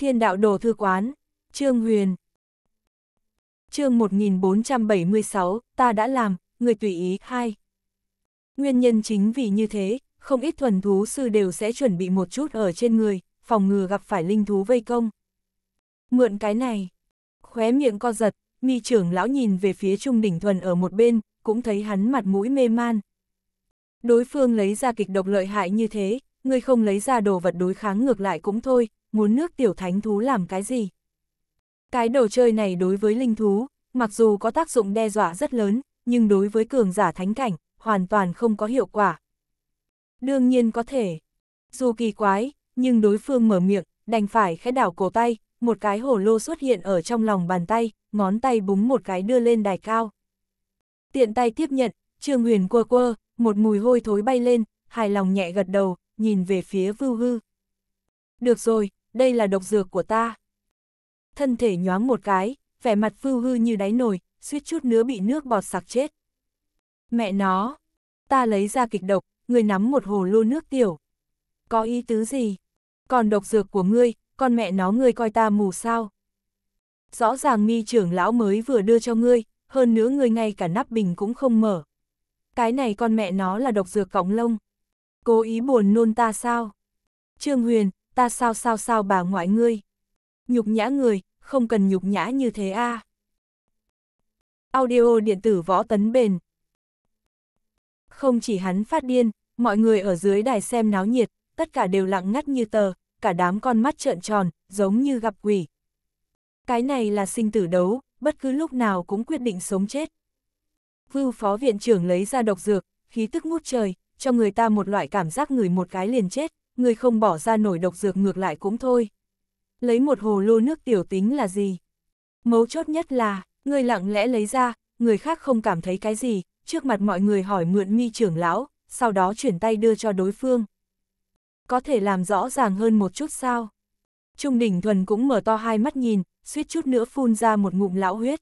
Thiên đạo đồ thư quán, Trương Huyền. Chương 1476, ta đã làm, người tùy ý hai Nguyên nhân chính vì như thế, không ít thuần thú sư đều sẽ chuẩn bị một chút ở trên người, phòng ngừa gặp phải linh thú vây công. Mượn cái này, khóe miệng co giật, mi trưởng lão nhìn về phía trung đỉnh thuần ở một bên, cũng thấy hắn mặt mũi mê man. Đối phương lấy ra kịch độc lợi hại như thế, người không lấy ra đồ vật đối kháng ngược lại cũng thôi, muốn nước tiểu thánh thú làm cái gì? Cái đồ chơi này đối với linh thú, mặc dù có tác dụng đe dọa rất lớn, nhưng đối với cường giả thánh cảnh, hoàn toàn không có hiệu quả. Đương nhiên có thể. Dù kỳ quái, nhưng đối phương mở miệng, đành phải khẽ đảo cổ tay, một cái hổ lô xuất hiện ở trong lòng bàn tay, ngón tay búng một cái đưa lên đài cao. Tiện tay tiếp nhận, Trương Huyền quơ quơ, một mùi hôi thối bay lên, hài lòng nhẹ gật đầu, nhìn về phía vưu hư. Được rồi, đây là độc dược của ta. Thân thể nhoáng một cái, vẻ mặt phư hư như đáy nồi, suýt chút nữa bị nước bọt sặc chết. Mẹ nó, ta lấy ra kịch độc, người nắm một hồ lô nước tiểu. Có ý tứ gì? Còn độc dược của ngươi, con mẹ nó ngươi coi ta mù sao? Rõ ràng mi trưởng lão mới vừa đưa cho ngươi, hơn nữa ngươi ngay cả nắp bình cũng không mở. Cái này con mẹ nó là độc dược cọng lông. Cố ý buồn nôn ta sao? Trương Huyền, ta sao sao sao bà ngoại ngươi. Nhục nhã người, không cần nhục nhã như thế a. À. Audio điện tử võ tấn bền. Không chỉ hắn phát điên, mọi người ở dưới đài xem náo nhiệt, tất cả đều lặng ngắt như tờ, cả đám con mắt trợn tròn, giống như gặp quỷ. Cái này là sinh tử đấu, bất cứ lúc nào cũng quyết định sống chết. Vưu phó viện trưởng lấy ra độc dược, khí tức ngút trời, cho người ta một loại cảm giác người một cái liền chết, người không bỏ ra nổi độc dược ngược lại cũng thôi. Lấy một hồ lô nước tiểu tính là gì? Mấu chốt nhất là, người lặng lẽ lấy ra, người khác không cảm thấy cái gì, trước mặt mọi người hỏi mượn mi trưởng lão, sau đó chuyển tay đưa cho đối phương. Có thể làm rõ ràng hơn một chút sao? Trung đỉnh thuần cũng mở to hai mắt nhìn, suýt chút nữa phun ra một ngụm lão huyết.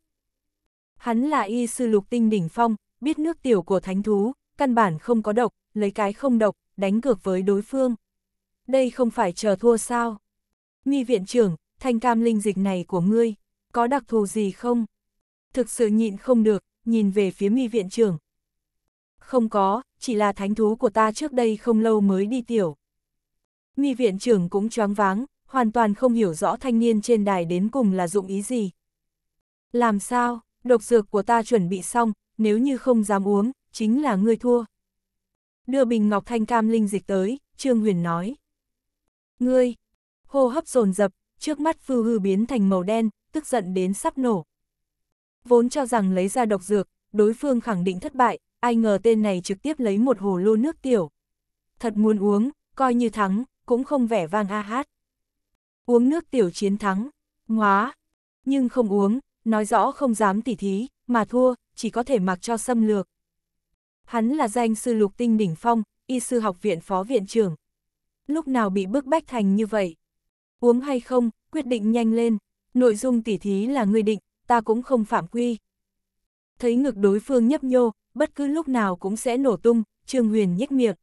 Hắn là y sư lục tinh đỉnh phong, biết nước tiểu của thánh thú, căn bản không có độc, lấy cái không độc, đánh cược với đối phương đây không phải chờ thua sao? Mi viện trưởng, thanh cam linh dịch này của ngươi, có đặc thù gì không? Thực sự nhịn không được, nhìn về phía mi viện trưởng. Không có, chỉ là thánh thú của ta trước đây không lâu mới đi tiểu. Mi viện trưởng cũng choáng váng, hoàn toàn không hiểu rõ thanh niên trên đài đến cùng là dụng ý gì. Làm sao, độc dược của ta chuẩn bị xong, nếu như không dám uống, chính là ngươi thua. Đưa bình ngọc thanh cam linh dịch tới, Trương Huyền nói. Ngươi! Hô hấp dồn dập trước mắt Phư Hư biến thành màu đen, tức giận đến sắp nổ. Vốn cho rằng lấy ra độc dược, đối phương khẳng định thất bại, ai ngờ tên này trực tiếp lấy một hồ lô nước tiểu. Thật muốn uống, coi như thắng, cũng không vẻ vang a hát. Uống nước tiểu chiến thắng, ngóa, nhưng không uống, nói rõ không dám tỉ thí, mà thua, chỉ có thể mặc cho xâm lược. Hắn là danh sư lục tinh đỉnh phong, y sư học viện phó viện trưởng, lúc nào bị bức bách thành như vậy. Uống hay không, quyết định nhanh lên, nội dung tỉ thí là người định, ta cũng không phạm quy. Thấy ngực đối phương nhấp nhô, bất cứ lúc nào cũng sẽ nổ tung, Trương Huyền nhếch miệng.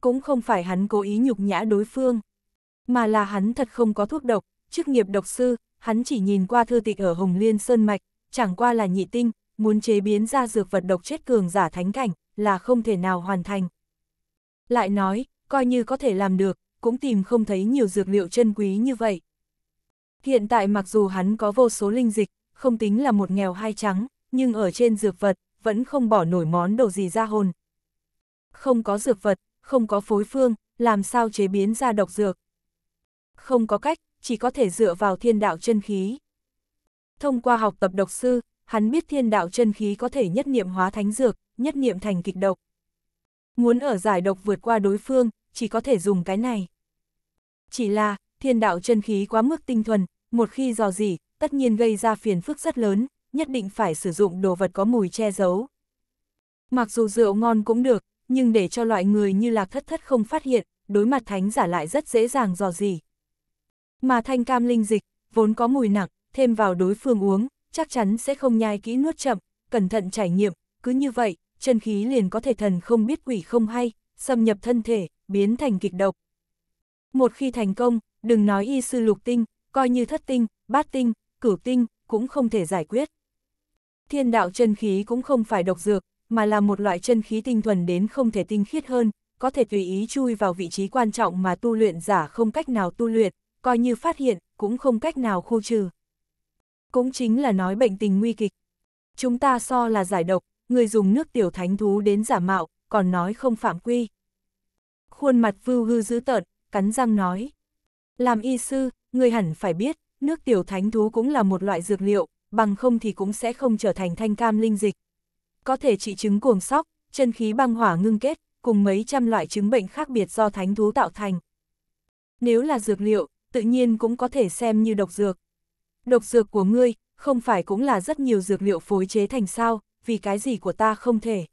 Cũng không phải hắn cố ý nhục nhã đối phương, mà là hắn thật không có thuốc độc, chức nghiệp độc sư, hắn chỉ nhìn qua thư tịch ở Hồng Liên Sơn Mạch, chẳng qua là nhị tinh, muốn chế biến ra dược vật độc chết cường giả thánh cảnh, là không thể nào hoàn thành. Lại nói, coi như có thể làm được, cũng tìm không thấy nhiều dược liệu chân quý như vậy. Hiện tại mặc dù hắn có vô số linh dịch, không tính là một nghèo hai trắng, nhưng ở trên dược vật, vẫn không bỏ nổi món đồ gì ra hồn. Không có dược vật, không có phối phương, làm sao chế biến ra độc dược. Không có cách, chỉ có thể dựa vào thiên đạo chân khí. Thông qua học tập độc sư, hắn biết thiên đạo chân khí có thể nhất niệm hóa thánh dược, nhất niệm thành kịch độc. Muốn ở giải độc vượt qua đối phương, chỉ có thể dùng cái này. Chỉ là, thiên đạo chân khí quá mức tinh thuần, một khi dò dỉ, tất nhiên gây ra phiền phức rất lớn, nhất định phải sử dụng đồ vật có mùi che giấu. Mặc dù rượu ngon cũng được, nhưng để cho loại người như lạc thất thất không phát hiện, đối mặt thánh giả lại rất dễ dàng dò dỉ. Mà thanh cam linh dịch, vốn có mùi nặng, thêm vào đối phương uống, chắc chắn sẽ không nhai kỹ nuốt chậm, cẩn thận trải nghiệm, cứ như vậy, chân khí liền có thể thần không biết quỷ không hay, xâm nhập thân thể, biến thành kịch độc. Một khi thành công, đừng nói y sư lục tinh, coi như thất tinh, bát tinh, cửu tinh, cũng không thể giải quyết. Thiên đạo chân khí cũng không phải độc dược, mà là một loại chân khí tinh thuần đến không thể tinh khiết hơn, có thể tùy ý chui vào vị trí quan trọng mà tu luyện giả không cách nào tu luyện, coi như phát hiện, cũng không cách nào khu trừ. Cũng chính là nói bệnh tình nguy kịch. Chúng ta so là giải độc, người dùng nước tiểu thánh thú đến giả mạo, còn nói không phạm quy khuôn mặt vưu hư dữ tợn, cắn răng nói. Làm y sư, người hẳn phải biết, nước tiểu thánh thú cũng là một loại dược liệu, bằng không thì cũng sẽ không trở thành thanh cam linh dịch. Có thể trị chứng cuồng sóc, chân khí băng hỏa ngưng kết, cùng mấy trăm loại chứng bệnh khác biệt do thánh thú tạo thành. Nếu là dược liệu, tự nhiên cũng có thể xem như độc dược. Độc dược của ngươi, không phải cũng là rất nhiều dược liệu phối chế thành sao, vì cái gì của ta không thể.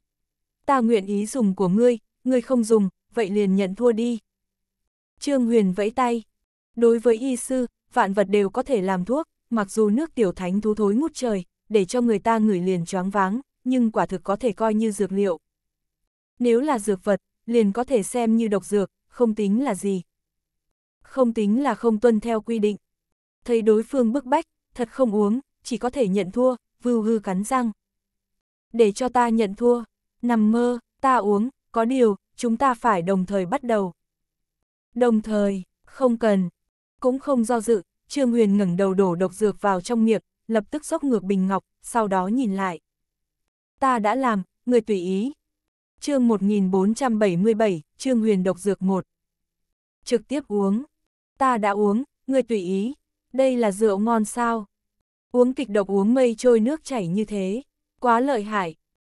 Ta nguyện ý dùng của ngươi, ngươi không dùng, vậy liền nhận thua đi. Trương Huyền vẫy tay. Đối với y sư, vạn vật đều có thể làm thuốc, mặc dù nước tiểu thánh thú thối ngút trời, để cho người ta ngửi liền choáng váng, nhưng quả thực có thể coi như dược liệu. Nếu là dược vật, liền có thể xem như độc dược, không tính là gì. Không tính là không tuân theo quy định. Thấy đối phương bức bách, thật không uống, chỉ có thể nhận thua, vưu hư cắn răng. Để cho ta nhận thua, nằm mơ, ta uống, có điều, chúng ta phải đồng thời bắt đầu. Đồng thời, không cần, cũng không do dự, Trương Huyền ngẩng đầu đổ độc dược vào trong miệng, lập tức dốc ngược bình ngọc, sau đó nhìn lại. Ta đã làm, người tùy ý. Chương 1477, Trương Huyền độc dược 1. Trực tiếp uống. Ta đã uống, người tùy ý. Đây là rượu ngon sao? Uống kịch độc uống mây trôi nước chảy như thế, quá lợi hại.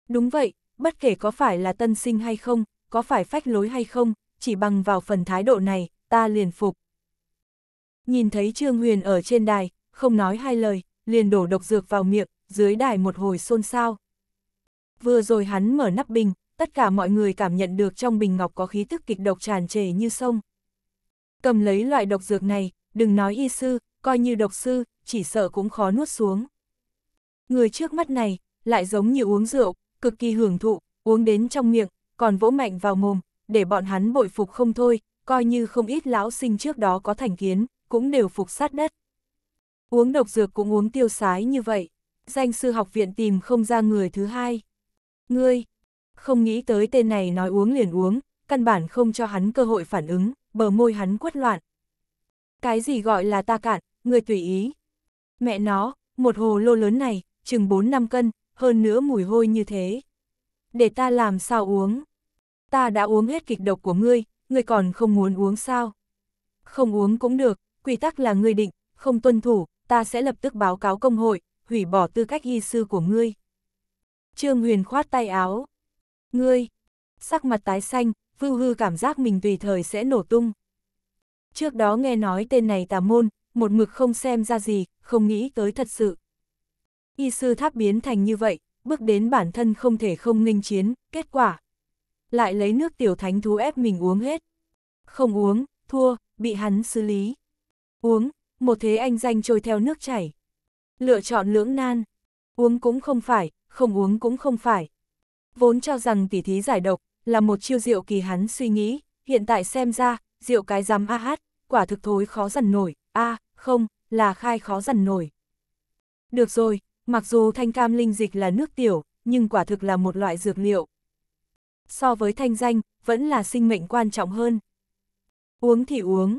Đúng vậy, bất kể có phải là tân sinh hay không, có phải phách lối hay không, chỉ bằng vào phần thái độ này, ta liền phục. Nhìn thấy Trương Huyền ở trên đài, không nói hai lời, liền đổ độc dược vào miệng, dưới đài một hồi xôn xao. Vừa rồi hắn mở nắp bình, tất cả mọi người cảm nhận được trong bình ngọc có khí tức kịch độc tràn trề như sông. Cầm lấy loại độc dược này, đừng nói y sư, coi như độc sư, chỉ sợ cũng khó nuốt xuống. Người trước mắt này, lại giống như uống rượu, cực kỳ hưởng thụ, uống đến trong miệng, còn vỗ mạnh vào mồm, để bọn hắn bội phục không thôi, coi như không ít lão sinh trước đó có thành kiến, cũng đều phục sát đất. Uống độc dược cũng uống tiêu sái như vậy, danh sư học viện tìm không ra người thứ hai. Ngươi, không nghĩ tới tên này nói uống liền uống, căn bản không cho hắn cơ hội phản ứng, bờ môi hắn quất loạn. Cái gì gọi là ta cạn, ngươi tùy ý. Mẹ nó, một hồ lô lớn này, chừng 4 năm cân, hơn nữa mùi hôi như thế. Để ta làm sao uống? ta đã uống hết kịch độc của ngươi, ngươi còn không muốn uống sao? Không uống cũng được, quy tắc là ngươi định, không tuân thủ, ta sẽ lập tức báo cáo công hội, hủy bỏ tư cách y sư của ngươi. Trương Huyền khoát tay áo. Ngươi, sắc mặt tái xanh, vưu hư cảm giác mình tùy thời sẽ nổ tung. Trước đó nghe nói tên này tà môn, một mực không xem ra gì, không nghĩ tới thật sự. Y sư tháp biến thành như vậy, bước đến bản thân không thể không nghênh chiến, kết quả, lại lấy nước tiểu thánh thú ép mình uống hết. Không uống, thua, bị hắn xử lý. Uống, một thế anh danh trôi theo nước chảy. Lựa chọn lưỡng nan. Uống cũng không phải, không uống cũng không phải. Vốn cho rằng tỉ thí giải độc là một chiêu rượu kỳ hắn suy nghĩ, hiện tại xem ra, rượu cái giám a AH, hát, quả thực thối khó dằn nổi, a à, không, là khai khó dằn nổi. Được rồi, mặc dù thanh cam linh dịch là nước tiểu, nhưng quả thực là một loại dược liệu so với thanh danh, vẫn là sinh mệnh quan trọng hơn. Uống thì uống.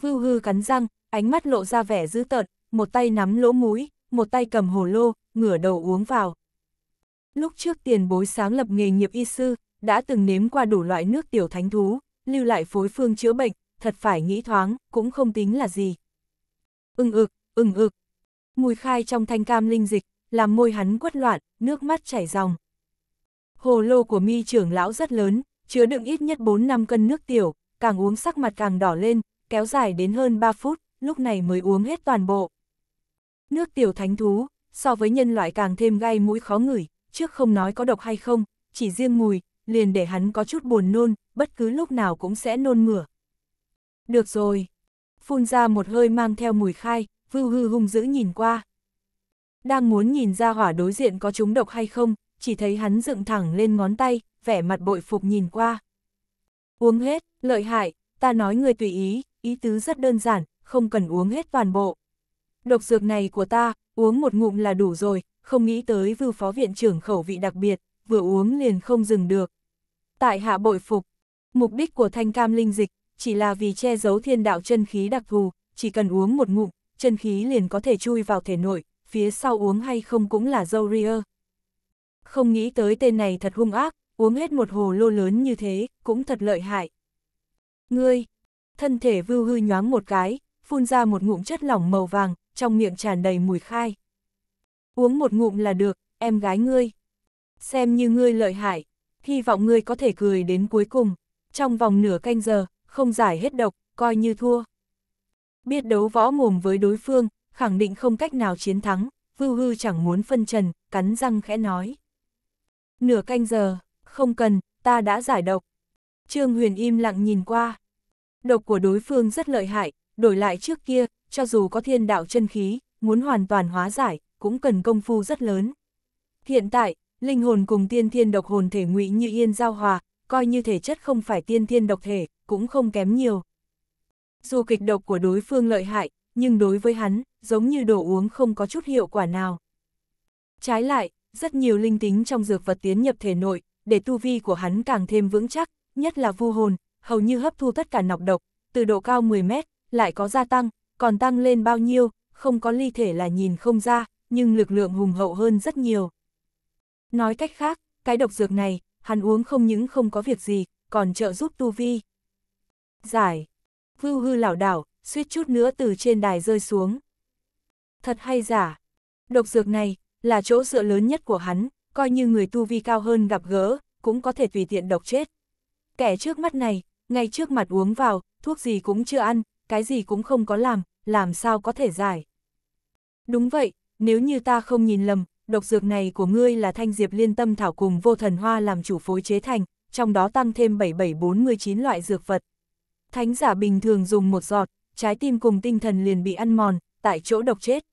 Vưu hư cắn răng, ánh mắt lộ ra vẻ dữ tợn, một tay nắm lỗ mũi, một tay cầm hồ lô, ngửa đầu uống vào. Lúc trước tiền bối sáng lập nghề nghiệp y sư, đã từng nếm qua đủ loại nước tiểu thánh thú, lưu lại phối phương chữa bệnh, thật phải nghĩ thoáng, cũng không tính là gì. Ưng ực, ưng ực. Mùi khai trong thanh cam linh dịch, làm môi hắn quất loạn, nước mắt chảy ròng. Hồ lô của mi trưởng lão rất lớn, chứa đựng ít nhất 4 năm cân nước tiểu, càng uống sắc mặt càng đỏ lên, kéo dài đến hơn 3 phút, lúc này mới uống hết toàn bộ. Nước tiểu thánh thú, so với nhân loại càng thêm gai mũi khó ngửi, trước không nói có độc hay không, chỉ riêng mùi, liền để hắn có chút buồn nôn, bất cứ lúc nào cũng sẽ nôn mửa. Được rồi, phun ra một hơi mang theo mùi khai, vưu hư hung dữ nhìn qua. Đang muốn nhìn ra hỏa đối diện có trúng độc hay không, chỉ thấy hắn dựng thẳng lên ngón tay, vẻ mặt bội phục nhìn qua. Uống hết, lợi hại, ta nói người tùy ý, ý tứ rất đơn giản, không cần uống hết toàn bộ. Độc dược này của ta, uống một ngụm là đủ rồi, không nghĩ tới vư phó viện trưởng khẩu vị đặc biệt, vừa uống liền không dừng được. Tại hạ bội phục, mục đích của thanh cam linh dịch chỉ là vì che giấu thiên đạo chân khí đặc thù, chỉ cần uống một ngụm, chân khí liền có thể chui vào thể nội, phía sau uống hay không cũng là dâu ria không nghĩ tới tên này thật hung ác, uống hết một hồ lô lớn như thế, cũng thật lợi hại. Ngươi, thân thể vưu hư nhoáng một cái, phun ra một ngụm chất lỏng màu vàng, trong miệng tràn đầy mùi khai. Uống một ngụm là được, em gái ngươi. Xem như ngươi lợi hại, hy vọng ngươi có thể cười đến cuối cùng. Trong vòng nửa canh giờ, không giải hết độc, coi như thua. Biết đấu võ mồm với đối phương, khẳng định không cách nào chiến thắng, vưu hư chẳng muốn phân trần, cắn răng khẽ nói. Nửa canh giờ, không cần, ta đã giải độc. Trương Huyền im lặng nhìn qua. Độc của đối phương rất lợi hại, đổi lại trước kia, cho dù có thiên đạo chân khí, muốn hoàn toàn hóa giải, cũng cần công phu rất lớn. Hiện tại, linh hồn cùng tiên thiên độc hồn thể ngụy như yên giao hòa, coi như thể chất không phải tiên thiên độc thể, cũng không kém nhiều. Dù kịch độc của đối phương lợi hại, nhưng đối với hắn, giống như đồ uống không có chút hiệu quả nào. Trái lại, rất nhiều linh tính trong dược vật tiến nhập thể nội, để tu vi của hắn càng thêm vững chắc, nhất là vu hồn, hầu như hấp thu tất cả nọc độc, từ độ cao 10 mét, lại có gia tăng, còn tăng lên bao nhiêu, không có ly thể là nhìn không ra, nhưng lực lượng hùng hậu hơn rất nhiều. Nói cách khác, cái độc dược này, hắn uống không những không có việc gì, còn trợ giúp tu vi. Giải. Vưu hư lảo đảo, suýt chút nữa từ trên đài rơi xuống. Thật hay giả. Độc dược này, là chỗ dựa lớn nhất của hắn, coi như người tu vi cao hơn gặp gỡ, cũng có thể tùy tiện độc chết. Kẻ trước mắt này, ngay trước mặt uống vào, thuốc gì cũng chưa ăn, cái gì cũng không có làm, làm sao có thể giải. Đúng vậy, nếu như ta không nhìn lầm, độc dược này của ngươi là thanh diệp liên tâm thảo cùng vô thần hoa làm chủ phối chế thành, trong đó tăng thêm 7749 loại dược vật. Thánh giả bình thường dùng một giọt, trái tim cùng tinh thần liền bị ăn mòn, tại chỗ độc chết.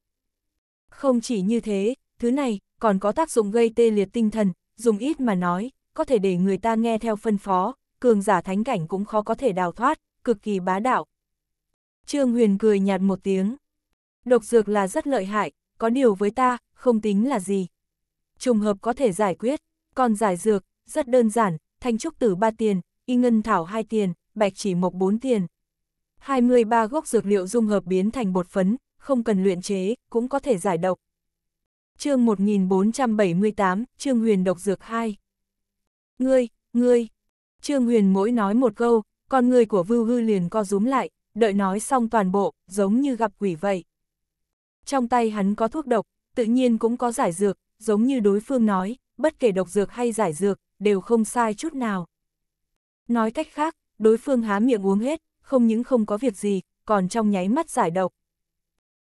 Không chỉ như thế, Thứ này, còn có tác dụng gây tê liệt tinh thần, dùng ít mà nói, có thể để người ta nghe theo phân phó, cường giả thánh cảnh cũng khó có thể đào thoát, cực kỳ bá đạo. Trương Huyền cười nhạt một tiếng. Độc dược là rất lợi hại, có điều với ta, không tính là gì. Trùng hợp có thể giải quyết, còn giải dược, rất đơn giản, thanh trúc tử 3 tiền, y ngân thảo 2 tiền, bạch chỉ mộc 4 tiền. 23 gốc dược liệu dung hợp biến thành bột phấn, không cần luyện chế, cũng có thể giải độc chương 1478, chương Huyền độc dược 2. Ngươi, ngươi, Trương Huyền mỗi nói một câu, con người của Vưu Hư liền co rúm lại, đợi nói xong toàn bộ, giống như gặp quỷ vậy. Trong tay hắn có thuốc độc, tự nhiên cũng có giải dược, giống như đối phương nói, bất kể độc dược hay giải dược, đều không sai chút nào. Nói cách khác, đối phương há miệng uống hết, không những không có việc gì, còn trong nháy mắt giải độc.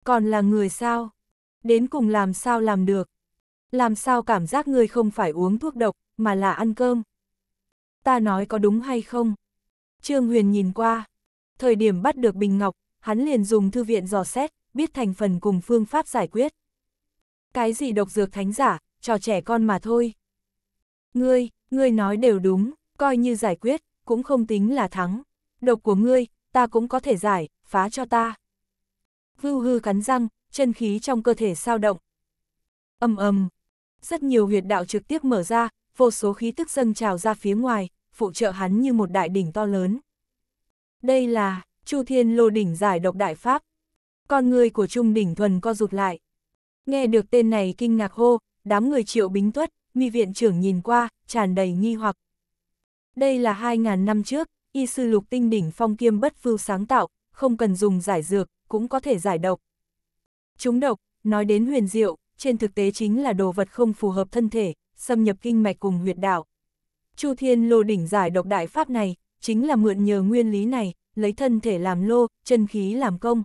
Còn là người sao? đến cùng làm sao làm được. Làm sao cảm giác ngươi không phải uống thuốc độc, mà là ăn cơm. Ta nói có đúng hay không? Trương Huyền nhìn qua. Thời điểm bắt được Bình Ngọc, hắn liền dùng thư viện dò xét, biết thành phần cùng phương pháp giải quyết. Cái gì độc dược thánh giả, trò trẻ con mà thôi. Ngươi, ngươi nói đều đúng, coi như giải quyết, cũng không tính là thắng. Độc của ngươi, ta cũng có thể giải, phá cho ta. Vưu hư cắn răng, chân khí trong cơ thể sao động. Âm âm, rất nhiều huyệt đạo trực tiếp mở ra, vô số khí tức dâng trào ra phía ngoài, phụ trợ hắn như một đại đỉnh to lớn. Đây là Chu Thiên Lô đỉnh giải độc đại pháp. Con người của Trung đỉnh thuần co rụt lại. Nghe được tên này kinh ngạc hô, đám người Triệu Bính Tuất, Mi viện trưởng nhìn qua, tràn đầy nghi hoặc. Đây là 2000 năm trước, y sư Lục Tinh đỉnh phong kiêm bất vưu sáng tạo, không cần dùng giải dược cũng có thể giải độc, Chúng độc, nói đến huyền diệu, trên thực tế chính là đồ vật không phù hợp thân thể, xâm nhập kinh mạch cùng huyệt đạo. Chu Thiên Lô đỉnh giải độc đại pháp này, chính là mượn nhờ nguyên lý này, lấy thân thể làm lô, chân khí làm công.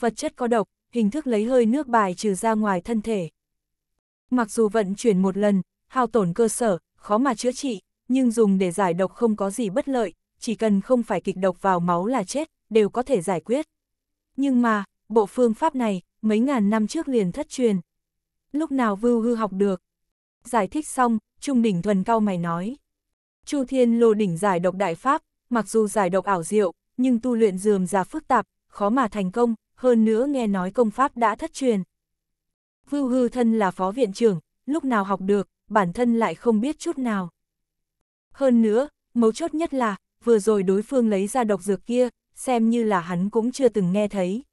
Vật chất có độc, hình thức lấy hơi nước bài trừ ra ngoài thân thể. Mặc dù vận chuyển một lần, hao tổn cơ sở, khó mà chữa trị, nhưng dùng để giải độc không có gì bất lợi, chỉ cần không phải kịch độc vào máu là chết, đều có thể giải quyết. Nhưng mà, bộ phương pháp này, mấy ngàn năm trước liền thất truyền. Lúc nào vưu hư học được? Giải thích xong, Trung Đỉnh Thuần cao mày nói. Chu Thiên Lô Đỉnh giải độc đại pháp, mặc dù giải độc ảo diệu, nhưng tu luyện dườm già phức tạp, khó mà thành công, hơn nữa nghe nói công pháp đã thất truyền. Vưu hư thân là phó viện trưởng, lúc nào học được, bản thân lại không biết chút nào. Hơn nữa, mấu chốt nhất là, vừa rồi đối phương lấy ra độc dược kia, xem như là hắn cũng chưa từng nghe thấy.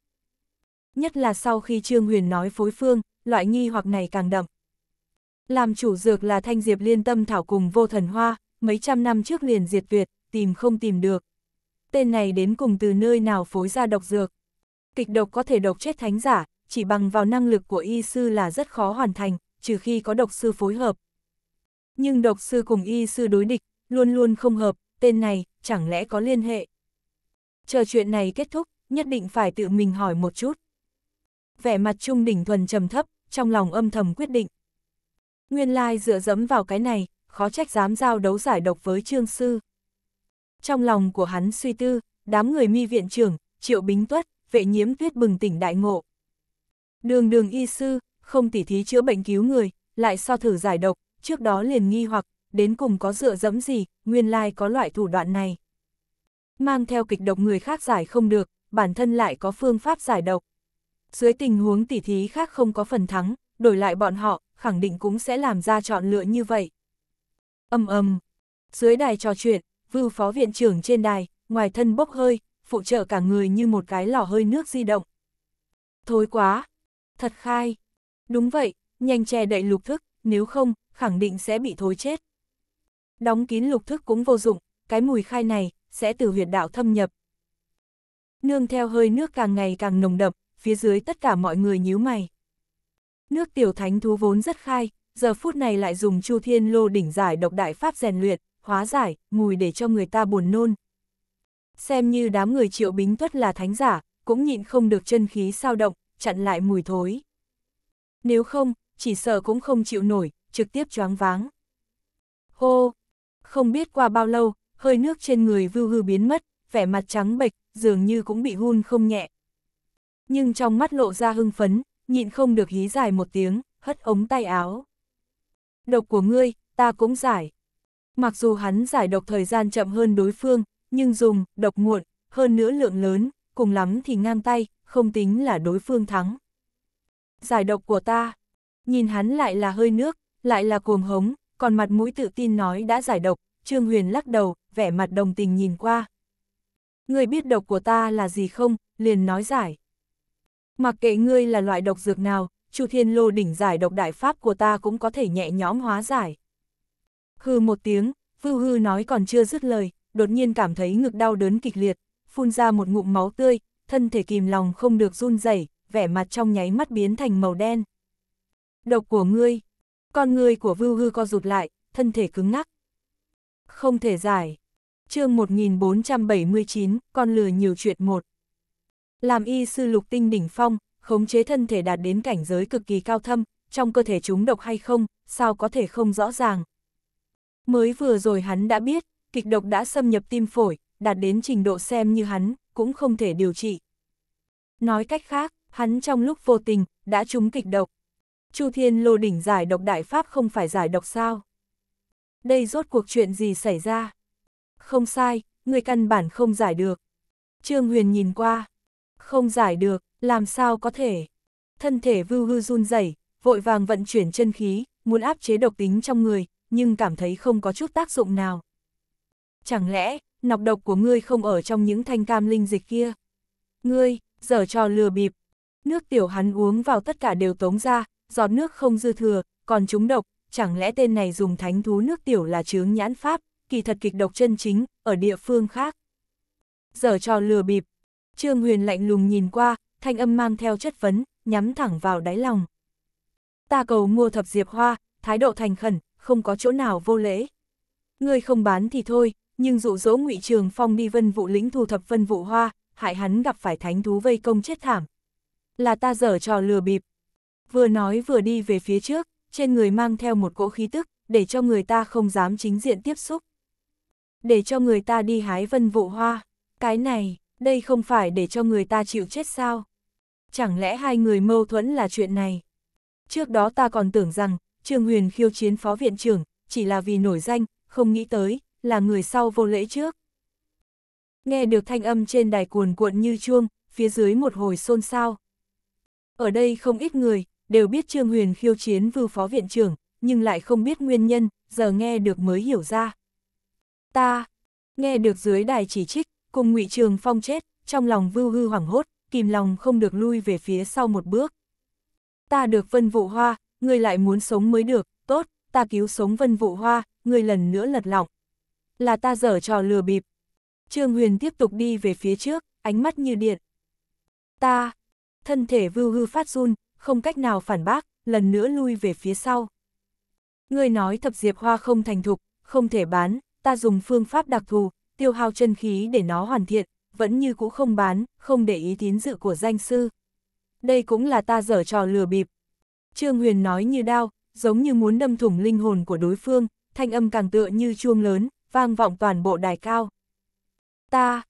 Nhất là sau khi Trương Huyền nói phối phương, loại nghi hoặc này càng đậm. Làm chủ dược là thanh diệp liên tâm thảo cùng vô thần hoa, mấy trăm năm trước liền diệt tuyệt, tìm không tìm được. Tên này đến cùng từ nơi nào phối ra độc dược. Kịch độc có thể độc chết thánh giả, chỉ bằng vào năng lực của y sư là rất khó hoàn thành, trừ khi có độc sư phối hợp. Nhưng độc sư cùng y sư đối địch, luôn luôn không hợp, tên này, chẳng lẽ có liên hệ. Chờ chuyện này kết thúc, nhất định phải tự mình hỏi một chút vẻ mặt Trung Đỉnh Thuần trầm thấp, trong lòng âm thầm quyết định. Nguyên lai dựa dẫm vào cái này, khó trách dám giao đấu giải độc với Trương Sư. Trong lòng của hắn suy tư, đám người mi viện trưởng, triệu bính tuất, vệ nhiễm tuyết bừng tỉnh đại ngộ. Đường đường y sư, không tỉ thí chữa bệnh cứu người, lại so thử giải độc, trước đó liền nghi hoặc, đến cùng có dựa dẫm gì, nguyên lai có loại thủ đoạn này. Mang theo kịch độc người khác giải không được, bản thân lại có phương pháp giải độc dưới tình huống tỉ thí khác không có phần thắng, đổi lại bọn họ, khẳng định cũng sẽ làm ra chọn lựa như vậy. Âm âm, dưới đài trò chuyện, vưu phó viện trưởng trên đài, ngoài thân bốc hơi, phụ trợ cả người như một cái lò hơi nước di động. Thối quá, thật khai. Đúng vậy, nhanh che đậy lục thức, nếu không, khẳng định sẽ bị thối chết. Đóng kín lục thức cũng vô dụng, cái mùi khai này, sẽ từ huyệt đạo thâm nhập. Nương theo hơi nước càng ngày càng nồng đậm, phía dưới tất cả mọi người nhíu mày. Nước tiểu thánh thú vốn rất khai, giờ phút này lại dùng chu thiên lô đỉnh giải độc đại pháp rèn luyện, hóa giải, mùi để cho người ta buồn nôn. Xem như đám người triệu bính tuất là thánh giả, cũng nhịn không được chân khí sao động, chặn lại mùi thối. Nếu không, chỉ sợ cũng không chịu nổi, trực tiếp choáng váng. Hô! Không biết qua bao lâu, hơi nước trên người vưu hư biến mất, vẻ mặt trắng bệch, dường như cũng bị hun không nhẹ, nhưng trong mắt lộ ra hưng phấn, nhịn không được hí dài một tiếng, hất ống tay áo. Độc của ngươi, ta cũng giải. Mặc dù hắn giải độc thời gian chậm hơn đối phương, nhưng dùng, độc muộn, hơn nữa lượng lớn, cùng lắm thì ngang tay, không tính là đối phương thắng. Giải độc của ta, nhìn hắn lại là hơi nước, lại là cuồng hống, còn mặt mũi tự tin nói đã giải độc, Trương Huyền lắc đầu, vẻ mặt đồng tình nhìn qua. Người biết độc của ta là gì không, liền nói giải. Mặc kệ ngươi là loại độc dược nào, Chu Thiên Lô đỉnh giải độc đại pháp của ta cũng có thể nhẹ nhõm hóa giải. Hư một tiếng, Vưu Hư nói còn chưa dứt lời, đột nhiên cảm thấy ngực đau đớn kịch liệt, phun ra một ngụm máu tươi, thân thể kìm lòng không được run rẩy, vẻ mặt trong nháy mắt biến thành màu đen. Độc của ngươi, con ngươi của Vưu Hư co rụt lại, thân thể cứng ngắc. Không thể giải. Chương 1479, con lừa nhiều chuyện một. Làm y sư lục tinh đỉnh phong, khống chế thân thể đạt đến cảnh giới cực kỳ cao thâm, trong cơ thể chúng độc hay không, sao có thể không rõ ràng. Mới vừa rồi hắn đã biết, kịch độc đã xâm nhập tim phổi, đạt đến trình độ xem như hắn, cũng không thể điều trị. Nói cách khác, hắn trong lúc vô tình, đã trúng kịch độc. Chu Thiên Lô đỉnh giải độc đại pháp không phải giải độc sao? Đây rốt cuộc chuyện gì xảy ra? Không sai, người căn bản không giải được. Trương Huyền nhìn qua, không giải được, làm sao có thể. Thân thể vưu hư run rẩy, vội vàng vận chuyển chân khí, muốn áp chế độc tính trong người, nhưng cảm thấy không có chút tác dụng nào. Chẳng lẽ, nọc độc của ngươi không ở trong những thanh cam linh dịch kia? Ngươi, dở trò lừa bịp. Nước tiểu hắn uống vào tất cả đều tống ra, giọt nước không dư thừa, còn chúng độc, chẳng lẽ tên này dùng thánh thú nước tiểu là chướng nhãn pháp, kỳ thật kịch độc chân chính, ở địa phương khác. Dở trò lừa bịp, Trương Huyền lạnh lùng nhìn qua, thanh âm mang theo chất vấn, nhắm thẳng vào đáy lòng. Ta cầu mua thập diệp hoa, thái độ thành khẩn, không có chỗ nào vô lễ. Ngươi không bán thì thôi, nhưng dụ dỗ ngụy Trường Phong đi vân vụ lĩnh thu thập vân vụ hoa, hại hắn gặp phải thánh thú vây công chết thảm. Là ta dở trò lừa bịp. Vừa nói vừa đi về phía trước, trên người mang theo một cỗ khí tức, để cho người ta không dám chính diện tiếp xúc. Để cho người ta đi hái vân vụ hoa, cái này, đây không phải để cho người ta chịu chết sao? Chẳng lẽ hai người mâu thuẫn là chuyện này? Trước đó ta còn tưởng rằng, Trương Huyền khiêu chiến phó viện trưởng, chỉ là vì nổi danh, không nghĩ tới, là người sau vô lễ trước. Nghe được thanh âm trên đài cuồn cuộn như chuông, phía dưới một hồi xôn xao. Ở đây không ít người, đều biết Trương Huyền khiêu chiến vư phó viện trưởng, nhưng lại không biết nguyên nhân, giờ nghe được mới hiểu ra. Ta, nghe được dưới đài chỉ trích, cùng ngụy Trường Phong chết, trong lòng vưu hư hoảng hốt, kìm lòng không được lui về phía sau một bước. Ta được Vân Vụ Hoa, người lại muốn sống mới được, tốt, ta cứu sống Vân Vụ Hoa, người lần nữa lật lọng. Là ta dở trò lừa bịp. Trương Huyền tiếp tục đi về phía trước, ánh mắt như điện. Ta, thân thể vưu hư phát run, không cách nào phản bác, lần nữa lui về phía sau. người nói thập diệp hoa không thành thục, không thể bán, ta dùng phương pháp đặc thù, tiêu hao chân khí để nó hoàn thiện, vẫn như cũ không bán, không để ý tín dự của danh sư. Đây cũng là ta dở trò lừa bịp. Trương Huyền nói như đao, giống như muốn đâm thủng linh hồn của đối phương, thanh âm càng tựa như chuông lớn, vang vọng toàn bộ đài cao. Ta,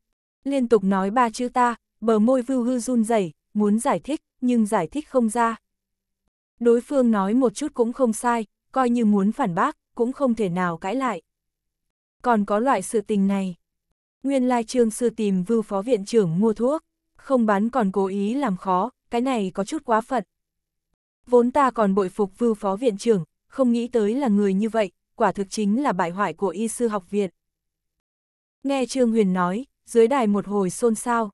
liên tục nói ba chữ ta, bờ môi vưu hư run rẩy, muốn giải thích, nhưng giải thích không ra. Đối phương nói một chút cũng không sai, coi như muốn phản bác, cũng không thể nào cãi lại. Còn có loại sự tình này. Nguyên lai trương sư tìm vưu phó viện trưởng mua thuốc, không bán còn cố ý làm khó, cái này có chút quá phận. Vốn ta còn bội phục vưu phó viện trưởng, không nghĩ tới là người như vậy, quả thực chính là bại hoại của y sư học viện. Nghe Trương Huyền nói, dưới đài một hồi xôn xao.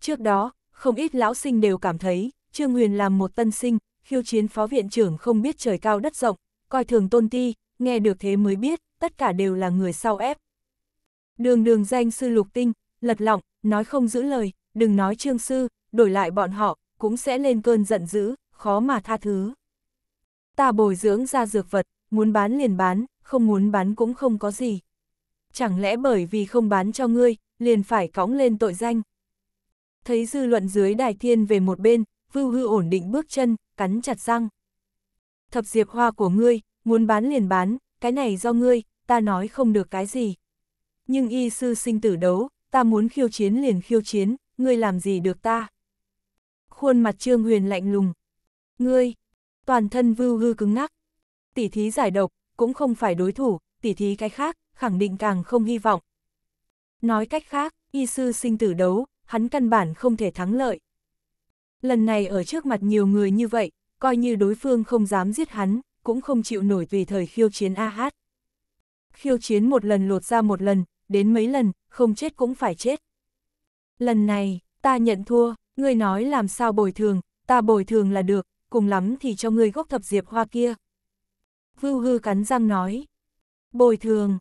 Trước đó, không ít lão sinh đều cảm thấy, Trương Huyền làm một tân sinh, khiêu chiến phó viện trưởng không biết trời cao đất rộng, coi thường tôn ti, nghe được thế mới biết, tất cả đều là người sau ép. Đường đường danh sư lục tinh, lật lọng, nói không giữ lời, đừng nói trương sư, đổi lại bọn họ, cũng sẽ lên cơn giận dữ, khó mà tha thứ. Ta bồi dưỡng ra dược vật, muốn bán liền bán, không muốn bán cũng không có gì. Chẳng lẽ bởi vì không bán cho ngươi, liền phải cõng lên tội danh. Thấy dư luận dưới đài thiên về một bên, vưu hư ổn định bước chân, cắn chặt răng. Thập diệp hoa của ngươi, muốn bán liền bán, cái này do ngươi, ta nói không được cái gì nhưng y sư sinh tử đấu, ta muốn khiêu chiến liền khiêu chiến, ngươi làm gì được ta? Khuôn mặt Trương Huyền lạnh lùng. Ngươi, toàn thân vưu hư cứng ngắc. tỷ thí giải độc, cũng không phải đối thủ, tỷ thí cái khác, khẳng định càng không hy vọng. Nói cách khác, y sư sinh tử đấu, hắn căn bản không thể thắng lợi. Lần này ở trước mặt nhiều người như vậy, coi như đối phương không dám giết hắn, cũng không chịu nổi tùy thời khiêu chiến A AH. hát. Khiêu chiến một lần lột ra một lần, đến mấy lần, không chết cũng phải chết. Lần này, ta nhận thua, ngươi nói làm sao bồi thường, ta bồi thường là được, cùng lắm thì cho ngươi gốc thập diệp hoa kia. Vưu hư cắn răng nói. Bồi thường.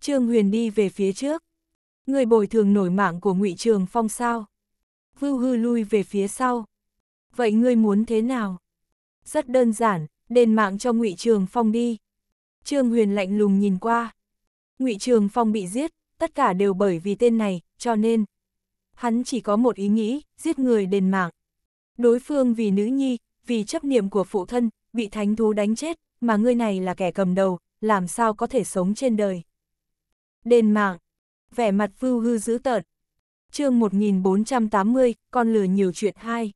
Trương Huyền đi về phía trước. Người bồi thường nổi mạng của ngụy Trường Phong sao? Vưu hư lui về phía sau. Vậy ngươi muốn thế nào? Rất đơn giản, đền mạng cho ngụy Trường Phong đi. Trương Huyền lạnh lùng nhìn qua. ngụy Trường Phong bị giết, tất cả đều bởi vì tên này, cho nên hắn chỉ có một ý nghĩ, giết người đền mạng. Đối phương vì nữ nhi, vì chấp niệm của phụ thân, bị thánh thú đánh chết, mà người này là kẻ cầm đầu, làm sao có thể sống trên đời. Đền mạng, vẻ mặt vưu hư dữ tợn. chương 1480, con lừa nhiều chuyện hai.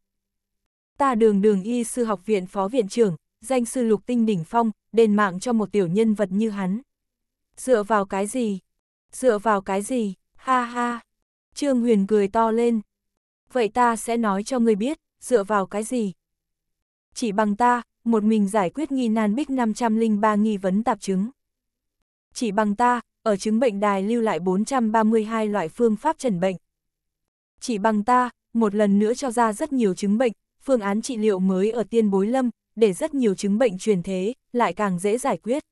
Ta đường đường y sư học viện phó viện trưởng, danh sư lục tinh đỉnh phong, đền mạng cho một tiểu nhân vật như hắn. Dựa vào cái gì? Dựa vào cái gì? Ha ha! Trương Huyền cười to lên. Vậy ta sẽ nói cho ngươi biết, dựa vào cái gì? Chỉ bằng ta, một mình giải quyết nghi nan bích 503 nghi vấn tạp chứng. Chỉ bằng ta, ở chứng bệnh đài lưu lại 432 loại phương pháp trần bệnh. Chỉ bằng ta, một lần nữa cho ra rất nhiều chứng bệnh, phương án trị liệu mới ở tiên bối lâm, để rất nhiều chứng bệnh truyền thế, lại càng dễ giải quyết.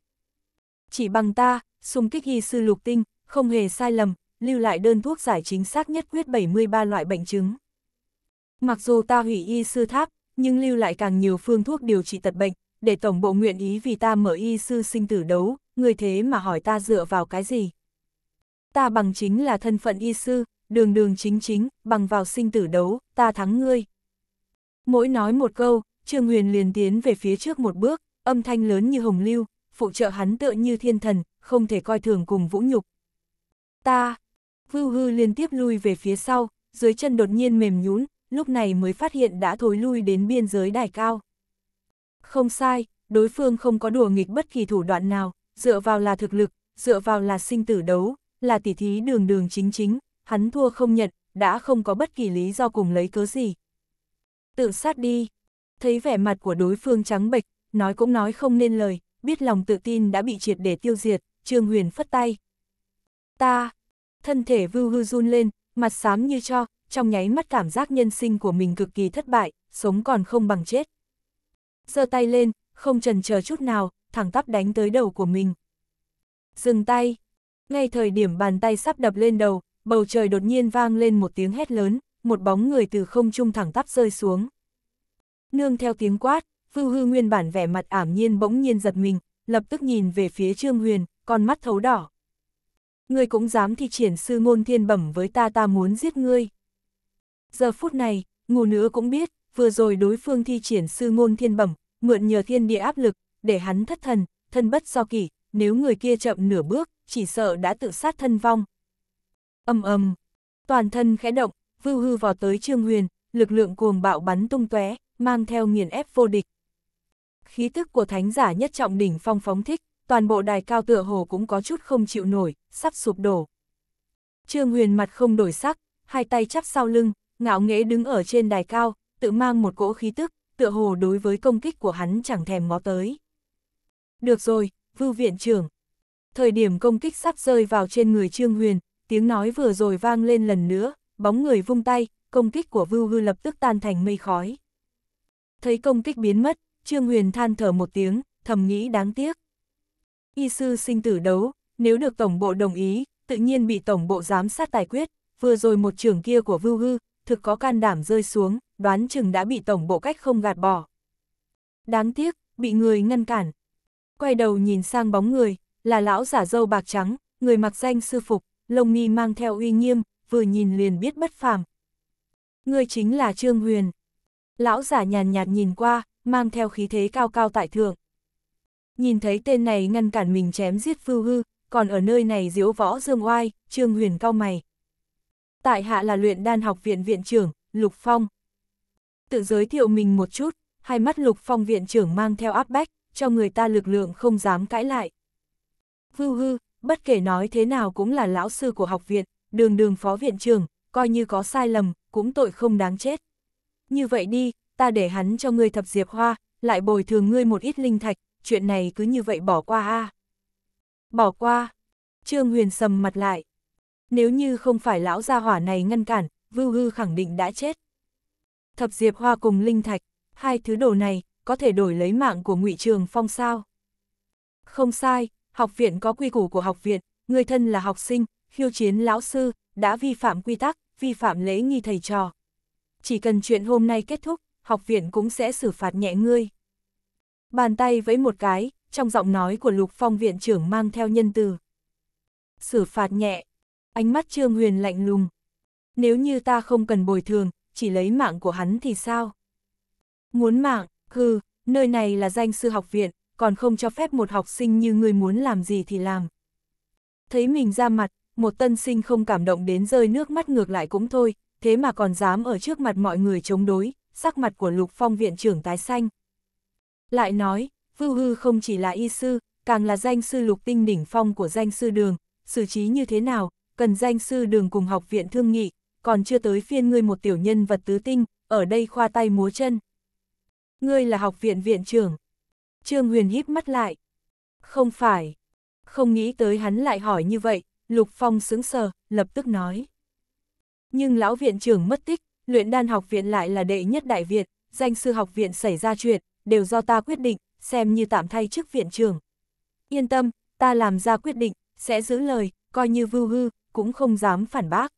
Chỉ bằng ta, xung kích hy sư lục tinh, không hề sai lầm, lưu lại đơn thuốc giải chính xác nhất quyết 73 loại bệnh chứng. Mặc dù ta hủy y sư tháp, nhưng lưu lại càng nhiều phương thuốc điều trị tật bệnh, để tổng bộ nguyện ý vì ta mở y sư sinh tử đấu, người thế mà hỏi ta dựa vào cái gì. Ta bằng chính là thân phận y sư, đường đường chính chính, bằng vào sinh tử đấu, ta thắng ngươi. Mỗi nói một câu, Trương Huyền liền tiến về phía trước một bước, âm thanh lớn như hồng lưu, phụ trợ hắn tựa như thiên thần, không thể coi thường cùng vũ nhục ta. Vưu hư liên tiếp lui về phía sau, dưới chân đột nhiên mềm nhún, lúc này mới phát hiện đã thối lui đến biên giới đài cao. Không sai, đối phương không có đùa nghịch bất kỳ thủ đoạn nào, dựa vào là thực lực, dựa vào là sinh tử đấu, là tỉ thí đường đường chính chính, hắn thua không nhận, đã không có bất kỳ lý do cùng lấy cớ gì. Tự sát đi, thấy vẻ mặt của đối phương trắng bệch, nói cũng nói không nên lời, biết lòng tự tin đã bị triệt để tiêu diệt, Trương Huyền phất tay. Ta, thân thể vưu hư run lên, mặt xám như cho, trong nháy mắt cảm giác nhân sinh của mình cực kỳ thất bại, sống còn không bằng chết. giơ tay lên, không trần chờ chút nào, thẳng tắp đánh tới đầu của mình. Dừng tay. Ngay thời điểm bàn tay sắp đập lên đầu, bầu trời đột nhiên vang lên một tiếng hét lớn, một bóng người từ không trung thẳng tắp rơi xuống. Nương theo tiếng quát, Vưu Hư nguyên bản vẻ mặt ảm nhiên bỗng nhiên giật mình, lập tức nhìn về phía Trương Huyền, con mắt thấu đỏ, ngươi cũng dám thi triển sư môn thiên bẩm với ta ta muốn giết ngươi. Giờ phút này, ngủ nữa cũng biết, vừa rồi đối phương thi triển sư môn thiên bẩm, mượn nhờ thiên địa áp lực, để hắn thất thần, thân bất do kỷ, nếu người kia chậm nửa bước, chỉ sợ đã tự sát thân vong. Âm âm, toàn thân khẽ động, vưu hư vào tới Trương Huyền, lực lượng cuồng bạo bắn tung tóe, mang theo nghiền ép vô địch. Khí tức của thánh giả nhất trọng đỉnh phong phóng thích, toàn bộ đài cao tựa hồ cũng có chút không chịu nổi, sắp sụp đổ. Trương Huyền mặt không đổi sắc, hai tay chắp sau lưng, ngạo nghễ đứng ở trên đài cao, tự mang một cỗ khí tức, tựa hồ đối với công kích của hắn chẳng thèm ngó tới. Được rồi, vưu viện trưởng. Thời điểm công kích sắp rơi vào trên người Trương Huyền, tiếng nói vừa rồi vang lên lần nữa, bóng người vung tay, công kích của vưu hư lập tức tan thành mây khói. Thấy công kích biến mất, Trương Huyền than thở một tiếng, thầm nghĩ đáng tiếc y sư sinh tử đấu, nếu được tổng bộ đồng ý, tự nhiên bị tổng bộ giám sát tài quyết, vừa rồi một trưởng kia của Vưu Hư, thực có can đảm rơi xuống, đoán chừng đã bị tổng bộ cách không gạt bỏ. Đáng tiếc, bị người ngăn cản. Quay đầu nhìn sang bóng người, là lão giả dâu bạc trắng, người mặc danh sư phục, lông mi mang theo uy nghiêm, vừa nhìn liền biết bất phàm. Người chính là Trương Huyền. Lão giả nhàn nhạt nhìn qua, mang theo khí thế cao cao tại thượng nhìn thấy tên này ngăn cản mình chém giết Phưu Hư, còn ở nơi này diễu võ dương oai, Trương Huyền cao mày. Tại hạ là luyện đan học viện viện trưởng, Lục Phong. Tự giới thiệu mình một chút, hai mắt Lục Phong viện trưởng mang theo áp bách, cho người ta lực lượng không dám cãi lại. Phưu Hư, bất kể nói thế nào cũng là lão sư của học viện, đường đường phó viện trưởng, coi như có sai lầm, cũng tội không đáng chết. Như vậy đi, ta để hắn cho ngươi thập diệp hoa, lại bồi thường ngươi một ít linh thạch, chuyện này cứ như vậy bỏ qua a Bỏ qua. Trương Huyền sầm mặt lại. Nếu như không phải lão gia hỏa này ngăn cản, Vưu Hư khẳng định đã chết. Thập Diệp Hoa cùng Linh Thạch, hai thứ đồ này, có thể đổi lấy mạng của ngụy Trường Phong sao? Không sai, học viện có quy củ của học viện, người thân là học sinh, khiêu chiến lão sư, đã vi phạm quy tắc, vi phạm lễ nghi thầy trò. Chỉ cần chuyện hôm nay kết thúc, học viện cũng sẽ xử phạt nhẹ ngươi. Bàn tay vẫy một cái, trong giọng nói của Lục Phong viện trưởng mang theo nhân từ. Xử phạt nhẹ, ánh mắt Trương Huyền lạnh lùng. Nếu như ta không cần bồi thường, chỉ lấy mạng của hắn thì sao? Muốn mạng, hừ, nơi này là danh sư học viện, còn không cho phép một học sinh như người muốn làm gì thì làm. Thấy mình ra mặt, một tân sinh không cảm động đến rơi nước mắt ngược lại cũng thôi, thế mà còn dám ở trước mặt mọi người chống đối, sắc mặt của Lục Phong viện trưởng tái xanh. Lại nói, Vưu Hư không chỉ là y sư, càng là danh sư lục tinh đỉnh phong của danh sư đường, xử trí như thế nào, cần danh sư đường cùng học viện thương nghị, còn chưa tới phiên ngươi một tiểu nhân vật tứ tinh, ở đây khoa tay múa chân. Ngươi là học viện viện trưởng. Trương Huyền híp mắt lại. Không phải. Không nghĩ tới hắn lại hỏi như vậy, Lục Phong sững sờ, lập tức nói. Nhưng lão viện trưởng mất tích, luyện đan học viện lại là đệ nhất đại viện danh sư học viện xảy ra chuyện, đều do ta quyết định, xem như tạm thay chức viện trưởng. Yên tâm, ta làm ra quyết định, sẽ giữ lời, coi như vưu hư, cũng không dám phản bác.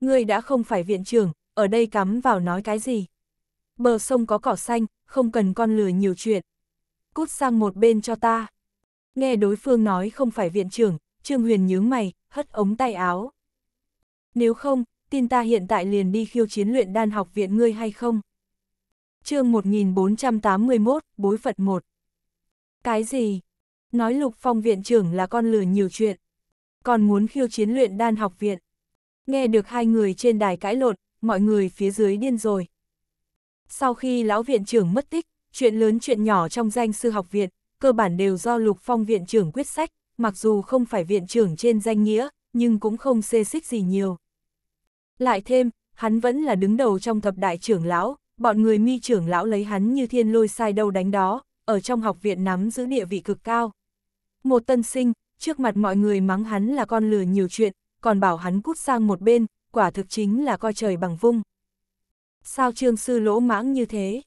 Ngươi đã không phải viện trưởng, ở đây cắm vào nói cái gì. Bờ sông có cỏ xanh, không cần con lừa nhiều chuyện. Cút sang một bên cho ta. Nghe đối phương nói không phải viện trưởng, Trương Huyền nhướng mày, hất ống tay áo. Nếu không, tin ta hiện tại liền đi khiêu chiến luyện đan học viện ngươi hay không? chương 1481, bối Phật 1. Cái gì? Nói Lục Phong viện trưởng là con lừa nhiều chuyện. Còn muốn khiêu chiến luyện đan học viện. Nghe được hai người trên đài cãi lộn, mọi người phía dưới điên rồi. Sau khi lão viện trưởng mất tích, chuyện lớn chuyện nhỏ trong danh sư học viện, cơ bản đều do Lục Phong viện trưởng quyết sách, mặc dù không phải viện trưởng trên danh nghĩa, nhưng cũng không xê xích gì nhiều. Lại thêm, hắn vẫn là đứng đầu trong thập đại trưởng lão, bọn người mi trưởng lão lấy hắn như thiên lôi sai đâu đánh đó, ở trong học viện nắm giữ địa vị cực cao. Một tân sinh, trước mặt mọi người mắng hắn là con lừa nhiều chuyện, còn bảo hắn cút sang một bên, quả thực chính là coi trời bằng vung. Sao trương sư lỗ mãng như thế?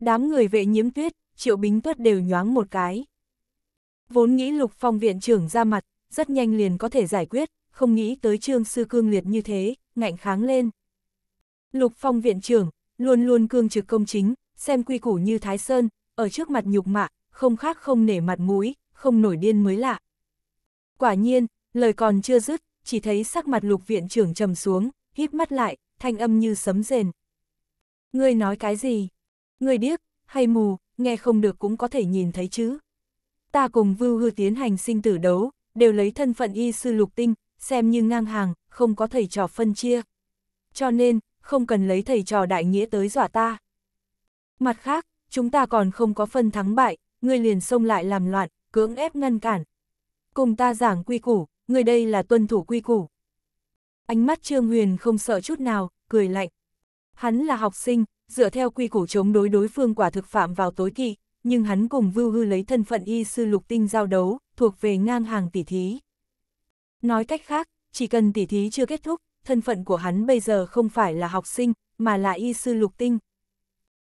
Đám người vệ nhiễm tuyết, triệu bính tuất đều nhoáng một cái. Vốn nghĩ lục phong viện trưởng ra mặt, rất nhanh liền có thể giải quyết, không nghĩ tới trương sư cương liệt như thế, ngạnh kháng lên. Lục phong viện trưởng, luôn luôn cương trực công chính, xem quy củ như Thái Sơn, ở trước mặt nhục mạ, không khác không nể mặt mũi, không nổi điên mới lạ. Quả nhiên, lời còn chưa dứt, chỉ thấy sắc mặt lục viện trưởng trầm xuống, híp mắt lại, thanh âm như sấm rền. Ngươi nói cái gì? Ngươi điếc, hay mù, nghe không được cũng có thể nhìn thấy chứ. Ta cùng vưu hư tiến hành sinh tử đấu, đều lấy thân phận y sư lục tinh, xem như ngang hàng, không có thầy trò phân chia. Cho nên, không cần lấy thầy trò đại nghĩa tới dọa ta. Mặt khác, chúng ta còn không có phân thắng bại, ngươi liền xông lại làm loạn, cưỡng ép ngăn cản. Cùng ta giảng quy củ, ngươi đây là tuân thủ quy củ. Ánh mắt Trương Huyền không sợ chút nào, cười lạnh. Hắn là học sinh, dựa theo quy củ chống đối đối phương quả thực phạm vào tối kỵ, nhưng hắn cùng Vưu Hư lấy thân phận y sư lục tinh giao đấu, thuộc về ngang hàng tỷ thí. Nói cách khác, chỉ cần tỷ thí chưa kết thúc, thân phận của hắn bây giờ không phải là học sinh, mà là y sư lục tinh.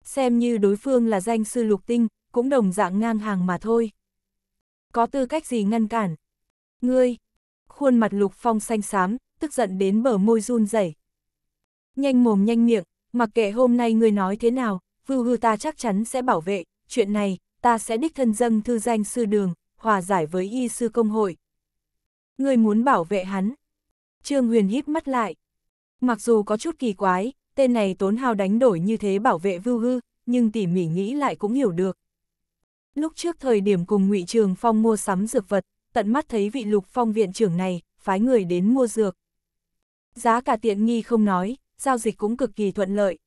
Xem như đối phương là danh sư lục tinh, cũng đồng dạng ngang hàng mà thôi. Có tư cách gì ngăn cản? Ngươi! Khuôn mặt lục phong xanh xám, tức giận đến bờ môi run rẩy. Nhanh mồm nhanh miệng, mặc kệ hôm nay ngươi nói thế nào, vưu hư ta chắc chắn sẽ bảo vệ, chuyện này, ta sẽ đích thân dâng thư danh sư đường, hòa giải với y sư công hội. Ngươi muốn bảo vệ hắn, Trương Huyền híp mắt lại. Mặc dù có chút kỳ quái, tên này tốn hao đánh đổi như thế bảo vệ vưu hư, nhưng tỉ mỉ nghĩ lại cũng hiểu được. Lúc trước thời điểm cùng ngụy Trường Phong mua sắm dược vật, tận mắt thấy vị lục phong viện trưởng này, phái người đến mua dược. Giá cả tiện nghi không nói, giao dịch cũng cực kỳ thuận lợi.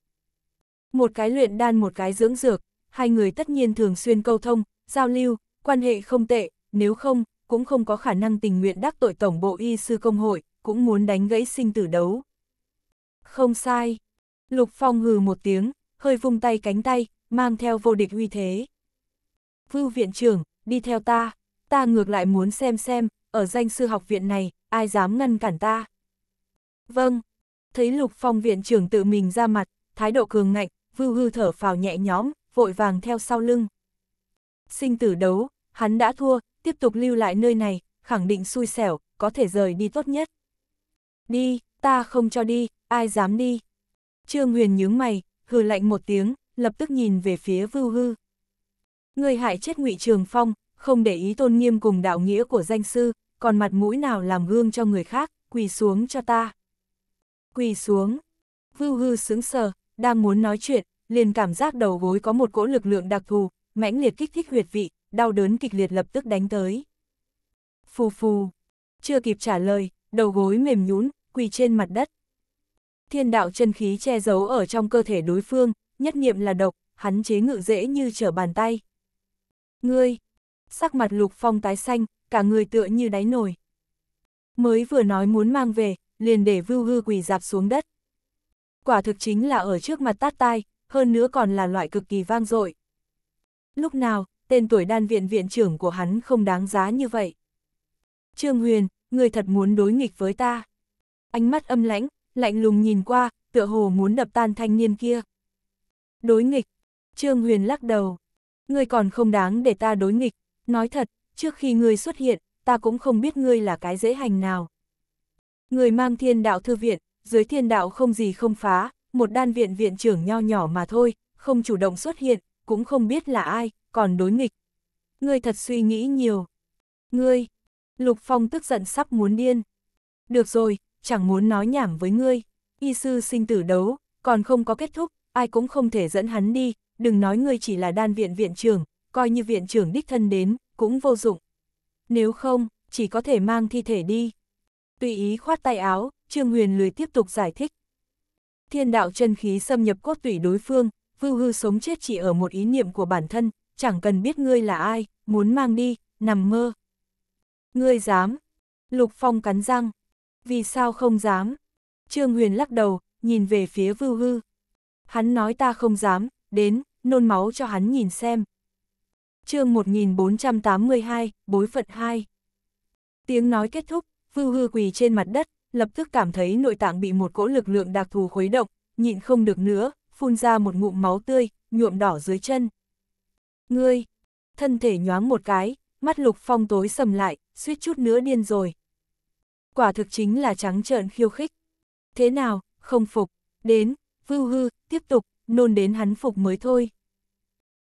Một cái luyện đan một cái dưỡng dược, hai người tất nhiên thường xuyên câu thông, giao lưu, quan hệ không tệ, nếu không, cũng không có khả năng tình nguyện đắc tội tổng bộ y sư công hội, cũng muốn đánh gãy sinh tử đấu. Không sai. Lục Phong hừ một tiếng, hơi vung tay cánh tay, mang theo vô địch uy thế. Vưu viện trưởng, đi theo ta, ta ngược lại muốn xem xem, ở danh sư học viện này, ai dám ngăn cản ta. Vâng, thấy Lục Phong viện trưởng tự mình ra mặt, thái độ cường ngạnh, Vưu hư thở phào nhẹ nhõm, vội vàng theo sau lưng. Sinh tử đấu, hắn đã thua, tiếp tục lưu lại nơi này, khẳng định xui xẻo, có thể rời đi tốt nhất. Đi, ta không cho đi, ai dám đi. Trương Huyền nhướng mày, hừ lạnh một tiếng, lập tức nhìn về phía Vưu Hư. Người hại chết ngụy Trường Phong, không để ý tôn nghiêm cùng đạo nghĩa của danh sư, còn mặt mũi nào làm gương cho người khác, quỳ xuống cho ta. Quỳ xuống. Vưu Hư sướng sờ, đang muốn nói chuyện, liền cảm giác đầu gối có một cỗ lực lượng đặc thù, mãnh liệt kích thích huyệt vị, đau đớn kịch liệt lập tức đánh tới. Phù phù. Chưa kịp trả lời, đầu gối mềm nhũn, quỳ trên mặt đất. Thiên đạo chân khí che giấu ở trong cơ thể đối phương, nhất niệm là độc, hắn chế ngự dễ như trở bàn tay. Ngươi, sắc mặt lục phong tái xanh, cả người tựa như đáy nồi. Mới vừa nói muốn mang về, liền để vưu hư quỳ dạp xuống đất. Quả thực chính là ở trước mặt tát tai, hơn nữa còn là loại cực kỳ vang dội. Lúc nào, tên tuổi đan viện viện trưởng của hắn không đáng giá như vậy. Trương Huyền, người thật muốn đối nghịch với ta. Ánh mắt âm lãnh, lạnh lùng nhìn qua, tựa hồ muốn đập tan thanh niên kia. Đối nghịch, Trương Huyền lắc đầu. Ngươi còn không đáng để ta đối nghịch, nói thật, trước khi ngươi xuất hiện, ta cũng không biết ngươi là cái dễ hành nào. Người mang thiên đạo thư viện, dưới thiên đạo không gì không phá, một đan viện viện trưởng nho nhỏ mà thôi, không chủ động xuất hiện, cũng không biết là ai, còn đối nghịch. Ngươi thật suy nghĩ nhiều. Ngươi, Lục Phong tức giận sắp muốn điên. Được rồi, chẳng muốn nói nhảm với ngươi. Y sư sinh tử đấu, còn không có kết thúc, ai cũng không thể dẫn hắn đi, đừng nói ngươi chỉ là đan viện viện trưởng, coi như viện trưởng đích thân đến, cũng vô dụng. Nếu không, chỉ có thể mang thi thể đi. Tùy ý khoát tay áo, Trương Huyền lười tiếp tục giải thích. Thiên đạo chân khí xâm nhập cốt tủy đối phương, vưu hư sống chết chỉ ở một ý niệm của bản thân, chẳng cần biết ngươi là ai, muốn mang đi, nằm mơ. Ngươi dám? Lục Phong cắn răng. Vì sao không dám? Trương Huyền lắc đầu, nhìn về phía Vưu Hư. Hắn nói ta không dám, đến, nôn máu cho hắn nhìn xem. chương 1482, Bối phận 2 Tiếng nói kết thúc, Vưu Hư quỳ trên mặt đất, lập tức cảm thấy nội tạng bị một cỗ lực lượng đặc thù khuấy động, nhịn không được nữa, phun ra một ngụm máu tươi, nhuộm đỏ dưới chân. Ngươi, thân thể nhoáng một cái, mắt Lục Phong tối sầm lại, suýt chút nữa điên rồi. Quả thực chính là trắng trợn khiêu khích. Thế nào, không phục, đến, vưu hư, tiếp tục, nôn đến hắn phục mới thôi.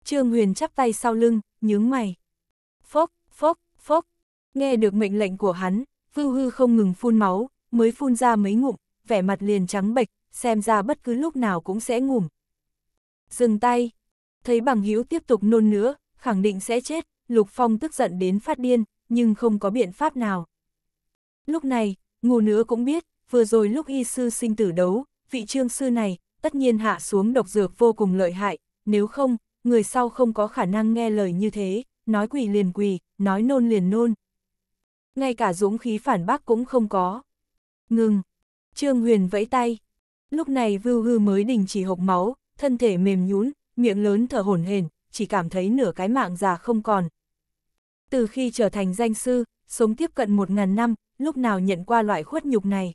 Trương Huyền chắp tay sau lưng, nhướng mày. Phốc, phốc, phốc, nghe được mệnh lệnh của hắn, vưu hư không ngừng phun máu, mới phun ra mấy ngụm, vẻ mặt liền trắng bệch, xem ra bất cứ lúc nào cũng sẽ ngủm. Dừng tay, thấy bằng hữu tiếp tục nôn nữa, khẳng định sẽ chết, Lục Phong tức giận đến phát điên, nhưng không có biện pháp nào. Lúc này, ngủ nữa cũng biết, vừa rồi lúc y sư sinh tử đấu, vị trương sư này, tất nhiên hạ xuống độc dược vô cùng lợi hại, nếu không, người sau không có khả năng nghe lời như thế, nói quỳ liền quỳ, nói nôn liền nôn. Ngay cả dũng khí phản bác cũng không có. Ngừng. Trương Huyền vẫy tay. Lúc này Vưu Hư mới đình chỉ hộc máu, thân thể mềm nhũn, miệng lớn thở hổn hển, chỉ cảm thấy nửa cái mạng già không còn, từ khi trở thành danh sư, sống tiếp cận một ngàn năm, lúc nào nhận qua loại khuất nhục này.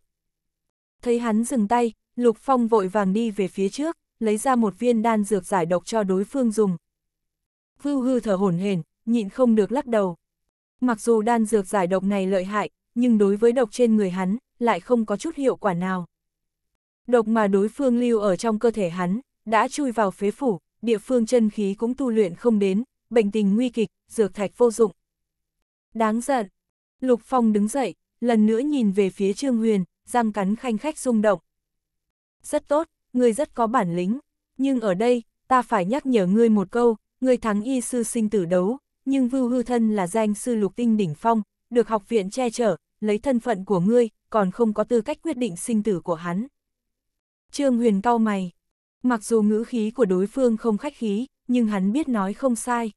Thấy hắn dừng tay, Lục Phong vội vàng đi về phía trước, lấy ra một viên đan dược giải độc cho đối phương dùng. Vưu hư thở hổn hển, nhịn không được lắc đầu. Mặc dù đan dược giải độc này lợi hại, nhưng đối với độc trên người hắn, lại không có chút hiệu quả nào. Độc mà đối phương lưu ở trong cơ thể hắn, đã chui vào phế phủ, địa phương chân khí cũng tu luyện không đến, bệnh tình nguy kịch, dược thạch vô dụng. Đáng giận. Lục Phong đứng dậy, lần nữa nhìn về phía Trương Huyền, răng cắn khanh khách rung động. Rất tốt, ngươi rất có bản lĩnh, nhưng ở đây, ta phải nhắc nhở ngươi một câu, ngươi thắng y sư sinh tử đấu, nhưng vưu hư thân là danh sư lục tinh đỉnh phong, được học viện che chở, lấy thân phận của ngươi, còn không có tư cách quyết định sinh tử của hắn. Trương Huyền cau mày. Mặc dù ngữ khí của đối phương không khách khí, nhưng hắn biết nói không sai.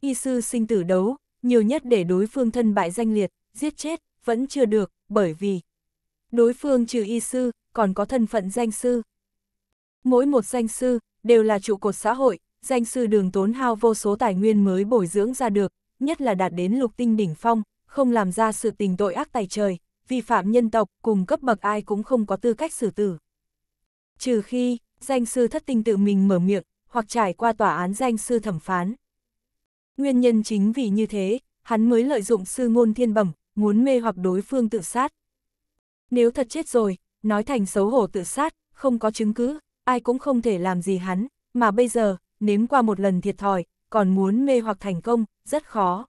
Y sư sinh tử đấu, nhiều nhất để đối phương thân bại danh liệt, giết chết, vẫn chưa được, bởi vì đối phương trừ y sư, còn có thân phận danh sư. Mỗi một danh sư, đều là trụ cột xã hội, danh sư đường tốn hao vô số tài nguyên mới bồi dưỡng ra được, nhất là đạt đến lục tinh đỉnh phong, không làm ra sự tình tội ác tài trời, vi phạm nhân tộc cùng cấp bậc ai cũng không có tư cách xử tử. Trừ khi, danh sư thất tinh tự mình mở miệng, hoặc trải qua tòa án danh sư thẩm phán, Nguyên nhân chính vì như thế, hắn mới lợi dụng sư ngôn thiên bẩm, muốn mê hoặc đối phương tự sát. Nếu thật chết rồi, nói thành xấu hổ tự sát, không có chứng cứ, ai cũng không thể làm gì hắn, mà bây giờ, nếm qua một lần thiệt thòi, còn muốn mê hoặc thành công, rất khó.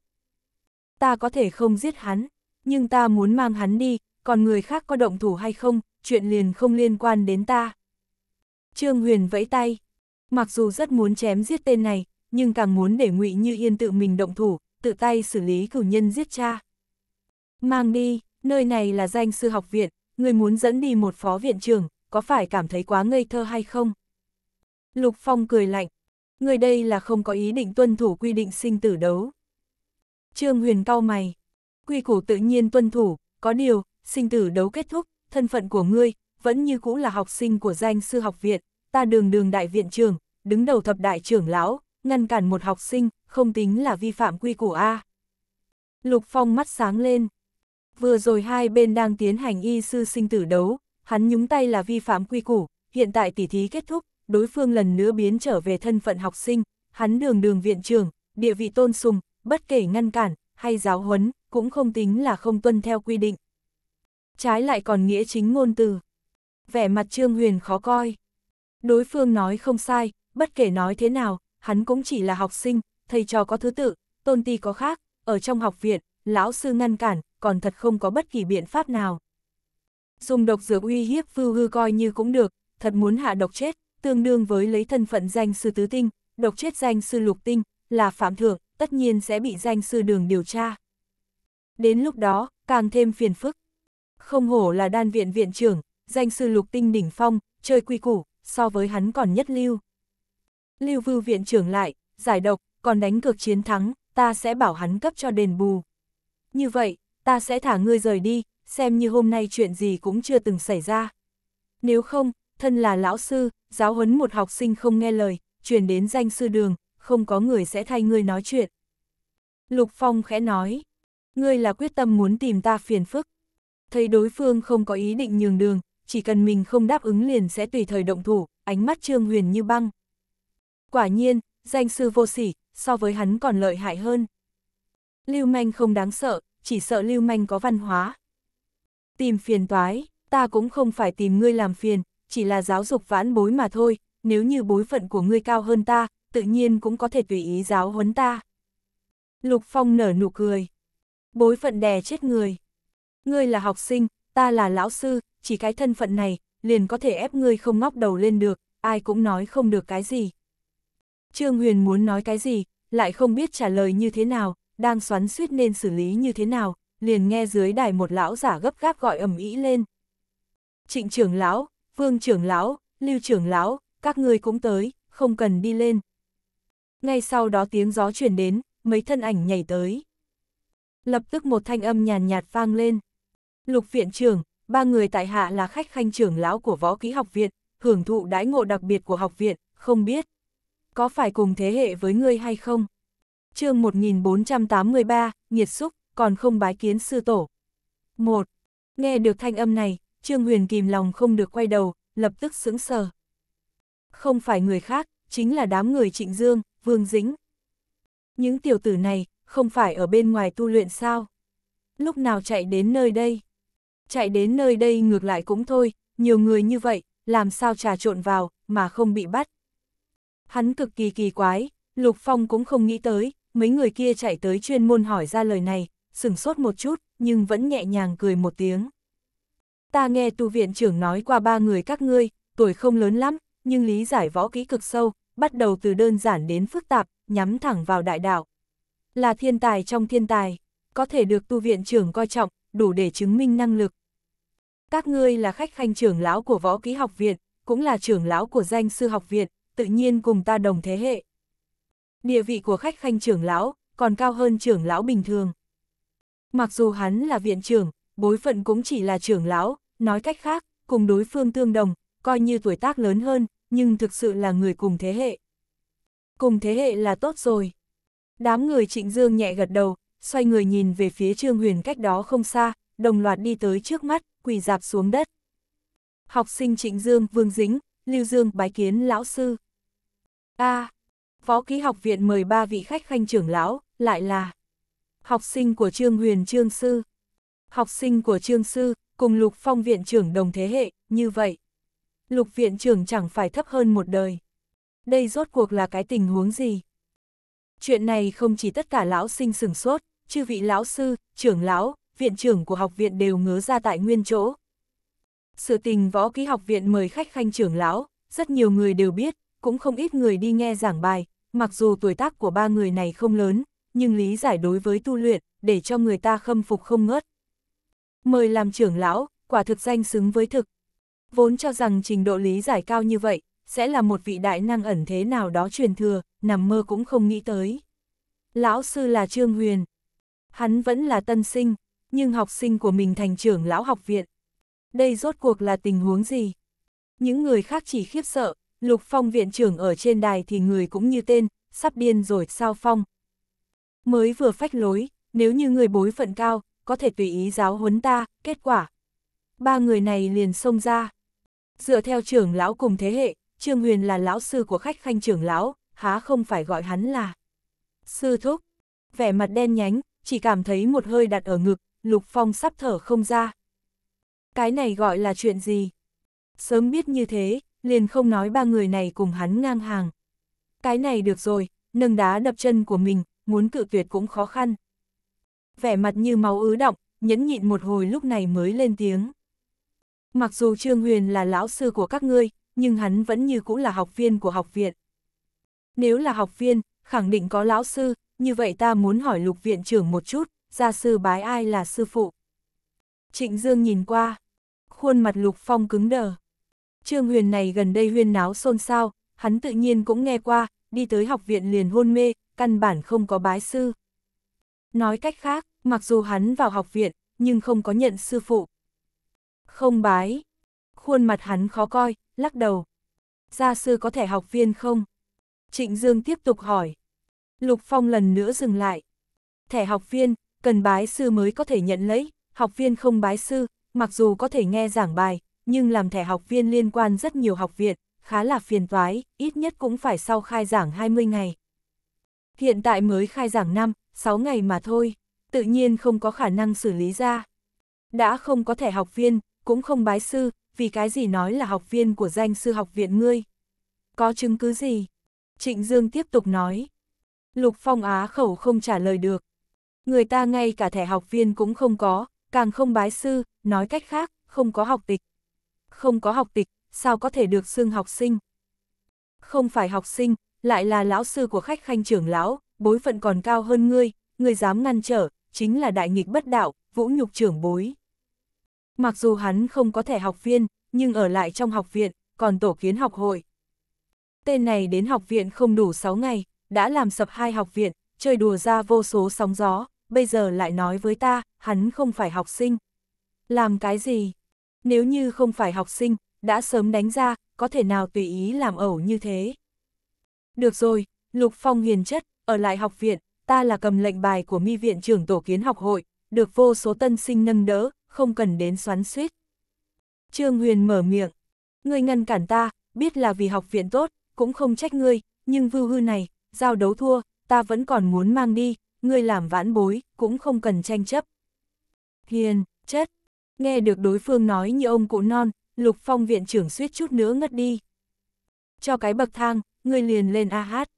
Ta có thể không giết hắn, nhưng ta muốn mang hắn đi, còn người khác có động thủ hay không, chuyện liền không liên quan đến ta. Trương Huyền vẫy tay, mặc dù rất muốn chém giết tên này, nhưng càng muốn để ngụy Như Yên tự mình động thủ, tự tay xử lý cửu nhân giết cha. Mang đi, nơi này là danh sư học viện, người muốn dẫn đi một phó viện trưởng, có phải cảm thấy quá ngây thơ hay không? Lục Phong cười lạnh, người đây là không có ý định tuân thủ quy định sinh tử đấu. Trương Huyền cau mày, quy củ tự nhiên tuân thủ, có điều, sinh tử đấu kết thúc, thân phận của ngươi vẫn như cũ là học sinh của danh sư học viện, ta đường đường đại viện trưởng, đứng đầu thập đại trưởng lão, ngăn cản một học sinh, không tính là vi phạm quy củ A. Lục Phong mắt sáng lên. Vừa rồi hai bên đang tiến hành y sư sinh tử đấu, hắn nhúng tay là vi phạm quy củ, hiện tại tỉ thí kết thúc, đối phương lần nữa biến trở về thân phận học sinh, hắn đường đường viện trường, địa vị tôn sùng, bất kể ngăn cản, hay giáo huấn, cũng không tính là không tuân theo quy định. Trái lại còn nghĩa chính ngôn từ. Vẻ mặt Trương Huyền khó coi. Đối phương nói không sai, bất kể nói thế nào, hắn cũng chỉ là học sinh, thầy trò có thứ tự, tôn ti có khác, ở trong học viện, lão sư ngăn cản, còn thật không có bất kỳ biện pháp nào. Dùng độc dược uy hiếp Phư Hư coi như cũng được, thật muốn hạ độc chết, tương đương với lấy thân phận danh sư tứ tinh, độc chết danh sư lục tinh, là phạm thượng, tất nhiên sẽ bị danh sư đường điều tra. Đến lúc đó, càng thêm phiền phức. Không hổ là đan viện viện trưởng, danh sư lục tinh đỉnh phong, chơi quy củ, so với hắn còn nhất lưu. Lưu Vưu Viện trưởng lại, giải độc, còn đánh cược chiến thắng, ta sẽ bảo hắn cấp cho đền bù. Như vậy, ta sẽ thả ngươi rời đi, xem như hôm nay chuyện gì cũng chưa từng xảy ra. Nếu không, thân là lão sư, giáo huấn một học sinh không nghe lời, truyền đến danh sư đường, không có người sẽ thay ngươi nói chuyện. Lục Phong khẽ nói, ngươi là quyết tâm muốn tìm ta phiền phức. Thấy đối phương không có ý định nhường đường, chỉ cần mình không đáp ứng liền sẽ tùy thời động thủ, ánh mắt Trương Huyền như băng. Quả nhiên, danh sư vô sỉ, so với hắn còn lợi hại hơn. Lưu manh không đáng sợ, chỉ sợ lưu manh có văn hóa. Tìm phiền toái, ta cũng không phải tìm ngươi làm phiền, chỉ là giáo dục vãn bối mà thôi, nếu như bối phận của ngươi cao hơn ta, tự nhiên cũng có thể tùy ý giáo huấn ta. Lục Phong nở nụ cười. Bối phận đè chết người. Ngươi là học sinh, ta là lão sư, chỉ cái thân phận này, liền có thể ép ngươi không ngóc đầu lên được, ai cũng nói không được cái gì. Trương Huyền muốn nói cái gì, lại không biết trả lời như thế nào, đang xoắn suýt nên xử lý như thế nào, liền nghe dưới đài một lão giả gấp gáp gọi ầm ĩ lên. Trịnh trưởng lão, Vương trưởng lão, Lưu trưởng lão, các ngươi cũng tới, không cần đi lên. Ngay sau đó tiếng gió truyền đến, mấy thân ảnh nhảy tới. Lập tức một thanh âm nhàn nhạt, nhạt vang lên. Lục viện trưởng, ba người tại hạ là khách khanh trưởng lão của võ kỹ học viện, hưởng thụ đãi ngộ đặc biệt của học viện, không biết có phải cùng thế hệ với ngươi hay không? chương 1483, Nhiệt Xúc, còn không bái kiến sư tổ. 1. Nghe được thanh âm này, Trương Huyền kìm lòng không được quay đầu, lập tức sững sờ. Không phải người khác, chính là đám người Trịnh Dương, Vương Dĩnh. Những tiểu tử này, không phải ở bên ngoài tu luyện sao? Lúc nào chạy đến nơi đây? Chạy đến nơi đây ngược lại cũng thôi, nhiều người như vậy, làm sao trà trộn vào, mà không bị bắt. Hắn cực kỳ kỳ quái, Lục Phong cũng không nghĩ tới, mấy người kia chạy tới chuyên môn hỏi ra lời này, sừng sốt một chút, nhưng vẫn nhẹ nhàng cười một tiếng. Ta nghe tu viện trưởng nói qua ba người các ngươi, tuổi không lớn lắm, nhưng lý giải võ kỹ cực sâu, bắt đầu từ đơn giản đến phức tạp, nhắm thẳng vào đại đạo. Là thiên tài trong thiên tài, có thể được tu viện trưởng coi trọng, đủ để chứng minh năng lực. Các ngươi là khách khanh trưởng lão của võ kỹ học viện, cũng là trưởng lão của danh sư học viện, tự nhiên cùng ta đồng thế hệ. Địa vị của khách khanh trưởng lão còn cao hơn trưởng lão bình thường. Mặc dù hắn là viện trưởng, bối phận cũng chỉ là trưởng lão, nói cách khác, cùng đối phương tương đồng, coi như tuổi tác lớn hơn, nhưng thực sự là người cùng thế hệ. Cùng thế hệ là tốt rồi. Đám người trịnh dương nhẹ gật đầu, xoay người nhìn về phía trương huyền cách đó không xa, đồng loạt đi tới trước mắt, quỳ dạp xuống đất. Học sinh trịnh dương, vương dính, Lưu Dương bái kiến lão sư. A. À, Võ ký học viện mời ba vị khách khanh trưởng lão, lại là học sinh của Trương Huyền Trương Sư. Học sinh của Trương Sư, cùng Lục Phong viện trưởng đồng thế hệ, như vậy. Lục viện trưởng chẳng phải thấp hơn một đời. Đây rốt cuộc là cái tình huống gì? Chuyện này không chỉ tất cả lão sinh sửng sốt, chư vị lão sư, trưởng lão, viện trưởng của học viện đều ngớ ra tại nguyên chỗ. Sự tình võ ký học viện mời khách khanh trưởng lão, rất nhiều người đều biết, cũng không ít người đi nghe giảng bài, mặc dù tuổi tác của ba người này không lớn, nhưng lý giải đối với tu luyện, để cho người ta khâm phục không ngớt. Mời làm trưởng lão, quả thực danh xứng với thực. Vốn cho rằng trình độ lý giải cao như vậy, sẽ là một vị đại năng ẩn thế nào đó truyền thừa, nằm mơ cũng không nghĩ tới. Lão sư là Trương Huyền. Hắn vẫn là tân sinh, nhưng học sinh của mình thành trưởng lão học viện, đây rốt cuộc là tình huống gì? Những người khác chỉ khiếp sợ, Lục Phong viện trưởng ở trên đài thì người cũng như tên, sắp điên rồi sao Phong. Mới vừa phách lối, nếu như người bối phận cao, có thể tùy ý giáo huấn ta, kết quả. Ba người này liền xông ra. Dựa theo trưởng lão cùng thế hệ, Trương Huyền là lão sư của khách khanh trưởng lão, há không phải gọi hắn là sư thúc. Vẻ mặt đen nhánh, chỉ cảm thấy một hơi đặt ở ngực, Lục Phong sắp thở không ra. Cái này gọi là chuyện gì? Sớm biết như thế, liền không nói ba người này cùng hắn ngang hàng. Cái này được rồi, nâng đá đập chân của mình, muốn cự tuyệt cũng khó khăn. Vẻ mặt như máu ứ động, nhẫn nhịn một hồi lúc này mới lên tiếng. Mặc dù Trương Huyền là lão sư của các ngươi, nhưng hắn vẫn như cũng là học viên của học viện. Nếu là học viên, khẳng định có lão sư, như vậy ta muốn hỏi lục viện trưởng một chút, gia sư bái ai là sư phụ. Trịnh Dương nhìn qua, khuôn mặt Lục Phong cứng đờ. Trương Huyền này gần đây huyên náo xôn xao, hắn tự nhiên cũng nghe qua, đi tới học viện liền hôn mê, căn bản không có bái sư. Nói cách khác, mặc dù hắn vào học viện, nhưng không có nhận sư phụ. Không bái. Khuôn mặt hắn khó coi, lắc đầu. Gia sư có thể học viên không? Trịnh Dương tiếp tục hỏi. Lục Phong lần nữa dừng lại. Thẻ học viên, cần bái sư mới có thể nhận lấy, học viên không bái sư, mặc dù có thể nghe giảng bài, nhưng làm thẻ học viên liên quan rất nhiều học viện, khá là phiền toái, ít nhất cũng phải sau khai giảng 20 ngày. Hiện tại mới khai giảng 5, 6 ngày mà thôi, tự nhiên không có khả năng xử lý ra. Đã không có thẻ học viên, cũng không bái sư, vì cái gì nói là học viên của danh sư học viện ngươi. Có chứng cứ gì? Trịnh Dương tiếp tục nói. Lục Phong Á khẩu không trả lời được. Người ta ngay cả thẻ học viên cũng không có, càng không bái sư, nói cách khác, không có học tịch. Không có học tịch, sao có thể được xưng học sinh? Không phải học sinh, lại là lão sư của khách khanh trưởng lão, bối phận còn cao hơn ngươi, ngươi dám ngăn trở, chính là đại nghịch bất đạo, vũ nhục trưởng bối. Mặc dù hắn không có thẻ học viên, nhưng ở lại trong học viện, còn tổ kiến học hội. Tên này đến học viện không đủ 6 ngày, đã làm sập hai học viện, chơi đùa ra vô số sóng gió, bây giờ lại nói với ta, hắn không phải học sinh. Làm cái gì? Nếu như không phải học sinh, đã sớm đánh ra, có thể nào tùy ý làm ẩu như thế? Được rồi, Lục Phong hiền chất, ở lại học viện, ta là cầm lệnh bài của mi viện trưởng tổ kiến học hội, được vô số tân sinh nâng đỡ, không cần đến xoắn suýt. Trương Huyền mở miệng, ngươi ngăn cản ta, biết là vì học viện tốt, cũng không trách ngươi, nhưng vưu hư này, giao đấu thua, ta vẫn còn muốn mang đi, ngươi làm vãn bối, cũng không cần tranh chấp hiền, chất. Nghe được đối phương nói như ông cụ non, Lục Phong viện trưởng suýt chút nữa ngất đi. Cho cái bậc thang, ngươi liền lên a hát.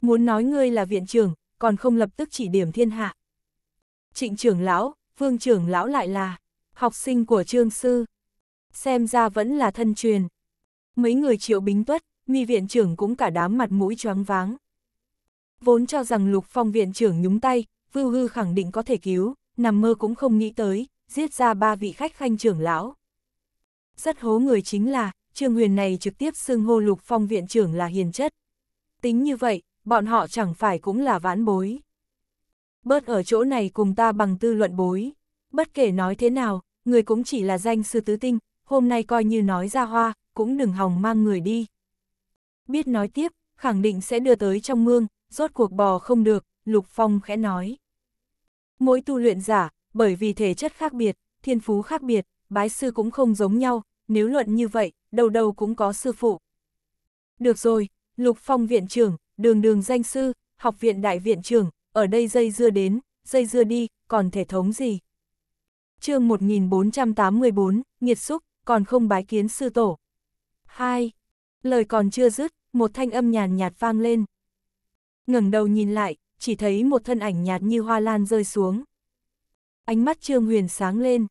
Muốn nói ngươi là viện trưởng, còn không lập tức chỉ điểm thiên hạ. Trịnh trưởng lão, vương trưởng lão lại là học sinh của trương sư. Xem ra vẫn là thân truyền. Mấy người triệu bính tuất, mi viện trưởng cũng cả đám mặt mũi choáng váng. Vốn cho rằng Lục Phong viện trưởng nhúng tay, Vưu Hư khẳng định có thể cứu, nằm mơ cũng không nghĩ tới, giết ra ba vị khách khanh trưởng lão. Rất hố người chính là, Trương Huyền này trực tiếp xưng hô lục phong viện trưởng là hiền chất. Tính như vậy, bọn họ chẳng phải cũng là vãn bối. Bớt ở chỗ này cùng ta bằng tư luận bối. Bất kể nói thế nào, người cũng chỉ là danh sư tứ tinh, hôm nay coi như nói ra hoa, cũng đừng hòng mang người đi. Biết nói tiếp, khẳng định sẽ đưa tới trong mương, rốt cuộc bò không được, Lục Phong khẽ nói. Mỗi tu luyện giả, bởi vì thể chất khác biệt, thiên phú khác biệt, bái sư cũng không giống nhau, nếu luận như vậy, đầu đầu cũng có sư phụ. Được rồi, Lục Phong viện trưởng, đường đường danh sư, học viện đại viện trưởng, ở đây dây dưa đến, dây dưa đi, còn thể thống gì? chương 1484, nghiệt xúc, còn không bái kiến sư tổ. 2. Lời còn chưa dứt, một thanh âm nhàn nhạt vang lên. ngẩng đầu nhìn lại, chỉ thấy một thân ảnh nhạt như hoa lan rơi xuống. Ánh mắt Trương Huyền sáng lên.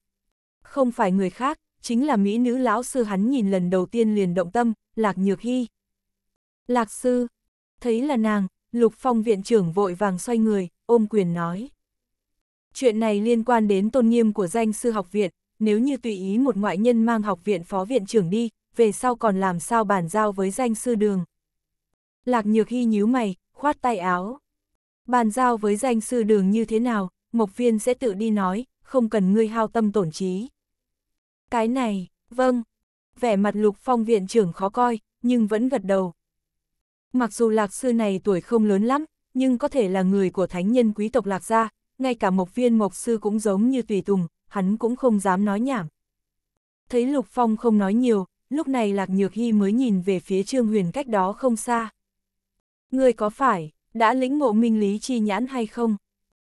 Không phải người khác, chính là mỹ nữ lão sư hắn nhìn lần đầu tiên liền động tâm, Lạc Nhược Hy. Lạc sư, thấy là nàng, Lục Phong viện trưởng vội vàng xoay người, ôm quyền nói. Chuyện này liên quan đến tôn nghiêm của danh sư học viện, nếu như tùy ý một ngoại nhân mang học viện phó viện trưởng đi, về sau còn làm sao bàn giao với danh sư đường. Lạc Nhược Hy nhíu mày, khoát tay áo. Bàn giao với danh sư đường như thế nào, Mộc Viên sẽ tự đi nói, không cần ngươi hao tâm tổn trí. Cái này, vâng. Vẻ mặt lục phong viện trưởng khó coi, nhưng vẫn gật đầu. Mặc dù lạc sư này tuổi không lớn lắm, nhưng có thể là người của thánh nhân quý tộc lạc gia, ngay cả mộc viên mộc sư cũng giống như tùy tùng, hắn cũng không dám nói nhảm. Thấy lục phong không nói nhiều, lúc này lạc nhược hy mới nhìn về phía trương huyền cách đó không xa. Người có phải, đã lĩnh ngộ minh lý chi nhãn hay không?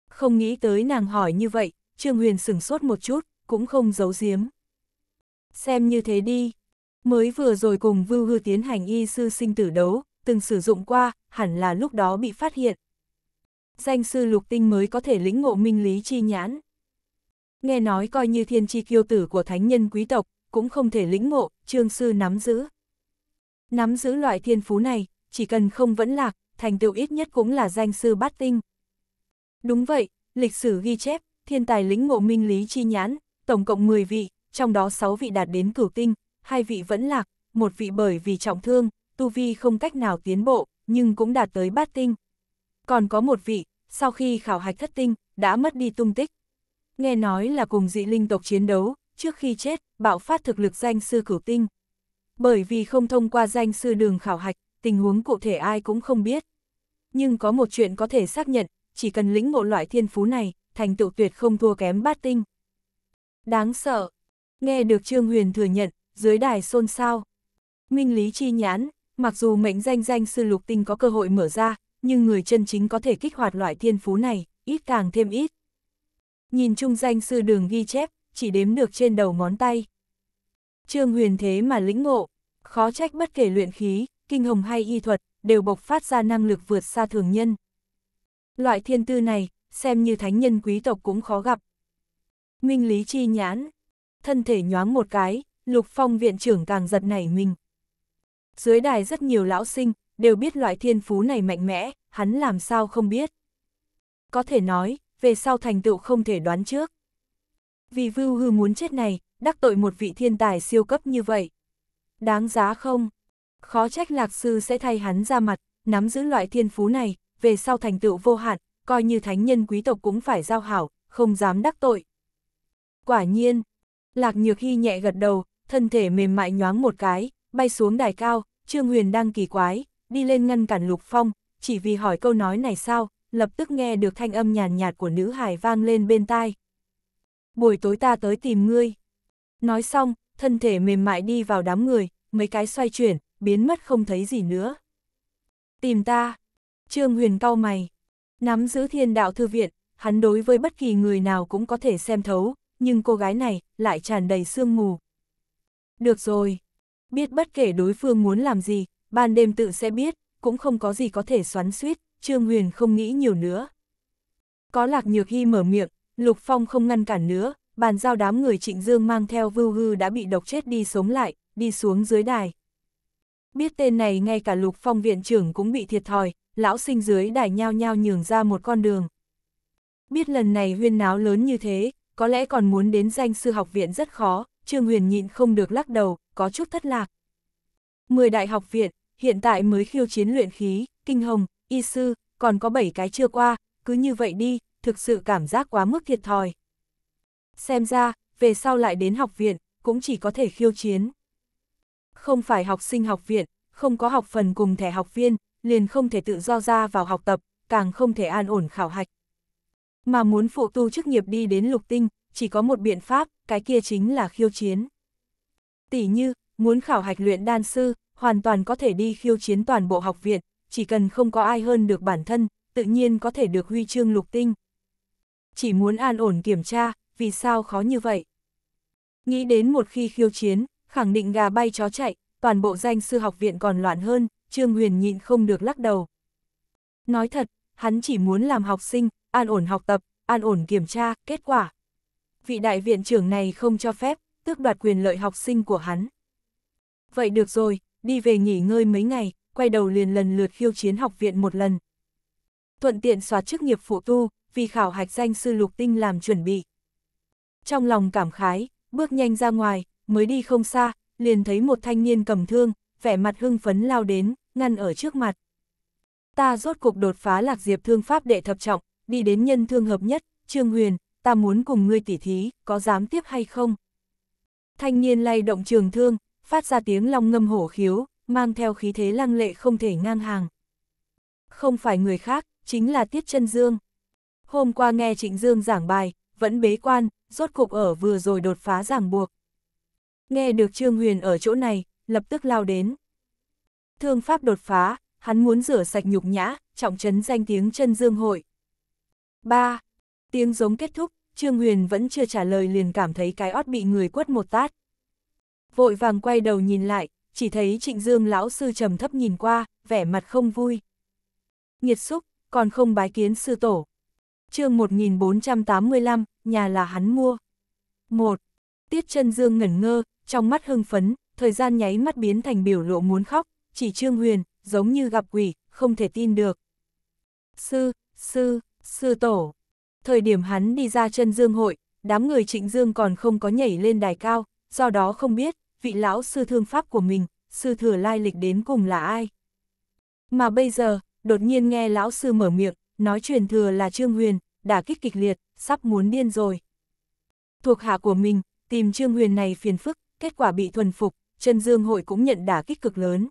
Không nghĩ tới nàng hỏi như vậy, Trương Huyền sửng sốt một chút, cũng không giấu giếm. Xem như thế đi, mới vừa rồi cùng Vưu Hư tiến hành y sư sinh tử đấu, từng sử dụng qua, hẳn là lúc đó bị phát hiện. Danh sư lục tinh mới có thể lĩnh ngộ minh lý chi nhãn. Nghe nói coi như thiên chi kiêu tử của thánh nhân quý tộc, cũng không thể lĩnh ngộ, trương sư nắm giữ. Nắm giữ loại thiên phú này, chỉ cần không vẫn lạc, thành tựu ít nhất cũng là danh sư bát tinh. Đúng vậy, lịch sử ghi chép, thiên tài lĩnh ngộ minh lý chi nhãn, tổng cộng 10 vị, trong đó 6 vị đạt đến cửu tinh, hai vị vẫn lạc, một vị bởi vì trọng thương, tu vi không cách nào tiến bộ, nhưng cũng đạt tới bát tinh. Còn có một vị, sau khi khảo hạch thất tinh, đã mất đi tung tích. Nghe nói là cùng dị linh tộc chiến đấu, trước khi chết, bạo phát thực lực danh sư cửu tinh. Bởi vì không thông qua danh sư đường khảo hạch, tình huống cụ thể ai cũng không biết. Nhưng có một chuyện có thể xác nhận, chỉ cần lĩnh ngộ loại thiên phú này, thành tựu tuyệt không thua kém bát tinh. Đáng sợ. Nghe được Trương Huyền thừa nhận, dưới đài xôn xao. Minh lý chi nhãn, mặc dù mệnh danh danh sư lục tinh có cơ hội mở ra, nhưng người chân chính có thể kích hoạt loại thiên phú này, ít càng thêm ít. Nhìn chung danh sư đường ghi chép, chỉ đếm được trên đầu ngón tay. Trương Huyền thế mà lĩnh ngộ, khó trách bất kể luyện khí, kinh hồng hay y thuật, đều bộc phát ra năng lực vượt xa thường nhân. Loại thiên tư này, xem như thánh nhân quý tộc cũng khó gặp. Minh Lý Chi nhãn, thân thể nhoáng một cái, Lục Phong viện trưởng càng giật nảy mình. Dưới đài rất nhiều lão sinh, đều biết loại thiên phú này mạnh mẽ, hắn làm sao không biết. Có thể nói, về sau thành tựu không thể đoán trước. Vì vưu hư muốn chết này, đắc tội một vị thiên tài siêu cấp như vậy. Đáng giá không? khó trách lạc sư sẽ thay hắn ra mặt, nắm giữ loại thiên phú này, về sau thành tựu vô hạn, coi như thánh nhân quý tộc cũng phải giao hảo, không dám đắc tội. Quả nhiên, lạc nhược hy nhẹ gật đầu, thân thể mềm mại nhoáng một cái, bay xuống đài cao, Trương Huyền đang kỳ quái, đi lên ngăn cản Lục Phong, chỉ vì hỏi câu nói này sao, lập tức nghe được thanh âm nhàn nhạt, của nữ hải vang lên bên tai. Buổi tối ta tới tìm ngươi. Nói xong, thân thể mềm mại đi vào đám người, mấy cái xoay chuyển, biến mất không thấy gì nữa. Tìm ta. Trương Huyền cau mày. Nắm giữ thiên đạo thư viện, hắn đối với bất kỳ người nào cũng có thể xem thấu, nhưng cô gái này lại tràn đầy sương mù. Được rồi. Biết bất kể đối phương muốn làm gì, ban đêm tự sẽ biết, cũng không có gì có thể xoắn suýt, Trương Huyền không nghĩ nhiều nữa. Có lạc nhược hy mở miệng, Lục Phong không ngăn cản nữa, bàn giao đám người trịnh dương mang theo vưu hư đã bị độc chết đi sống lại, đi xuống dưới đài, biết tên này ngay cả lục phong viện trưởng cũng bị thiệt thòi, lão sinh dưới đài nhao nhao nhường ra một con đường. Biết lần này huyên náo lớn như thế, có lẽ còn muốn đến danh sư học viện rất khó, Trương Huyền nhịn không được lắc đầu, có chút thất lạc. Mười đại học viện, hiện tại mới khiêu chiến luyện khí, kinh hồng, y sư, còn có bảy cái chưa qua, cứ như vậy đi, thực sự cảm giác quá mức thiệt thòi. Xem ra, về sau lại đến học viện, cũng chỉ có thể khiêu chiến không phải học sinh học viện, không có học phần cùng thẻ học viên, liền không thể tự do ra vào học tập, càng không thể an ổn khảo hạch. Mà muốn phụ tu chức nghiệp đi đến lục tinh, chỉ có một biện pháp, cái kia chính là khiêu chiến. Tỷ như, muốn khảo hạch luyện đan sư, hoàn toàn có thể đi khiêu chiến toàn bộ học viện, chỉ cần không có ai hơn được bản thân, tự nhiên có thể được huy chương lục tinh. Chỉ muốn an ổn kiểm tra, vì sao khó như vậy? Nghĩ đến một khi khiêu chiến, khẳng định gà bay chó chạy, toàn bộ danh sư học viện còn loạn hơn, Trương Huyền nhịn không được lắc đầu. Nói thật, hắn chỉ muốn làm học sinh, an ổn học tập, an ổn kiểm tra, kết quả. Vị đại viện trưởng này không cho phép, tước đoạt quyền lợi học sinh của hắn. Vậy được rồi, đi về nghỉ ngơi mấy ngày, quay đầu liền lần lượt khiêu chiến học viện một lần. Thuận tiện xóa chức nghiệp phụ tu, vì khảo hạch danh sư lục tinh làm chuẩn bị. Trong lòng cảm khái, bước nhanh ra ngoài, mới đi không xa, liền thấy một thanh niên cầm thương, vẻ mặt hưng phấn lao đến, ngăn ở trước mặt. Ta rốt cục đột phá lạc diệp thương pháp đệ thập trọng, đi đến nhân thương hợp nhất, Trương Huyền, ta muốn cùng ngươi tỉ thí, có dám tiếp hay không? Thanh niên lay động trường thương, phát ra tiếng long ngâm hổ khiếu, mang theo khí thế lăng lệ không thể ngang hàng. Không phải người khác, chính là Tiết chân Dương. Hôm qua nghe Trịnh Dương giảng bài, vẫn bế quan, rốt cục ở vừa rồi đột phá giảng buộc. Nghe được Trương Huyền ở chỗ này, lập tức lao đến. Thương pháp đột phá, hắn muốn rửa sạch nhục nhã, trọng trấn danh tiếng chân dương hội. 3. Tiếng giống kết thúc, Trương Huyền vẫn chưa trả lời liền cảm thấy cái ót bị người quất một tát. Vội vàng quay đầu nhìn lại, chỉ thấy trịnh dương lão sư trầm thấp nhìn qua, vẻ mặt không vui. Nhiệt xúc, còn không bái kiến sư tổ. chương 1485, nhà là hắn mua. 1. Tiết chân dương ngẩn ngơ, trong mắt hưng phấn, thời gian nháy mắt biến thành biểu lộ muốn khóc, chỉ Trương Huyền, giống như gặp quỷ, không thể tin được. Sư, sư, sư tổ. Thời điểm hắn đi ra chân dương hội, đám người trịnh dương còn không có nhảy lên đài cao, do đó không biết, vị lão sư thương pháp của mình, sư thừa lai lịch đến cùng là ai. Mà bây giờ, đột nhiên nghe lão sư mở miệng, nói truyền thừa là Trương Huyền, đã kích kịch liệt, sắp muốn điên rồi. Thuộc hạ của mình, tìm Trương Huyền này phiền phức, kết quả bị thuần phục, Trần Dương hội cũng nhận đả kích cực lớn.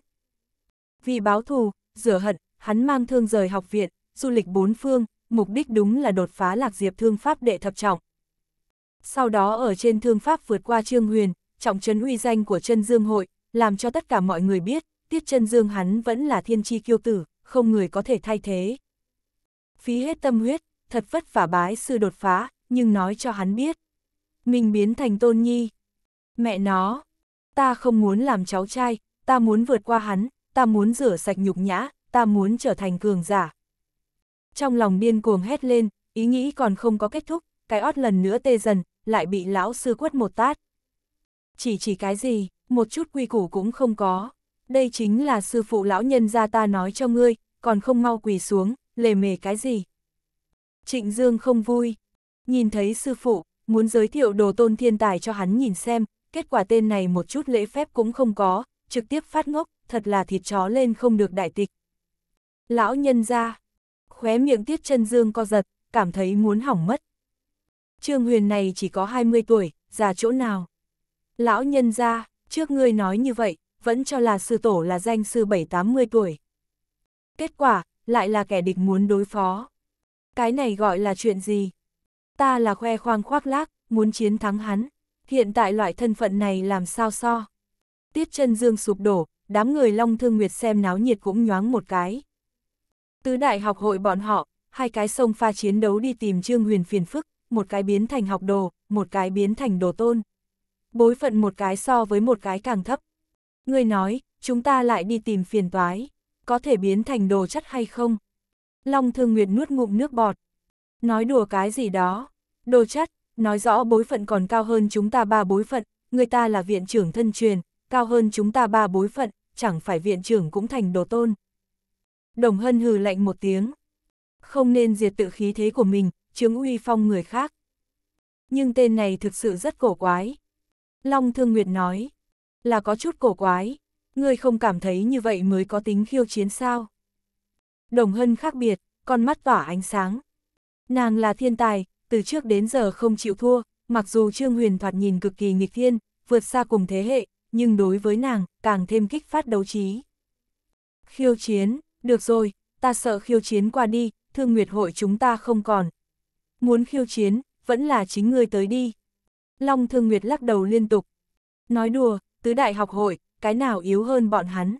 Vì báo thù, rửa hận, hắn mang thương rời học viện, du lịch bốn phương, mục đích đúng là đột phá lạc diệp thương pháp đệ thập trọng. Sau đó ở trên thương pháp vượt qua Trương Huyền, trọng trấn uy danh của Trân Dương hội, làm cho tất cả mọi người biết, Tiết Trân Dương hắn vẫn là thiên chi kiêu tử, không người có thể thay thế. Phí hết tâm huyết, thật vất vả bái sư đột phá, nhưng nói cho hắn biết. Mình biến thành tôn nhi, Mẹ nó, ta không muốn làm cháu trai, ta muốn vượt qua hắn, ta muốn rửa sạch nhục nhã, ta muốn trở thành cường giả. Trong lòng điên cuồng hét lên, ý nghĩ còn không có kết thúc, cái ót lần nữa tê dần, lại bị lão sư quất một tát. Chỉ chỉ cái gì, một chút quy củ cũng không có. Đây chính là sư phụ lão nhân ra ta nói cho ngươi, còn không mau quỳ xuống, lề mề cái gì. Trịnh Dương không vui. Nhìn thấy sư phụ, muốn giới thiệu đồ tôn thiên tài cho hắn nhìn xem, kết quả tên này một chút lễ phép cũng không có, trực tiếp phát ngốc, thật là thịt chó lên không được đại tịch. Lão nhân ra, khóe miệng tiết chân dương co giật, cảm thấy muốn hỏng mất. Trương Huyền này chỉ có 20 tuổi, già chỗ nào? Lão nhân ra, trước ngươi nói như vậy, vẫn cho là sư tổ là danh sư 7-80 tuổi. Kết quả, lại là kẻ địch muốn đối phó. Cái này gọi là chuyện gì? Ta là khoe khoang khoác lác, muốn chiến thắng hắn hiện tại loại thân phận này làm sao so. Tiết chân dương sụp đổ, đám người Long Thương Nguyệt xem náo nhiệt cũng nhoáng một cái. Tứ đại học hội bọn họ, hai cái sông pha chiến đấu đi tìm Trương Huyền phiền phức, một cái biến thành học đồ, một cái biến thành đồ tôn. Bối phận một cái so với một cái càng thấp. Người nói, chúng ta lại đi tìm phiền toái, có thể biến thành đồ chất hay không? Long Thương Nguyệt nuốt ngụm nước bọt. Nói đùa cái gì đó, đồ chất, nói rõ bối phận còn cao hơn chúng ta ba bối phận, người ta là viện trưởng thân truyền, cao hơn chúng ta ba bối phận, chẳng phải viện trưởng cũng thành đồ tôn. Đồng Hân hừ lạnh một tiếng. Không nên diệt tự khí thế của mình, chứng uy phong người khác. Nhưng tên này thực sự rất cổ quái. Long Thương Nguyệt nói, là có chút cổ quái, ngươi không cảm thấy như vậy mới có tính khiêu chiến sao. Đồng Hân khác biệt, con mắt tỏa ánh sáng. Nàng là thiên tài, từ trước đến giờ không chịu thua, mặc dù Trương Huyền thoạt nhìn cực kỳ nghịch thiên, vượt xa cùng thế hệ, nhưng đối với nàng, càng thêm kích phát đấu trí. Khiêu chiến, được rồi, ta sợ khiêu chiến qua đi, thương nguyệt hội chúng ta không còn. Muốn khiêu chiến, vẫn là chính ngươi tới đi. Long thương nguyệt lắc đầu liên tục. Nói đùa, tứ đại học hội, cái nào yếu hơn bọn hắn.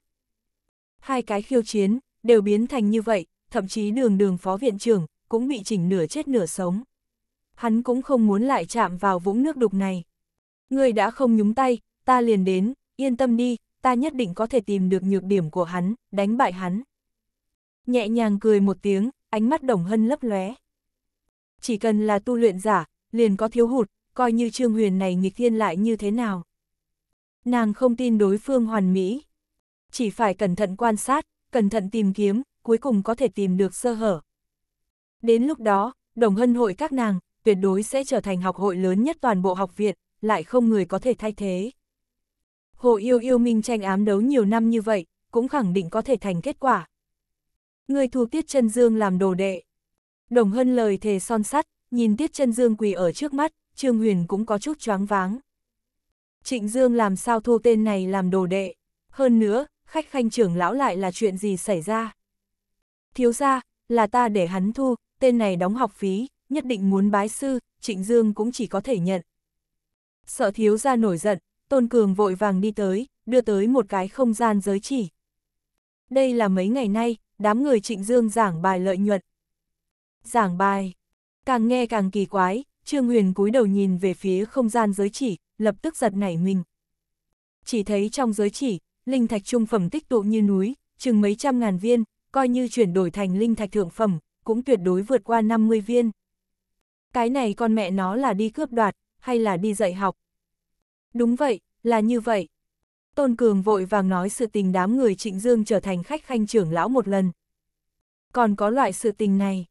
Hai cái khiêu chiến, đều biến thành như vậy, thậm chí đường đường phó viện trưởng, cũng bị chỉnh nửa chết nửa sống hắn cũng không muốn lại chạm vào vũng nước đục này. Người đã không nhúng tay, ta liền đến, yên tâm đi, ta nhất định có thể tìm được nhược điểm của hắn, đánh bại hắn. Nhẹ nhàng cười một tiếng, ánh mắt đồng hân lấp lóe. Chỉ cần là tu luyện giả, liền có thiếu hụt, coi như trương huyền này nghịch thiên lại như thế nào. Nàng không tin đối phương hoàn mỹ. Chỉ phải cẩn thận quan sát, cẩn thận tìm kiếm, cuối cùng có thể tìm được sơ hở. Đến lúc đó, đồng hân hội các nàng, tuyệt đối sẽ trở thành học hội lớn nhất toàn bộ học viện, lại không người có thể thay thế. Hồ Yêu Yêu Minh tranh ám đấu nhiều năm như vậy, cũng khẳng định có thể thành kết quả. Người thu Tiết chân Dương làm đồ đệ. Đồng Hân lời thề son sắt, nhìn Tiết chân Dương quỳ ở trước mắt, Trương Huyền cũng có chút choáng váng. Trịnh Dương làm sao thu tên này làm đồ đệ. Hơn nữa, khách khanh trưởng lão lại là chuyện gì xảy ra. Thiếu ra, là ta để hắn thu, tên này đóng học phí, nhất định muốn bái sư, Trịnh Dương cũng chỉ có thể nhận. Sợ thiếu ra nổi giận, Tôn Cường vội vàng đi tới, đưa tới một cái không gian giới chỉ. Đây là mấy ngày nay, đám người Trịnh Dương giảng bài lợi nhuận. Giảng bài, càng nghe càng kỳ quái, Trương Huyền cúi đầu nhìn về phía không gian giới chỉ, lập tức giật nảy mình. Chỉ thấy trong giới chỉ, linh thạch trung phẩm tích tụ như núi, chừng mấy trăm ngàn viên, coi như chuyển đổi thành linh thạch thượng phẩm, cũng tuyệt đối vượt qua 50 viên cái này con mẹ nó là đi cướp đoạt, hay là đi dạy học. Đúng vậy, là như vậy. Tôn Cường vội vàng nói sự tình đám người Trịnh Dương trở thành khách khanh trưởng lão một lần. Còn có loại sự tình này.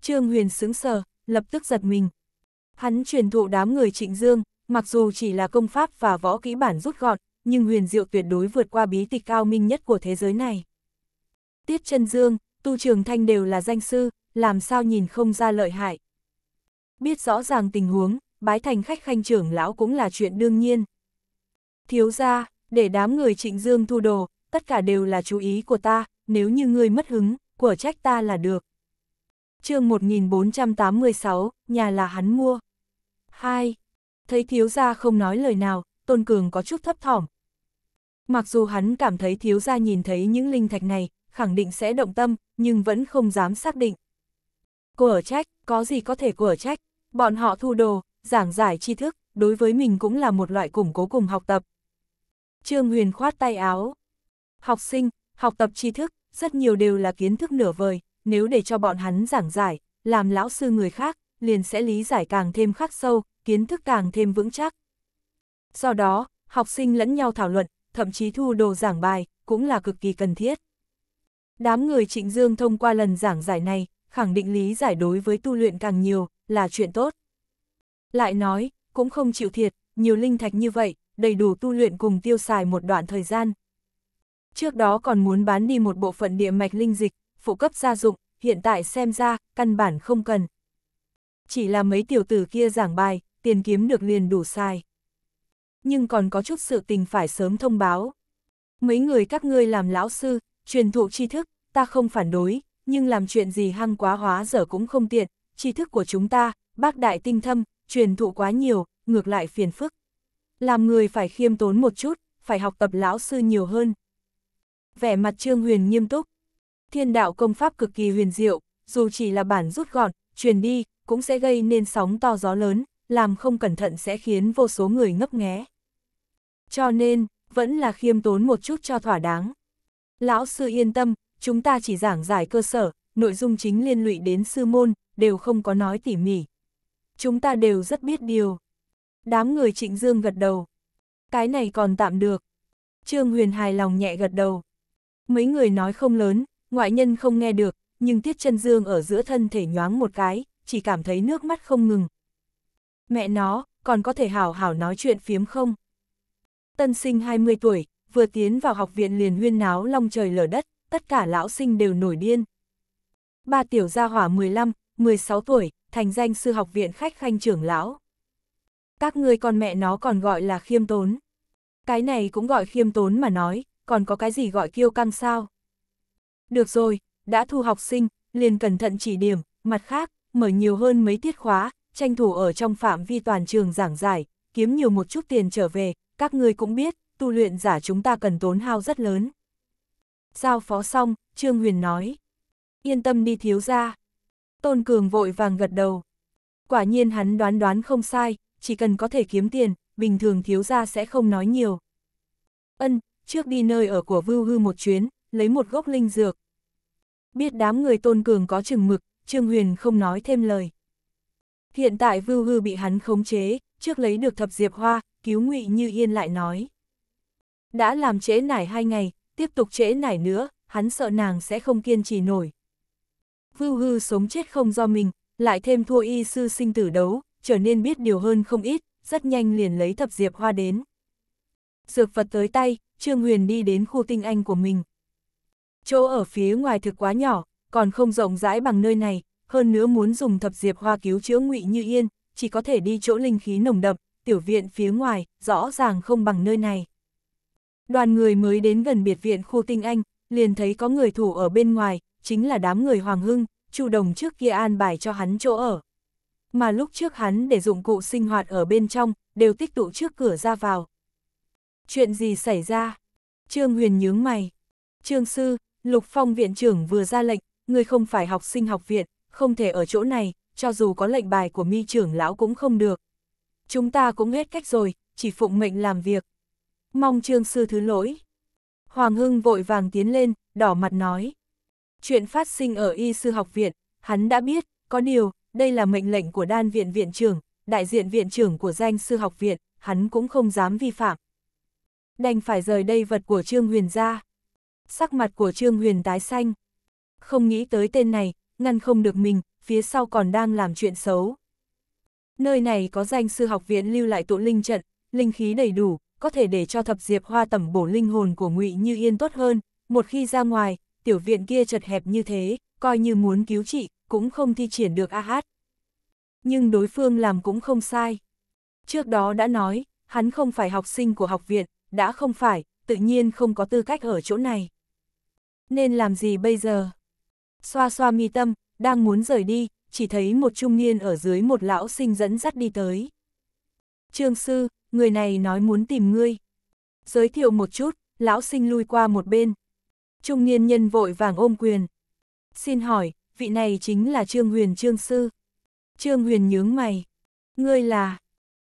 Trương Huyền sững sờ, lập tức giật mình. Hắn truyền thụ đám người Trịnh Dương, mặc dù chỉ là công pháp và võ kỹ bản rút gọn, nhưng huyền diệu tuyệt đối vượt qua bí tịch cao minh nhất của thế giới này. Tiết chân Dương, Tu Trường Thanh đều là danh sư, làm sao nhìn không ra lợi hại biết rõ ràng tình huống, bái thành khách khanh trưởng lão cũng là chuyện đương nhiên. Thiếu ra, để đám người trịnh dương thu đồ, tất cả đều là chú ý của ta, nếu như ngươi mất hứng, của trách ta là được. chương 1486, nhà là hắn mua. 2. Thấy thiếu gia không nói lời nào, Tôn Cường có chút thấp thỏm. Mặc dù hắn cảm thấy thiếu gia nhìn thấy những linh thạch này, khẳng định sẽ động tâm, nhưng vẫn không dám xác định. Của trách, có gì có thể của trách, Bọn họ thu đồ, giảng giải tri thức, đối với mình cũng là một loại củng cố cùng học tập. Trương Huyền khoát tay áo. Học sinh, học tập tri thức, rất nhiều đều là kiến thức nửa vời, nếu để cho bọn hắn giảng giải, làm lão sư người khác, liền sẽ lý giải càng thêm khắc sâu, kiến thức càng thêm vững chắc. Do đó, học sinh lẫn nhau thảo luận, thậm chí thu đồ giảng bài, cũng là cực kỳ cần thiết. Đám người Trịnh Dương thông qua lần giảng giải này, khẳng định lý giải đối với tu luyện càng nhiều, là chuyện tốt. Lại nói, cũng không chịu thiệt, nhiều linh thạch như vậy, đầy đủ tu luyện cùng tiêu xài một đoạn thời gian. Trước đó còn muốn bán đi một bộ phận địa mạch linh dịch, phụ cấp gia dụng, hiện tại xem ra, căn bản không cần. Chỉ là mấy tiểu tử kia giảng bài, tiền kiếm được liền đủ xài. Nhưng còn có chút sự tình phải sớm thông báo. Mấy người các ngươi làm lão sư, truyền thụ tri thức, ta không phản đối, nhưng làm chuyện gì hăng quá hóa dở cũng không tiện, tri thức của chúng ta, bác đại tinh thâm, truyền thụ quá nhiều, ngược lại phiền phức. Làm người phải khiêm tốn một chút, phải học tập lão sư nhiều hơn. Vẻ mặt Trương Huyền nghiêm túc. Thiên đạo công pháp cực kỳ huyền diệu, dù chỉ là bản rút gọn, truyền đi, cũng sẽ gây nên sóng to gió lớn, làm không cẩn thận sẽ khiến vô số người ngấp nghé. Cho nên, vẫn là khiêm tốn một chút cho thỏa đáng. Lão sư yên tâm, chúng ta chỉ giảng giải cơ sở, nội dung chính liên lụy đến sư môn, đều không có nói tỉ mỉ. Chúng ta đều rất biết điều. Đám người trịnh dương gật đầu. Cái này còn tạm được. Trương Huyền hài lòng nhẹ gật đầu. Mấy người nói không lớn, ngoại nhân không nghe được, nhưng Tiết chân Dương ở giữa thân thể nhoáng một cái, chỉ cảm thấy nước mắt không ngừng. Mẹ nó, còn có thể hảo hảo nói chuyện phiếm không? Tân sinh 20 tuổi, vừa tiến vào học viện liền huyên náo long trời lở đất, tất cả lão sinh đều nổi điên. Ba tiểu gia hỏa 15, 16 tuổi, thành danh sư học viện khách khanh trưởng lão. Các ngươi con mẹ nó còn gọi là khiêm tốn. Cái này cũng gọi khiêm tốn mà nói, còn có cái gì gọi kiêu căng sao? Được rồi, đã thu học sinh, liền cẩn thận chỉ điểm, mặt khác, mở nhiều hơn mấy tiết khóa, tranh thủ ở trong phạm vi toàn trường giảng giải, kiếm nhiều một chút tiền trở về, các ngươi cũng biết, tu luyện giả chúng ta cần tốn hao rất lớn. Giao phó xong, Trương Huyền nói, yên tâm đi thiếu ra. Tôn Cường vội vàng gật đầu. Quả nhiên hắn đoán đoán không sai, chỉ cần có thể kiếm tiền, bình thường thiếu gia sẽ không nói nhiều. Ân, trước đi nơi ở của Vưu Hư một chuyến, lấy một gốc linh dược. Biết đám người Tôn Cường có chừng mực, Trương Huyền không nói thêm lời. Hiện tại Vưu Hư bị hắn khống chế, trước lấy được thập diệp hoa, cứu ngụy Như Yên lại nói. Đã làm trễ nải hai ngày, tiếp tục trễ nải nữa, hắn sợ nàng sẽ không kiên trì nổi, vưu hư sống chết không do mình, lại thêm thua y sư sinh tử đấu, trở nên biết điều hơn không ít, rất nhanh liền lấy thập diệp hoa đến. Dược vật tới tay, Trương Huyền đi đến khu tinh anh của mình. Chỗ ở phía ngoài thực quá nhỏ, còn không rộng rãi bằng nơi này, hơn nữa muốn dùng thập diệp hoa cứu chữa ngụy như yên, chỉ có thể đi chỗ linh khí nồng đậm, tiểu viện phía ngoài, rõ ràng không bằng nơi này. Đoàn người mới đến gần biệt viện khu tinh anh, liền thấy có người thủ ở bên ngoài, chính là đám người Hoàng Hưng, Chu Đồng trước kia an bài cho hắn chỗ ở. Mà lúc trước hắn để dụng cụ sinh hoạt ở bên trong, đều tích tụ trước cửa ra vào. Chuyện gì xảy ra? Trương Huyền nhướng mày. Trương Sư, Lục Phong viện trưởng vừa ra lệnh, người không phải học sinh học viện, không thể ở chỗ này, cho dù có lệnh bài của mi trưởng lão cũng không được. Chúng ta cũng hết cách rồi, chỉ phụng mệnh làm việc. Mong Trương Sư thứ lỗi. Hoàng Hưng vội vàng tiến lên, đỏ mặt nói chuyện phát sinh ở y sư học viện, hắn đã biết, có điều, đây là mệnh lệnh của đan viện viện trưởng, đại diện viện trưởng của danh sư học viện, hắn cũng không dám vi phạm. Đành phải rời đây vật của Trương Huyền ra. Sắc mặt của Trương Huyền tái xanh. Không nghĩ tới tên này, ngăn không được mình, phía sau còn đang làm chuyện xấu. Nơi này có danh sư học viện lưu lại tụ linh trận, linh khí đầy đủ, có thể để cho thập diệp hoa tẩm bổ linh hồn của ngụy Như Yên tốt hơn, một khi ra ngoài, tiểu viện kia chật hẹp như thế, coi như muốn cứu trị cũng không thi triển được ah, Nhưng đối phương làm cũng không sai. Trước đó đã nói, hắn không phải học sinh của học viện, đã không phải, tự nhiên không có tư cách ở chỗ này. Nên làm gì bây giờ? Xoa xoa mi tâm, đang muốn rời đi, chỉ thấy một trung niên ở dưới một lão sinh dẫn dắt đi tới. Trương sư, người này nói muốn tìm ngươi. Giới thiệu một chút, lão sinh lui qua một bên, Trung niên nhân vội vàng ôm quyền. Xin hỏi, vị này chính là Trương Huyền Trương Sư. Trương Huyền nhướng mày. Ngươi là...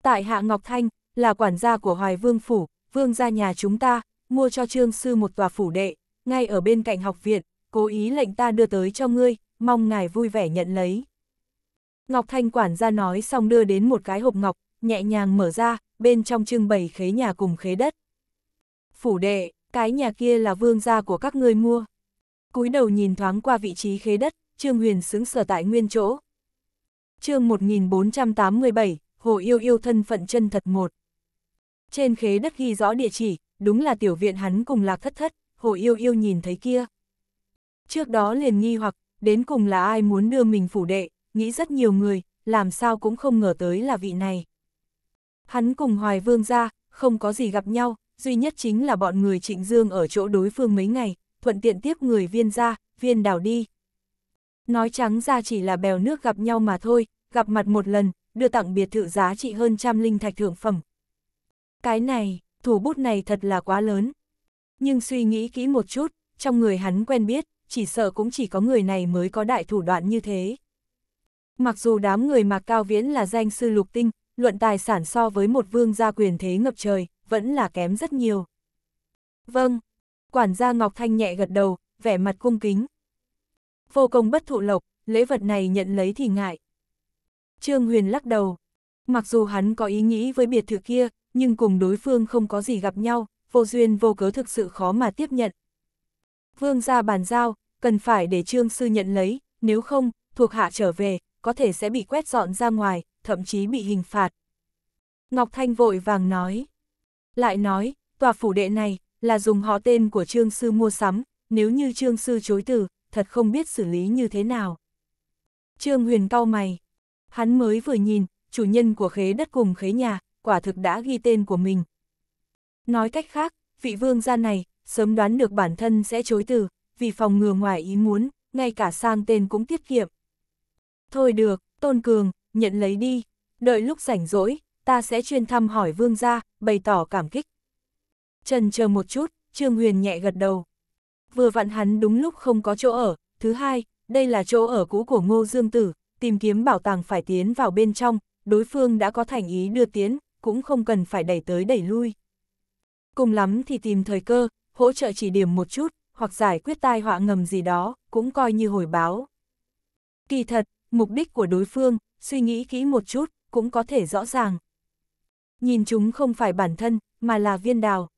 Tại Hạ Ngọc Thanh, là quản gia của Hoài Vương Phủ, Vương gia nhà chúng ta, mua cho Trương Sư một tòa phủ đệ, ngay ở bên cạnh học viện, cố ý lệnh ta đưa tới cho ngươi, mong ngài vui vẻ nhận lấy. Ngọc Thanh quản gia nói xong đưa đến một cái hộp ngọc, nhẹ nhàng mở ra, bên trong trưng bày khế nhà cùng khế đất. Phủ đệ, cái nhà kia là vương gia của các ngươi mua. Cúi đầu nhìn thoáng qua vị trí khế đất, Trương Huyền xứng sở tại nguyên chỗ. chương 1487, Hồ Yêu Yêu thân phận chân thật một. Trên khế đất ghi rõ địa chỉ, đúng là tiểu viện hắn cùng lạc thất thất, Hồ Yêu Yêu nhìn thấy kia. Trước đó liền nghi hoặc, đến cùng là ai muốn đưa mình phủ đệ, nghĩ rất nhiều người, làm sao cũng không ngờ tới là vị này. Hắn cùng Hoài Vương gia không có gì gặp nhau, duy nhất chính là bọn người trịnh dương ở chỗ đối phương mấy ngày, thuận tiện tiếp người viên ra, viên đào đi. Nói trắng ra chỉ là bèo nước gặp nhau mà thôi, gặp mặt một lần, đưa tặng biệt thự giá trị hơn trăm linh thạch thượng phẩm. Cái này, thủ bút này thật là quá lớn. Nhưng suy nghĩ kỹ một chút, trong người hắn quen biết, chỉ sợ cũng chỉ có người này mới có đại thủ đoạn như thế. Mặc dù đám người mà Cao Viễn là danh sư lục tinh, luận tài sản so với một vương gia quyền thế ngập trời, vẫn là kém rất nhiều. Vâng, quản gia Ngọc Thanh nhẹ gật đầu, vẻ mặt cung kính. Vô công bất thụ lộc, lễ vật này nhận lấy thì ngại. Trương Huyền lắc đầu, mặc dù hắn có ý nghĩ với biệt thự kia, nhưng cùng đối phương không có gì gặp nhau, vô duyên vô cớ thực sự khó mà tiếp nhận. Vương ra bàn giao, cần phải để Trương Sư nhận lấy, nếu không, thuộc hạ trở về, có thể sẽ bị quét dọn ra ngoài, thậm chí bị hình phạt. Ngọc Thanh vội vàng nói. Lại nói, tòa phủ đệ này, là dùng họ tên của trương sư mua sắm, nếu như trương sư chối từ, thật không biết xử lý như thế nào. Trương huyền cau mày, hắn mới vừa nhìn, chủ nhân của khế đất cùng khế nhà, quả thực đã ghi tên của mình. Nói cách khác, vị vương gia này, sớm đoán được bản thân sẽ chối từ, vì phòng ngừa ngoài ý muốn, ngay cả sang tên cũng tiết kiệm. Thôi được, Tôn Cường, nhận lấy đi, đợi lúc rảnh rỗi, ta sẽ chuyên thăm hỏi vương gia, bày tỏ cảm kích. Trần chờ một chút, Trương Huyền nhẹ gật đầu. Vừa vặn hắn đúng lúc không có chỗ ở, thứ hai, đây là chỗ ở cũ của Ngô Dương Tử, tìm kiếm bảo tàng phải tiến vào bên trong, đối phương đã có thành ý đưa tiến, cũng không cần phải đẩy tới đẩy lui. Cùng lắm thì tìm thời cơ, hỗ trợ chỉ điểm một chút, hoặc giải quyết tai họa ngầm gì đó, cũng coi như hồi báo. Kỳ thật, mục đích của đối phương, suy nghĩ kỹ một chút, cũng có thể rõ ràng. Nhìn chúng không phải bản thân, mà là viên đào.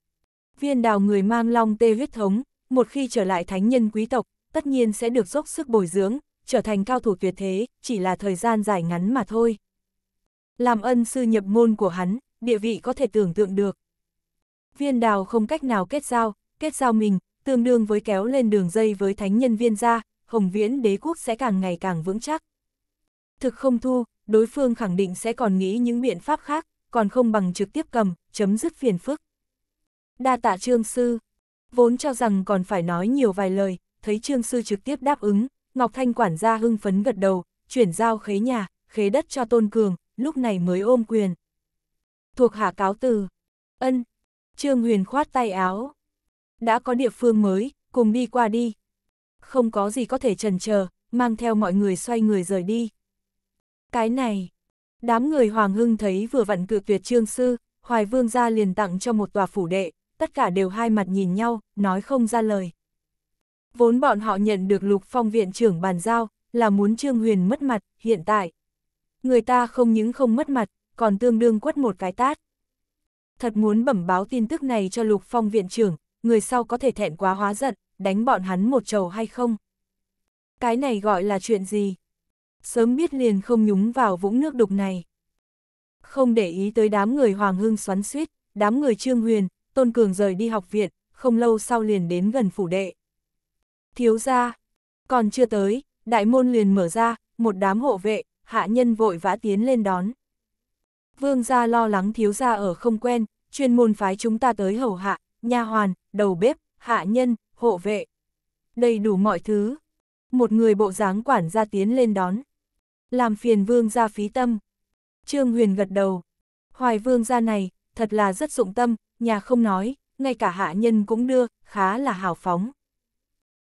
Viên đào người mang long tê huyết thống, một khi trở lại thánh nhân quý tộc, tất nhiên sẽ được dốc sức bồi dưỡng, trở thành cao thủ tuyệt thế, chỉ là thời gian dài ngắn mà thôi. Làm ân sư nhập môn của hắn, địa vị có thể tưởng tượng được. Viên đào không cách nào kết giao, kết giao mình, tương đương với kéo lên đường dây với thánh nhân viên gia, hồng viễn đế quốc sẽ càng ngày càng vững chắc. Thực không thu, đối phương khẳng định sẽ còn nghĩ những biện pháp khác, còn không bằng trực tiếp cầm, chấm dứt phiền phức. Đa tạ trương sư, vốn cho rằng còn phải nói nhiều vài lời, thấy trương sư trực tiếp đáp ứng, Ngọc Thanh quản gia hưng phấn gật đầu, chuyển giao khế nhà, khế đất cho Tôn Cường, lúc này mới ôm quyền. Thuộc hạ cáo từ, ân, trương huyền khoát tay áo. Đã có địa phương mới, cùng đi qua đi. Không có gì có thể trần chờ mang theo mọi người xoay người rời đi. Cái này, Đám người Hoàng Hưng thấy vừa vặn cự tuyệt trương sư, Hoài Vương ra liền tặng cho một tòa phủ đệ, tất cả đều hai mặt nhìn nhau, nói không ra lời. Vốn bọn họ nhận được lục phong viện trưởng bàn giao, là muốn Trương Huyền mất mặt, hiện tại. Người ta không những không mất mặt, còn tương đương quất một cái tát. Thật muốn bẩm báo tin tức này cho lục phong viện trưởng, người sau có thể thẹn quá hóa giận, đánh bọn hắn một trầu hay không? Cái này gọi là chuyện gì? sớm biết liền không nhúng vào vũng nước đục này. Không để ý tới đám người Hoàng Hưng xoắn suýt, đám người Trương Huyền, Tôn Cường rời đi học viện, không lâu sau liền đến gần phủ đệ. Thiếu ra, còn chưa tới, đại môn liền mở ra, một đám hộ vệ, hạ nhân vội vã tiến lên đón. Vương gia lo lắng thiếu gia ở không quen, chuyên môn phái chúng ta tới hầu hạ, nha hoàn, đầu bếp, hạ nhân, hộ vệ. Đầy đủ mọi thứ. Một người bộ dáng quản gia tiến lên đón. Làm phiền vương gia phí tâm. Trương Huyền gật đầu. Hoài vương gia này, thật là rất dụng tâm, nhà không nói, ngay cả hạ nhân cũng đưa, khá là hào phóng.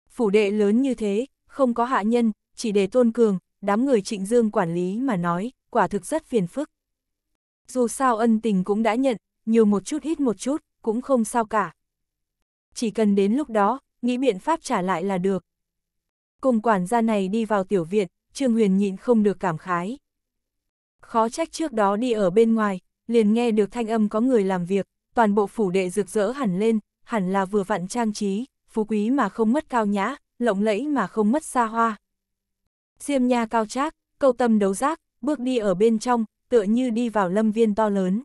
Phủ đệ lớn như thế, không có hạ nhân, chỉ để tôn cường, đám người trịnh dương quản lý mà nói, quả thực rất phiền phức. Dù sao ân tình cũng đã nhận, nhiều một chút ít một chút, cũng không sao cả. Chỉ cần đến lúc đó, nghĩ biện pháp trả lại là được cùng quản gia này đi vào tiểu viện, Trương Huyền nhịn không được cảm khái. Khó trách trước đó đi ở bên ngoài, liền nghe được thanh âm có người làm việc, toàn bộ phủ đệ rực rỡ hẳn lên, hẳn là vừa vặn trang trí, phú quý mà không mất cao nhã, lộng lẫy mà không mất xa hoa. xiêm nha cao trác, câu tâm đấu giác, bước đi ở bên trong, tựa như đi vào lâm viên to lớn.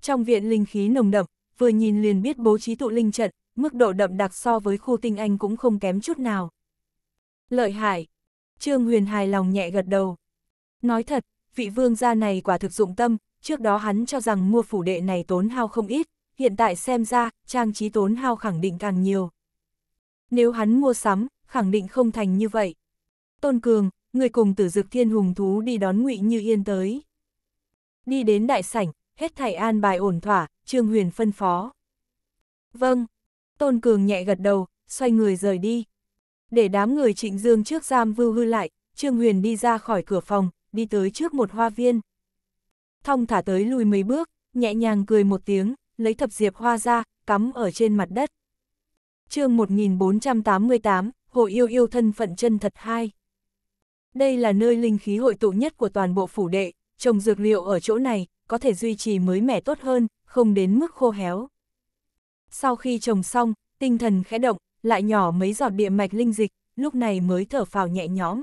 Trong viện linh khí nồng đậm, vừa nhìn liền biết bố trí tụ linh trận, mức độ đậm đặc so với khu tinh anh cũng không kém chút nào. Lợi hại. Trương Huyền hài lòng nhẹ gật đầu. Nói thật, vị vương gia này quả thực dụng tâm, trước đó hắn cho rằng mua phủ đệ này tốn hao không ít, hiện tại xem ra, trang trí tốn hao khẳng định càng nhiều. Nếu hắn mua sắm, khẳng định không thành như vậy. Tôn Cường, người cùng tử dực thiên hùng thú đi đón ngụy Như Yên tới. Đi đến đại sảnh, hết thảy an bài ổn thỏa, Trương Huyền phân phó. Vâng, Tôn Cường nhẹ gật đầu, xoay người rời đi. Để đám người trịnh dương trước giam vưu hư lại, Trương Huyền đi ra khỏi cửa phòng, đi tới trước một hoa viên. Thong thả tới lùi mấy bước, nhẹ nhàng cười một tiếng, lấy thập diệp hoa ra, cắm ở trên mặt đất. chương 1488, hội Yêu Yêu thân phận chân thật hai. Đây là nơi linh khí hội tụ nhất của toàn bộ phủ đệ, trồng dược liệu ở chỗ này, có thể duy trì mới mẻ tốt hơn, không đến mức khô héo. Sau khi trồng xong, tinh thần khẽ động, lại nhỏ mấy giọt địa mạch linh dịch, lúc này mới thở phào nhẹ nhõm.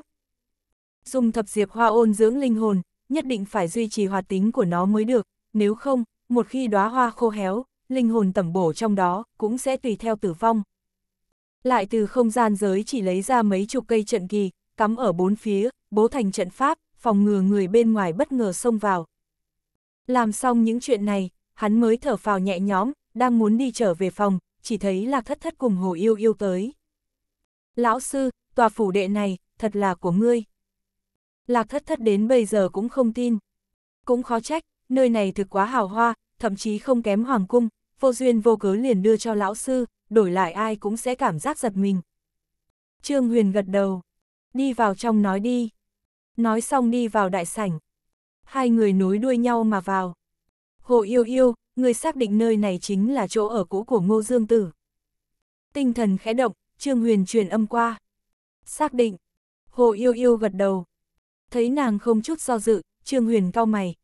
Dùng thập diệp hoa ôn dưỡng linh hồn, nhất định phải duy trì hoạt tính của nó mới được, nếu không, một khi đóa hoa khô héo, linh hồn tẩm bổ trong đó cũng sẽ tùy theo tử vong. Lại từ không gian giới chỉ lấy ra mấy chục cây trận kỳ, cắm ở bốn phía, bố thành trận pháp, phòng ngừa người bên ngoài bất ngờ xông vào. Làm xong những chuyện này, hắn mới thở phào nhẹ nhõm, đang muốn đi trở về phòng, chỉ thấy lạc thất thất cùng hồ yêu yêu tới. Lão sư, tòa phủ đệ này, thật là của ngươi. Lạc thất thất đến bây giờ cũng không tin. Cũng khó trách, nơi này thực quá hào hoa, thậm chí không kém hoàng cung, vô duyên vô cớ liền đưa cho lão sư, đổi lại ai cũng sẽ cảm giác giật mình. Trương Huyền gật đầu, đi vào trong nói đi. Nói xong đi vào đại sảnh. Hai người nối đuôi nhau mà vào. Hồ Yêu Yêu, người xác định nơi này chính là chỗ ở cũ của Ngô Dương Tử. Tinh thần khẽ động, Trương Huyền truyền âm qua. Xác định. Hồ Yêu Yêu gật đầu. Thấy nàng không chút do dự, Trương Huyền cau mày.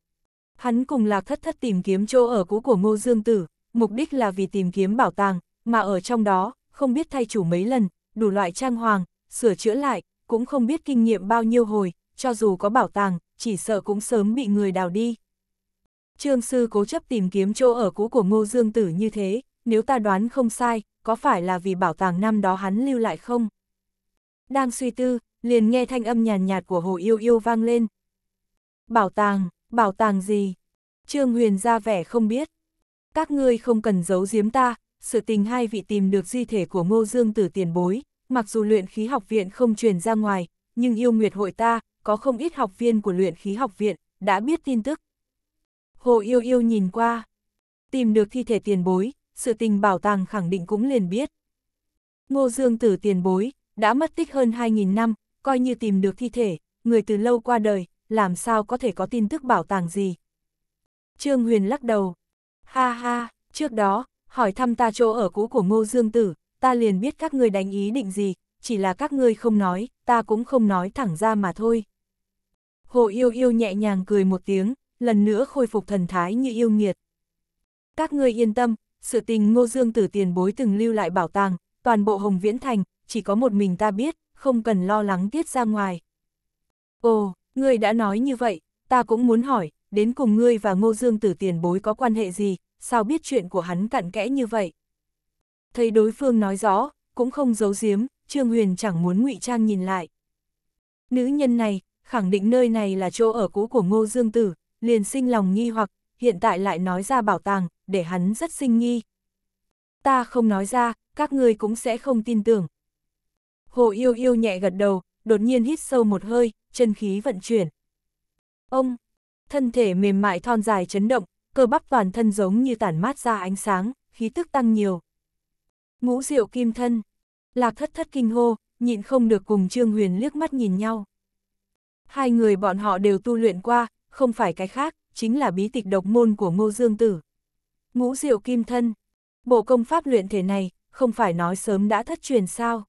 Hắn cùng Lạc Thất Thất tìm kiếm chỗ ở cũ của Ngô Dương Tử, mục đích là vì tìm kiếm bảo tàng, mà ở trong đó, không biết thay chủ mấy lần, đủ loại trang hoàng, sửa chữa lại, cũng không biết kinh nghiệm bao nhiêu hồi, cho dù có bảo tàng, chỉ sợ cũng sớm bị người đào đi. Trương Sư cố chấp tìm kiếm chỗ ở cũ của Ngô Dương Tử như thế, nếu ta đoán không sai, có phải là vì bảo tàng năm đó hắn lưu lại không? Đang suy tư, liền nghe thanh âm nhàn nhạt của Hồ Yêu Yêu vang lên. Bảo tàng, bảo tàng gì? Trương Huyền ra vẻ không biết. Các ngươi không cần giấu giếm ta, sự tình hai vị tìm được di thể của Ngô Dương Tử tiền bối, mặc dù luyện khí học viện không truyền ra ngoài, nhưng yêu nguyệt hội ta, có không ít học viên của luyện khí học viện, đã biết tin tức, Hồ Yêu Yêu nhìn qua. Tìm được thi thể tiền bối, sự tình bảo tàng khẳng định cũng liền biết. Ngô Dương Tử tiền bối, đã mất tích hơn 2.000 năm, coi như tìm được thi thể, người từ lâu qua đời, làm sao có thể có tin tức bảo tàng gì. Trương Huyền lắc đầu. Ha ha, trước đó, hỏi thăm ta chỗ ở cũ của Ngô Dương Tử, ta liền biết các ngươi đánh ý định gì, chỉ là các ngươi không nói, ta cũng không nói thẳng ra mà thôi. Hồ Yêu Yêu nhẹ nhàng cười một tiếng, lần nữa khôi phục thần thái như yêu nghiệt. Các ngươi yên tâm, sự tình ngô dương tử tiền bối từng lưu lại bảo tàng, toàn bộ Hồng Viễn Thành, chỉ có một mình ta biết, không cần lo lắng tiết ra ngoài. Ồ, ngươi đã nói như vậy, ta cũng muốn hỏi, đến cùng ngươi và ngô dương tử tiền bối có quan hệ gì, sao biết chuyện của hắn cặn kẽ như vậy? Thấy đối phương nói rõ, cũng không giấu giếm, Trương Huyền chẳng muốn ngụy trang nhìn lại. Nữ nhân này, khẳng định nơi này là chỗ ở cũ của Ngô Dương Tử, liền sinh lòng nghi hoặc, hiện tại lại nói ra bảo tàng, để hắn rất sinh nghi. Ta không nói ra, các ngươi cũng sẽ không tin tưởng. Hồ yêu yêu nhẹ gật đầu, đột nhiên hít sâu một hơi, chân khí vận chuyển. Ông, thân thể mềm mại thon dài chấn động, cơ bắp toàn thân giống như tản mát ra ánh sáng, khí tức tăng nhiều. Ngũ diệu kim thân, lạc thất thất kinh hô, nhịn không được cùng Trương Huyền liếc mắt nhìn nhau. Hai người bọn họ đều tu luyện qua, không phải cái khác, chính là bí tịch độc môn của Ngô Dương Tử. Ngũ diệu kim thân, bộ công pháp luyện thể này, không phải nói sớm đã thất truyền sao.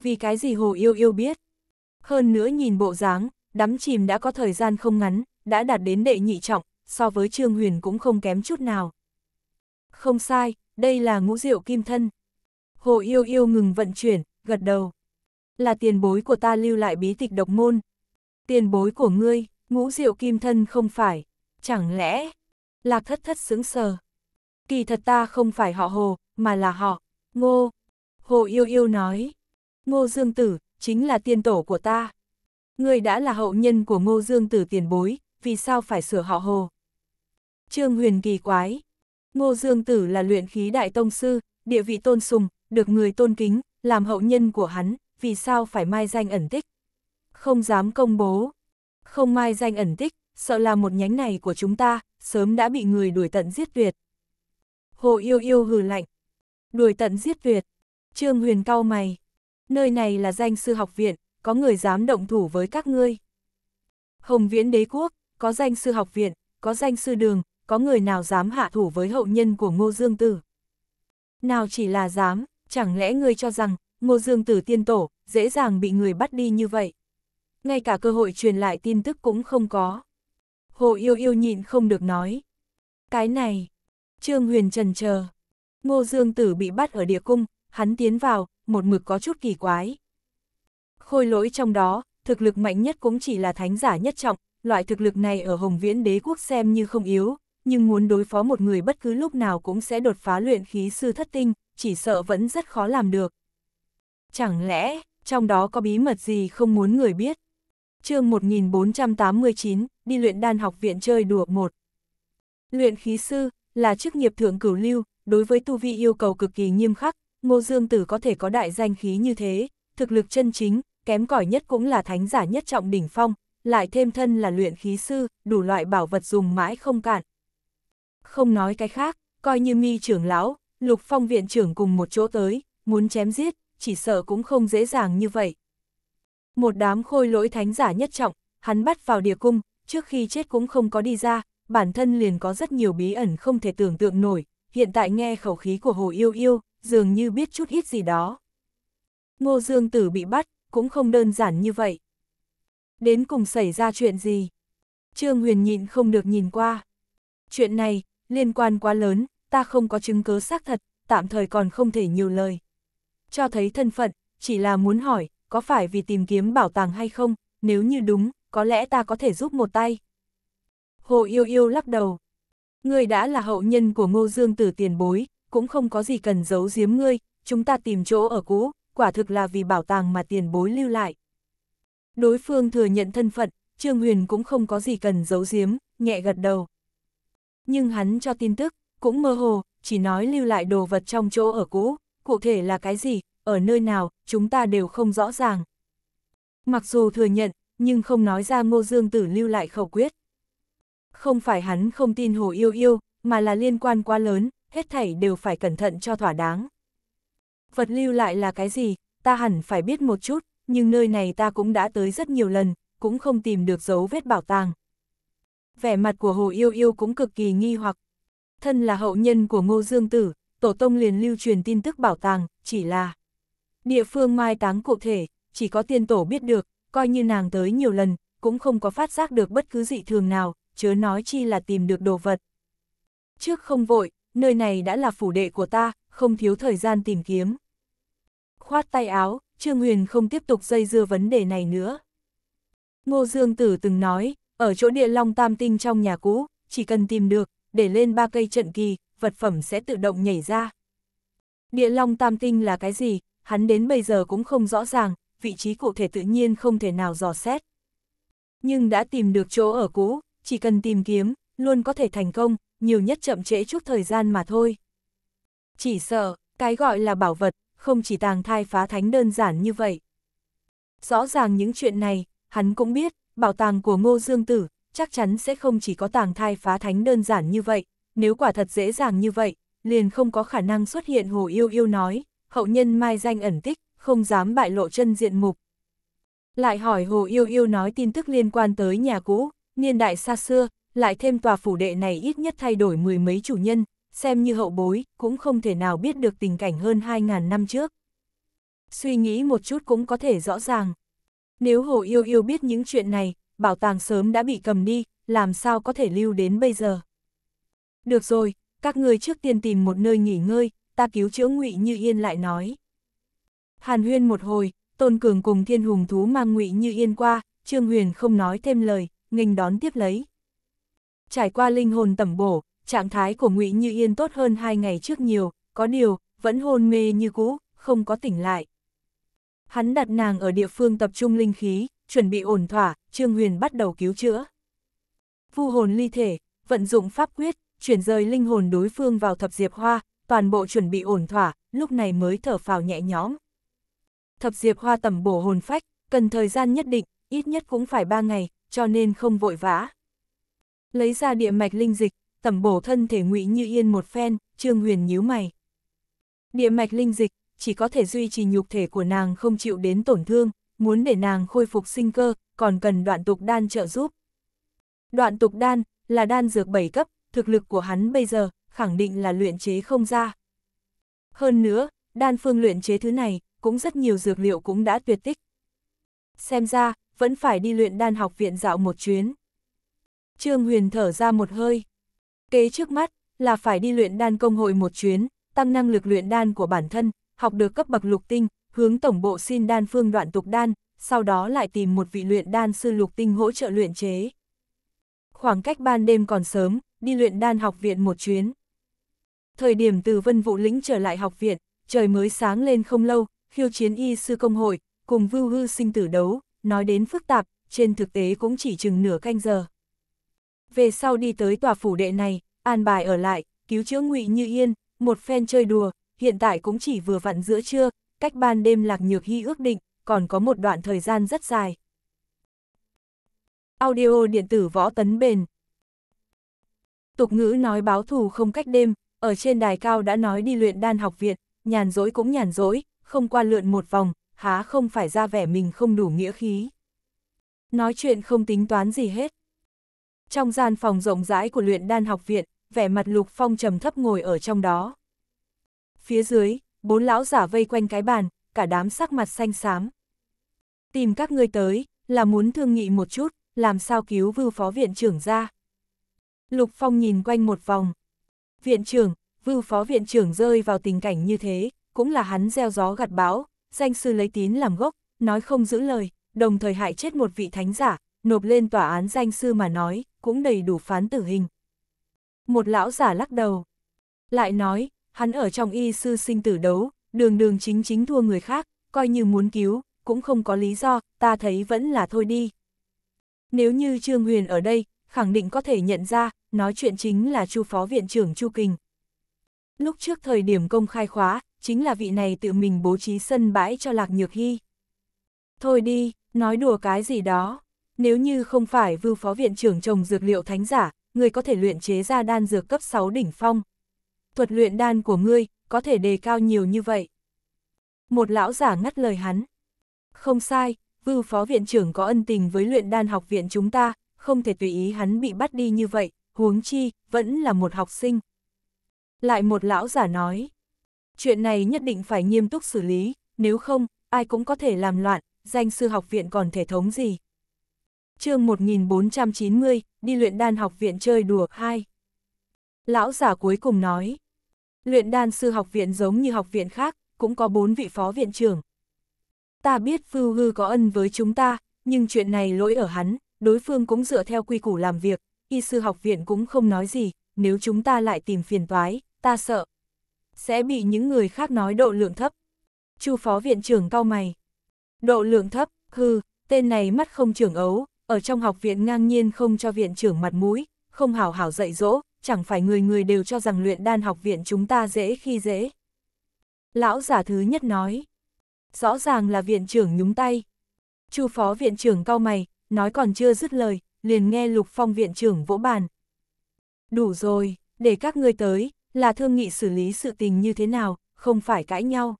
Vì cái gì Hồ Yêu Yêu biết? Hơn nữa nhìn bộ dáng, đắm chìm đã có thời gian không ngắn, đã đạt đến đệ nhị trọng, so với Trương Huyền cũng không kém chút nào. Không sai, đây là ngũ diệu kim thân. Hồ Yêu Yêu ngừng vận chuyển, gật đầu. Là tiền bối của ta lưu lại bí tịch độc môn. Tiền bối của ngươi. Ngũ diệu kim thân không phải, chẳng lẽ... Lạc thất thất sững sờ. Kỳ thật ta không phải họ hồ, mà là họ, ngô. Hồ yêu yêu nói, ngô dương tử, chính là tiên tổ của ta. Người đã là hậu nhân của ngô dương tử tiền bối, vì sao phải sửa họ hồ? Trương huyền kỳ quái. Ngô dương tử là luyện khí đại tông sư, địa vị tôn sùng, được người tôn kính, làm hậu nhân của hắn, vì sao phải mai danh ẩn tích? Không dám công bố, không mai danh ẩn tích, sợ là một nhánh này của chúng ta, sớm đã bị người đuổi tận giết tuyệt. Hồ yêu yêu hừ lạnh. Đuổi tận giết tuyệt. Trương Huyền cau mày. Nơi này là danh sư học viện, có người dám động thủ với các ngươi. Hồng viễn đế quốc, có danh sư học viện, có danh sư đường, có người nào dám hạ thủ với hậu nhân của Ngô Dương Tử. Nào chỉ là dám, chẳng lẽ ngươi cho rằng, Ngô Dương Tử tiên tổ, dễ dàng bị người bắt đi như vậy ngay cả cơ hội truyền lại tin tức cũng không có. Hồ Yêu Yêu nhịn không được nói. Cái này, Trương Huyền trần chờ. Ngô Dương Tử bị bắt ở địa cung, hắn tiến vào, một mực có chút kỳ quái. Khôi lỗi trong đó, thực lực mạnh nhất cũng chỉ là thánh giả nhất trọng, loại thực lực này ở Hồng Viễn đế quốc xem như không yếu, nhưng muốn đối phó một người bất cứ lúc nào cũng sẽ đột phá luyện khí sư thất tinh, chỉ sợ vẫn rất khó làm được. Chẳng lẽ, trong đó có bí mật gì không muốn người biết? chương 1489, đi luyện đan học viện chơi đùa một. Luyện khí sư là chức nghiệp thượng cửu lưu, đối với tu vi yêu cầu cực kỳ nghiêm khắc, Ngô Dương Tử có thể có đại danh khí như thế, thực lực chân chính, kém cỏi nhất cũng là thánh giả nhất trọng đỉnh phong, lại thêm thân là luyện khí sư, đủ loại bảo vật dùng mãi không cạn. Không nói cái khác, coi như mi trưởng lão, lục phong viện trưởng cùng một chỗ tới, muốn chém giết, chỉ sợ cũng không dễ dàng như vậy. Một đám khôi lỗi thánh giả nhất trọng, hắn bắt vào địa cung, trước khi chết cũng không có đi ra, bản thân liền có rất nhiều bí ẩn không thể tưởng tượng nổi, hiện tại nghe khẩu khí của Hồ Yêu Yêu, dường như biết chút ít gì đó. Ngô Dương Tử bị bắt, cũng không đơn giản như vậy. Đến cùng xảy ra chuyện gì? Trương Huyền nhịn không được nhìn qua. Chuyện này, liên quan quá lớn, ta không có chứng cứ xác thật, tạm thời còn không thể nhiều lời. Cho thấy thân phận, chỉ là muốn hỏi, có phải vì tìm kiếm bảo tàng hay không, nếu như đúng, có lẽ ta có thể giúp một tay. Hồ Yêu Yêu lắc đầu. Ngươi đã là hậu nhân của Ngô Dương Tử tiền bối, cũng không có gì cần giấu giếm ngươi, chúng ta tìm chỗ ở cũ, quả thực là vì bảo tàng mà tiền bối lưu lại. Đối phương thừa nhận thân phận, Trương Huyền cũng không có gì cần giấu giếm, nhẹ gật đầu. Nhưng hắn cho tin tức, cũng mơ hồ, chỉ nói lưu lại đồ vật trong chỗ ở cũ, cụ thể là cái gì, ở nơi nào, chúng ta đều không rõ ràng. Mặc dù thừa nhận, nhưng không nói ra Ngô Dương Tử lưu lại khẩu quyết. Không phải hắn không tin Hồ Yêu Yêu, mà là liên quan quá lớn, hết thảy đều phải cẩn thận cho thỏa đáng. Vật lưu lại là cái gì, ta hẳn phải biết một chút, nhưng nơi này ta cũng đã tới rất nhiều lần, cũng không tìm được dấu vết bảo tàng. Vẻ mặt của Hồ Yêu Yêu cũng cực kỳ nghi hoặc. Thân là hậu nhân của Ngô Dương Tử, Tổ Tông liền lưu truyền tin tức bảo tàng, chỉ là Địa phương mai táng cụ thể, chỉ có tiên tổ biết được, coi như nàng tới nhiều lần, cũng không có phát giác được bất cứ dị thường nào, chớ nói chi là tìm được đồ vật. Trước không vội, nơi này đã là phủ đệ của ta, không thiếu thời gian tìm kiếm. Khoát tay áo, Trương Huyền không tiếp tục dây dưa vấn đề này nữa. Ngô Dương Tử từng nói, ở chỗ địa long tam tinh trong nhà cũ, chỉ cần tìm được, để lên ba cây trận kỳ, vật phẩm sẽ tự động nhảy ra. Địa long tam tinh là cái gì, hắn đến bây giờ cũng không rõ ràng, vị trí cụ thể tự nhiên không thể nào dò xét. Nhưng đã tìm được chỗ ở cũ, chỉ cần tìm kiếm, luôn có thể thành công, nhiều nhất chậm trễ chút thời gian mà thôi. Chỉ sợ, cái gọi là bảo vật, không chỉ tàng thai phá thánh đơn giản như vậy. Rõ ràng những chuyện này, hắn cũng biết, bảo tàng của ngô dương tử, chắc chắn sẽ không chỉ có tàng thai phá thánh đơn giản như vậy, nếu quả thật dễ dàng như vậy, liền không có khả năng xuất hiện hồ yêu yêu nói, hậu nhân mai danh ẩn tích, không dám bại lộ chân diện mục. Lại hỏi Hồ Yêu Yêu nói tin tức liên quan tới nhà cũ, niên đại xa xưa, lại thêm tòa phủ đệ này ít nhất thay đổi mười mấy chủ nhân, xem như hậu bối, cũng không thể nào biết được tình cảnh hơn 2.000 năm trước. Suy nghĩ một chút cũng có thể rõ ràng. Nếu Hồ Yêu Yêu biết những chuyện này, bảo tàng sớm đã bị cầm đi, làm sao có thể lưu đến bây giờ. Được rồi, các người trước tiên tìm một nơi nghỉ ngơi, ta cứu chữa ngụy Như Yên lại nói. Hàn huyên một hồi, Tôn Cường cùng thiên hùng thú mang ngụy Như Yên qua, Trương Huyền không nói thêm lời, nghênh đón tiếp lấy. Trải qua linh hồn tẩm bổ, trạng thái của ngụy Như Yên tốt hơn hai ngày trước nhiều, có điều, vẫn hôn mê như cũ, không có tỉnh lại. Hắn đặt nàng ở địa phương tập trung linh khí, chuẩn bị ổn thỏa, Trương Huyền bắt đầu cứu chữa. Vu hồn ly thể, vận dụng pháp quyết, chuyển rời linh hồn đối phương vào thập diệp hoa, toàn bộ chuẩn bị ổn thỏa, lúc này mới thở phào nhẹ nhõm. Thập diệp hoa tầm bổ hồn phách, cần thời gian nhất định, ít nhất cũng phải 3 ngày, cho nên không vội vã. Lấy ra địa mạch linh dịch, tầm bổ thân thể ngụy như yên một phen, trương huyền nhíu mày. Địa mạch linh dịch, chỉ có thể duy trì nhục thể của nàng không chịu đến tổn thương, muốn để nàng khôi phục sinh cơ, còn cần đoạn tục đan trợ giúp. Đoạn tục đan, là đan dược 7 cấp, thực lực của hắn bây giờ, khẳng định là luyện chế không ra. Hơn nữa, đan phương luyện chế thứ này, cũng rất nhiều dược liệu cũng đã tuyệt tích. Xem ra, vẫn phải đi luyện đan học viện dạo một chuyến. Trương Huyền thở ra một hơi. Kế trước mắt, là phải đi luyện đan công hội một chuyến, tăng năng lực luyện đan của bản thân, học được cấp bậc lục tinh, hướng tổng bộ xin đan phương đoạn tục đan, sau đó lại tìm một vị luyện đan sư lục tinh hỗ trợ luyện chế. Khoảng cách ban đêm còn sớm, đi luyện đan học viện một chuyến. Thời điểm từ Vân Vũ Lĩnh trở lại học viện, trời mới sáng lên không lâu, khiêu chiến y sư công hội, cùng vưu hư sinh tử đấu, nói đến phức tạp, trên thực tế cũng chỉ chừng nửa canh giờ. Về sau đi tới tòa phủ đệ này, an bài ở lại, cứu chữa ngụy như yên, một phen chơi đùa, hiện tại cũng chỉ vừa vặn giữa trưa, cách ban đêm lạc nhược hy ước định, còn có một đoạn thời gian rất dài. Audio điện tử võ tấn bền Tục ngữ nói báo thù không cách đêm, ở trên đài cao đã nói đi luyện đan học viện, nhàn dối cũng nhàn dối, không qua lượn một vòng, há không phải ra vẻ mình không đủ nghĩa khí. Nói chuyện không tính toán gì hết. Trong gian phòng rộng rãi của luyện đan học viện, vẻ mặt Lục Phong trầm thấp ngồi ở trong đó. Phía dưới, bốn lão giả vây quanh cái bàn, cả đám sắc mặt xanh xám. Tìm các ngươi tới, là muốn thương nghị một chút, làm sao cứu vưu phó viện trưởng ra. Lục Phong nhìn quanh một vòng, Viện trưởng, vưu phó viện trưởng rơi vào tình cảnh như thế, cũng là hắn gieo gió gặt bão, danh sư lấy tín làm gốc, nói không giữ lời, đồng thời hại chết một vị thánh giả, nộp lên tòa án danh sư mà nói, cũng đầy đủ phán tử hình. Một lão giả lắc đầu, lại nói, hắn ở trong y sư sinh tử đấu, đường đường chính chính thua người khác, coi như muốn cứu, cũng không có lý do, ta thấy vẫn là thôi đi. Nếu như Trương Huyền ở đây, khẳng định có thể nhận ra, nói chuyện chính là Chu Phó Viện trưởng Chu Kình. Lúc trước thời điểm công khai khóa, chính là vị này tự mình bố trí sân bãi cho Lạc Nhược Hy. Thôi đi, nói đùa cái gì đó. Nếu như không phải vưu phó viện trưởng trồng dược liệu thánh giả, người có thể luyện chế ra đan dược cấp 6 đỉnh phong. Thuật luyện đan của ngươi, có thể đề cao nhiều như vậy. Một lão giả ngắt lời hắn. Không sai, vưu phó viện trưởng có ân tình với luyện đan học viện chúng ta, không thể tùy ý hắn bị bắt đi như vậy, huống chi, vẫn là một học sinh. Lại một lão giả nói, chuyện này nhất định phải nghiêm túc xử lý, nếu không, ai cũng có thể làm loạn, danh sư học viện còn thể thống gì. chương 1490, đi luyện đan học viện chơi đùa 2. Lão giả cuối cùng nói, luyện đan sư học viện giống như học viện khác, cũng có bốn vị phó viện trưởng. Ta biết Phưu Hư có ân với chúng ta, nhưng chuyện này lỗi ở hắn, đối phương cũng dựa theo quy củ làm việc, y sư học viện cũng không nói gì, nếu chúng ta lại tìm phiền toái, ta sợ. Sẽ bị những người khác nói độ lượng thấp. Chu phó viện trưởng cao mày. Độ lượng thấp, hư, tên này mắt không trưởng ấu, ở trong học viện ngang nhiên không cho viện trưởng mặt mũi, không hảo hảo dạy dỗ, chẳng phải người người đều cho rằng luyện đan học viện chúng ta dễ khi dễ. Lão giả thứ nhất nói. Rõ ràng là viện trưởng nhúng tay. Chu phó viện trưởng cao mày, nói còn chưa dứt lời, liền nghe Lục Phong viện trưởng vỗ bàn. Đủ rồi, để các ngươi tới, là thương nghị xử lý sự tình như thế nào, không phải cãi nhau.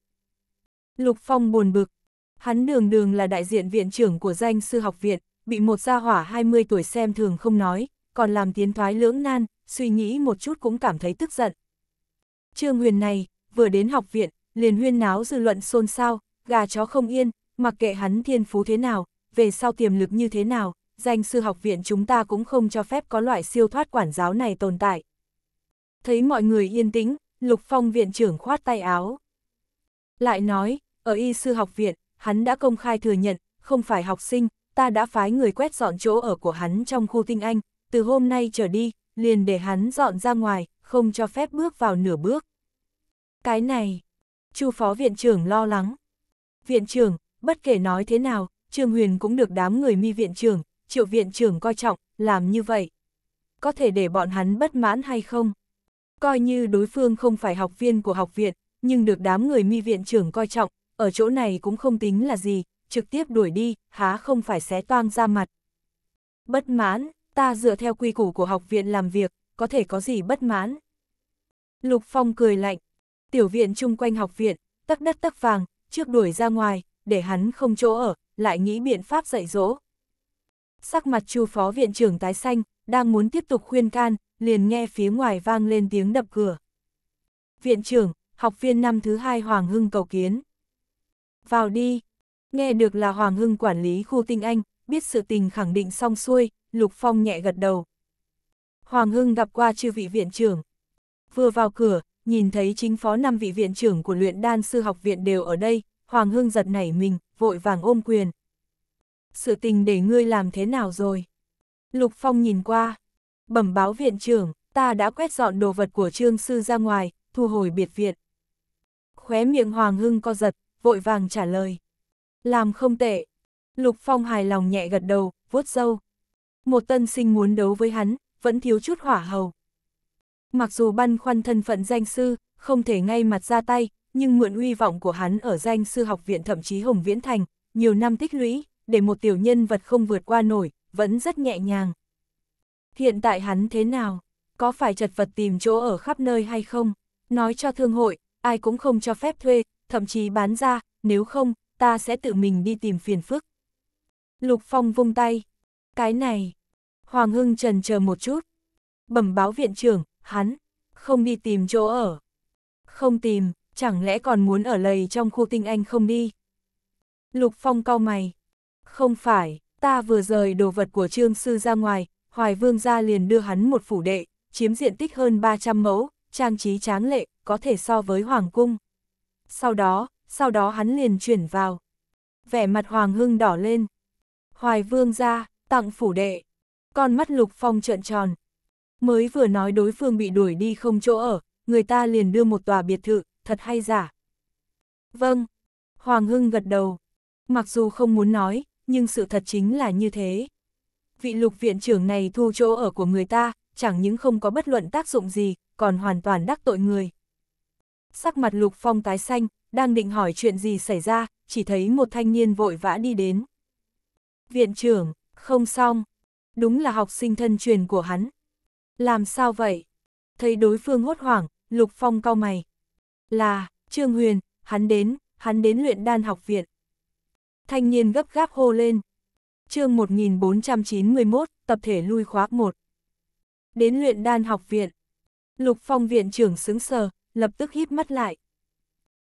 Lục Phong buồn bực, hắn đường đường là đại diện viện trưởng của danh sư học viện, bị một gia hỏa 20 tuổi xem thường không nói, còn làm tiến thoái lưỡng nan, suy nghĩ một chút cũng cảm thấy tức giận. Trương Huyền này, vừa đến học viện, liền huyên náo dư luận xôn xao, gà chó không yên, mặc kệ hắn thiên phú thế nào, về sau tiềm lực như thế nào, danh sư học viện chúng ta cũng không cho phép có loại siêu thoát quản giáo này tồn tại. Thấy mọi người yên tĩnh, Lục Phong viện trưởng khoát tay áo. Lại nói, ở y sư học viện, hắn đã công khai thừa nhận, không phải học sinh, ta đã phái người quét dọn chỗ ở của hắn trong khu tinh anh, từ hôm nay trở đi, liền để hắn dọn ra ngoài, không cho phép bước vào nửa bước. Cái này, chu phó viện trưởng lo lắng. Viện trưởng, bất kể nói thế nào, Trương Huyền cũng được đám người mi viện trưởng, triệu viện trưởng coi trọng, làm như vậy. Có thể để bọn hắn bất mãn hay không? Coi như đối phương không phải học viên của học viện, nhưng được đám người mi viện trưởng coi trọng, ở chỗ này cũng không tính là gì, trực tiếp đuổi đi, há không phải xé toang ra mặt. Bất mãn, ta dựa theo quy củ của học viện làm việc, có thể có gì bất mãn? Lục Phong cười lạnh, tiểu viện chung quanh học viện, tắc đất tắc vàng, trước đuổi ra ngoài, để hắn không chỗ ở, lại nghĩ biện pháp dạy dỗ. Sắc mặt chu phó viện trưởng tái xanh, đang muốn tiếp tục khuyên can, liền nghe phía ngoài vang lên tiếng đập cửa. Viện trưởng, học viên năm thứ hai Hoàng Hưng cầu kiến. Vào đi. Nghe được là Hoàng Hưng quản lý khu tinh anh, biết sự tình khẳng định xong xuôi, Lục Phong nhẹ gật đầu. Hoàng Hưng gặp qua chư vị viện trưởng. Vừa vào cửa, nhìn thấy chính phó năm vị viện trưởng của luyện đan sư học viện đều ở đây, Hoàng Hưng giật nảy mình, vội vàng ôm quyền. Sự tình để ngươi làm thế nào rồi? Lục Phong nhìn qua. Bẩm báo viện trưởng, ta đã quét dọn đồ vật của trương sư ra ngoài, thu hồi biệt viện. Khóe miệng Hoàng Hưng co giật, vội vàng trả lời. Làm không tệ. Lục Phong hài lòng nhẹ gật đầu, vuốt dâu. Một tân sinh muốn đấu với hắn, vẫn thiếu chút hỏa hầu. Mặc dù băn khoăn thân phận danh sư, không thể ngay mặt ra tay, nhưng mượn uy vọng của hắn ở danh sư học viện thậm chí Hồng Viễn Thành, nhiều năm tích lũy, để một tiểu nhân vật không vượt qua nổi, vẫn rất nhẹ nhàng. Hiện tại hắn thế nào? Có phải chật vật tìm chỗ ở khắp nơi hay không? Nói cho thương hội, ai cũng không cho phép thuê, thậm chí bán ra, nếu không, ta sẽ tự mình đi tìm phiền phức. Lục Phong vung tay. Cái này. Hoàng Hưng trần chờ một chút. Bẩm báo viện trưởng, hắn. Không đi tìm chỗ ở. Không tìm, chẳng lẽ còn muốn ở lầy trong khu tinh anh không đi? Lục Phong cau mày. Không phải, ta vừa rời đồ vật của trương sư ra ngoài, Hoài Vương gia liền đưa hắn một phủ đệ, chiếm diện tích hơn 300 mẫu, trang trí tráng lệ, có thể so với Hoàng Cung. Sau đó, sau đó hắn liền chuyển vào. Vẻ mặt Hoàng Hưng đỏ lên. Hoài Vương gia, tặng phủ đệ. Con mắt Lục Phong trợn tròn. Mới vừa nói đối phương bị đuổi đi không chỗ ở, người ta liền đưa một tòa biệt thự, thật hay giả? Vâng, Hoàng Hưng gật đầu. Mặc dù không muốn nói, nhưng sự thật chính là như thế. Vị lục viện trưởng này thu chỗ ở của người ta, chẳng những không có bất luận tác dụng gì, còn hoàn toàn đắc tội người. Sắc mặt lục phong tái xanh, đang định hỏi chuyện gì xảy ra, chỉ thấy một thanh niên vội vã đi đến. Viện trưởng, không xong, đúng là học sinh thân truyền của hắn. Làm sao vậy? Thấy đối phương hốt hoảng, lục phong cau mày, là, Trương Huyền, hắn đến, hắn đến luyện đan học viện. Thanh niên gấp gáp hô lên. chương 1491, tập thể lui khóa 1. Đến luyện đan học viện. Lục Phong viện trưởng xứng sờ, lập tức híp mắt lại.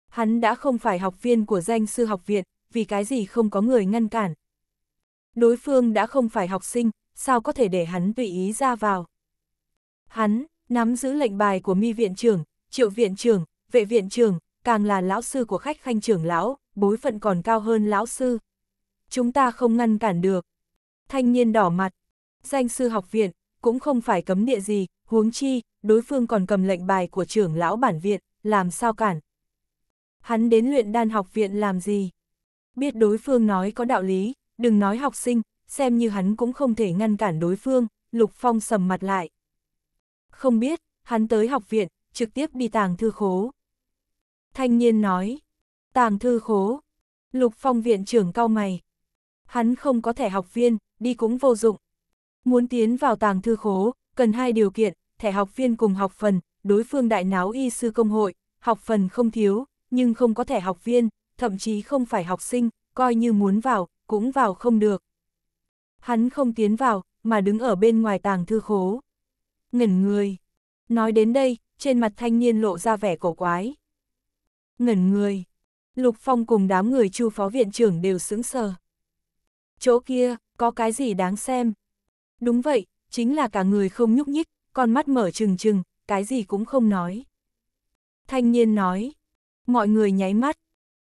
Hắn đã không phải học viên của danh sư học viện, vì cái gì không có người ngăn cản. Đối phương đã không phải học sinh, sao có thể để hắn tùy ý ra vào. Hắn, nắm giữ lệnh bài của mi viện trưởng, triệu viện trưởng, vệ viện trưởng, càng là lão sư của khách khanh trưởng lão, bối phận còn cao hơn lão sư. Chúng ta không ngăn cản được. Thanh niên đỏ mặt, danh sư học viện, cũng không phải cấm địa gì, huống chi, đối phương còn cầm lệnh bài của trưởng lão bản viện, làm sao cản. Hắn đến luyện đan học viện làm gì? Biết đối phương nói có đạo lý, đừng nói học sinh, xem như hắn cũng không thể ngăn cản đối phương, Lục Phong sầm mặt lại. Không biết, hắn tới học viện, trực tiếp đi tàng thư khố. Thanh niên nói. Tàng thư khố. Lục Phong viện trưởng cao mày. Hắn không có thẻ học viên, đi cũng vô dụng. Muốn tiến vào tàng thư khố, cần hai điều kiện, thẻ học viên cùng học phần, đối phương đại náo y sư công hội, học phần không thiếu, nhưng không có thẻ học viên, thậm chí không phải học sinh, coi như muốn vào, cũng vào không được. Hắn không tiến vào, mà đứng ở bên ngoài tàng thư khố. Ngẩn người. Nói đến đây, trên mặt thanh niên lộ ra vẻ cổ quái ngẩn người. Lục Phong cùng đám người chu phó viện trưởng đều sững sờ. Chỗ kia, có cái gì đáng xem? Đúng vậy, chính là cả người không nhúc nhích, con mắt mở trừng trừng, cái gì cũng không nói. Thanh niên nói, mọi người nháy mắt,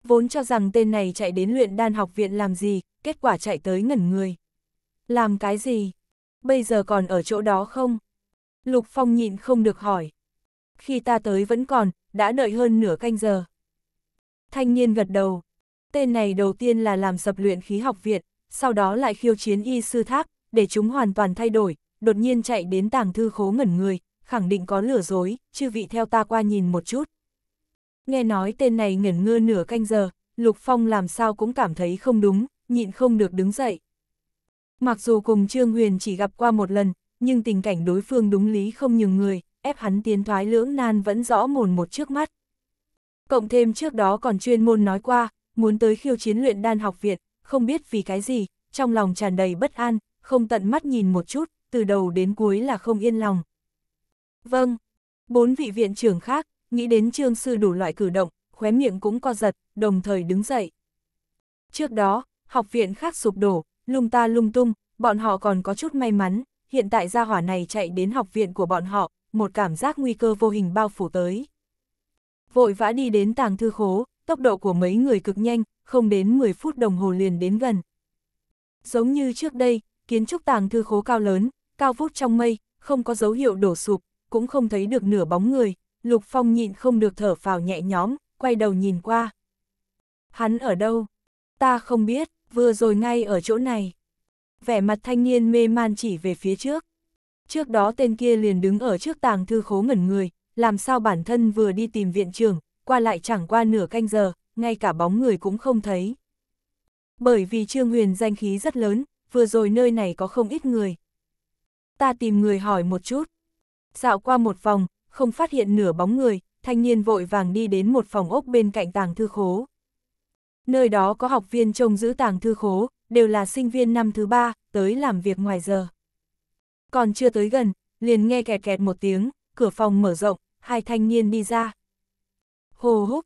vốn cho rằng tên này chạy đến luyện đan học viện làm gì, kết quả chạy tới ngẩn người. Làm cái gì? Bây giờ còn ở chỗ đó không? Lục Phong nhịn không được hỏi. Khi ta tới vẫn còn, đã đợi hơn nửa canh giờ. Thanh niên gật đầu. Tên này đầu tiên là làm sập luyện khí học viện, sau đó lại khiêu chiến y sư thác, để chúng hoàn toàn thay đổi, đột nhiên chạy đến tàng thư khố ngẩn người, khẳng định có lừa dối, chư vị theo ta qua nhìn một chút. Nghe nói tên này ngẩn ngơ nửa canh giờ, Lục Phong làm sao cũng cảm thấy không đúng, nhịn không được đứng dậy. Mặc dù cùng Trương Huyền chỉ gặp qua một lần, nhưng tình cảnh đối phương đúng lý không nhường người, ép hắn tiến thoái lưỡng nan vẫn rõ mồn một trước mắt. Cộng thêm trước đó còn chuyên môn nói qua, muốn tới khiêu chiến luyện đan học viện, không biết vì cái gì, trong lòng tràn đầy bất an, không tận mắt nhìn một chút, từ đầu đến cuối là không yên lòng. Vâng, bốn vị viện trưởng khác, nghĩ đến trương sư đủ loại cử động, khóe miệng cũng co giật, đồng thời đứng dậy. Trước đó, học viện khác sụp đổ, lung ta lung tung, bọn họ còn có chút may mắn, hiện tại gia hỏa này chạy đến học viện của bọn họ, một cảm giác nguy cơ vô hình bao phủ tới vội vã đi đến tàng thư khố, tốc độ của mấy người cực nhanh, không đến 10 phút đồng hồ liền đến gần. Giống như trước đây, kiến trúc tàng thư khố cao lớn, cao vút trong mây, không có dấu hiệu đổ sụp, cũng không thấy được nửa bóng người, Lục Phong nhịn không được thở phào nhẹ nhõm, quay đầu nhìn qua. Hắn ở đâu? Ta không biết, vừa rồi ngay ở chỗ này. Vẻ mặt thanh niên mê man chỉ về phía trước. Trước đó tên kia liền đứng ở trước tàng thư khố ngẩn người, làm sao bản thân vừa đi tìm viện trưởng, qua lại chẳng qua nửa canh giờ, ngay cả bóng người cũng không thấy. Bởi vì Trương Huyền danh khí rất lớn, vừa rồi nơi này có không ít người. Ta tìm người hỏi một chút. Dạo qua một vòng, không phát hiện nửa bóng người, thanh niên vội vàng đi đến một phòng ốc bên cạnh tàng thư khố. Nơi đó có học viên trông giữ tàng thư khố, đều là sinh viên năm thứ ba, tới làm việc ngoài giờ. Còn chưa tới gần, liền nghe kẹt kẹt một tiếng, cửa phòng mở rộng, hai thanh niên đi ra. Hồ húc,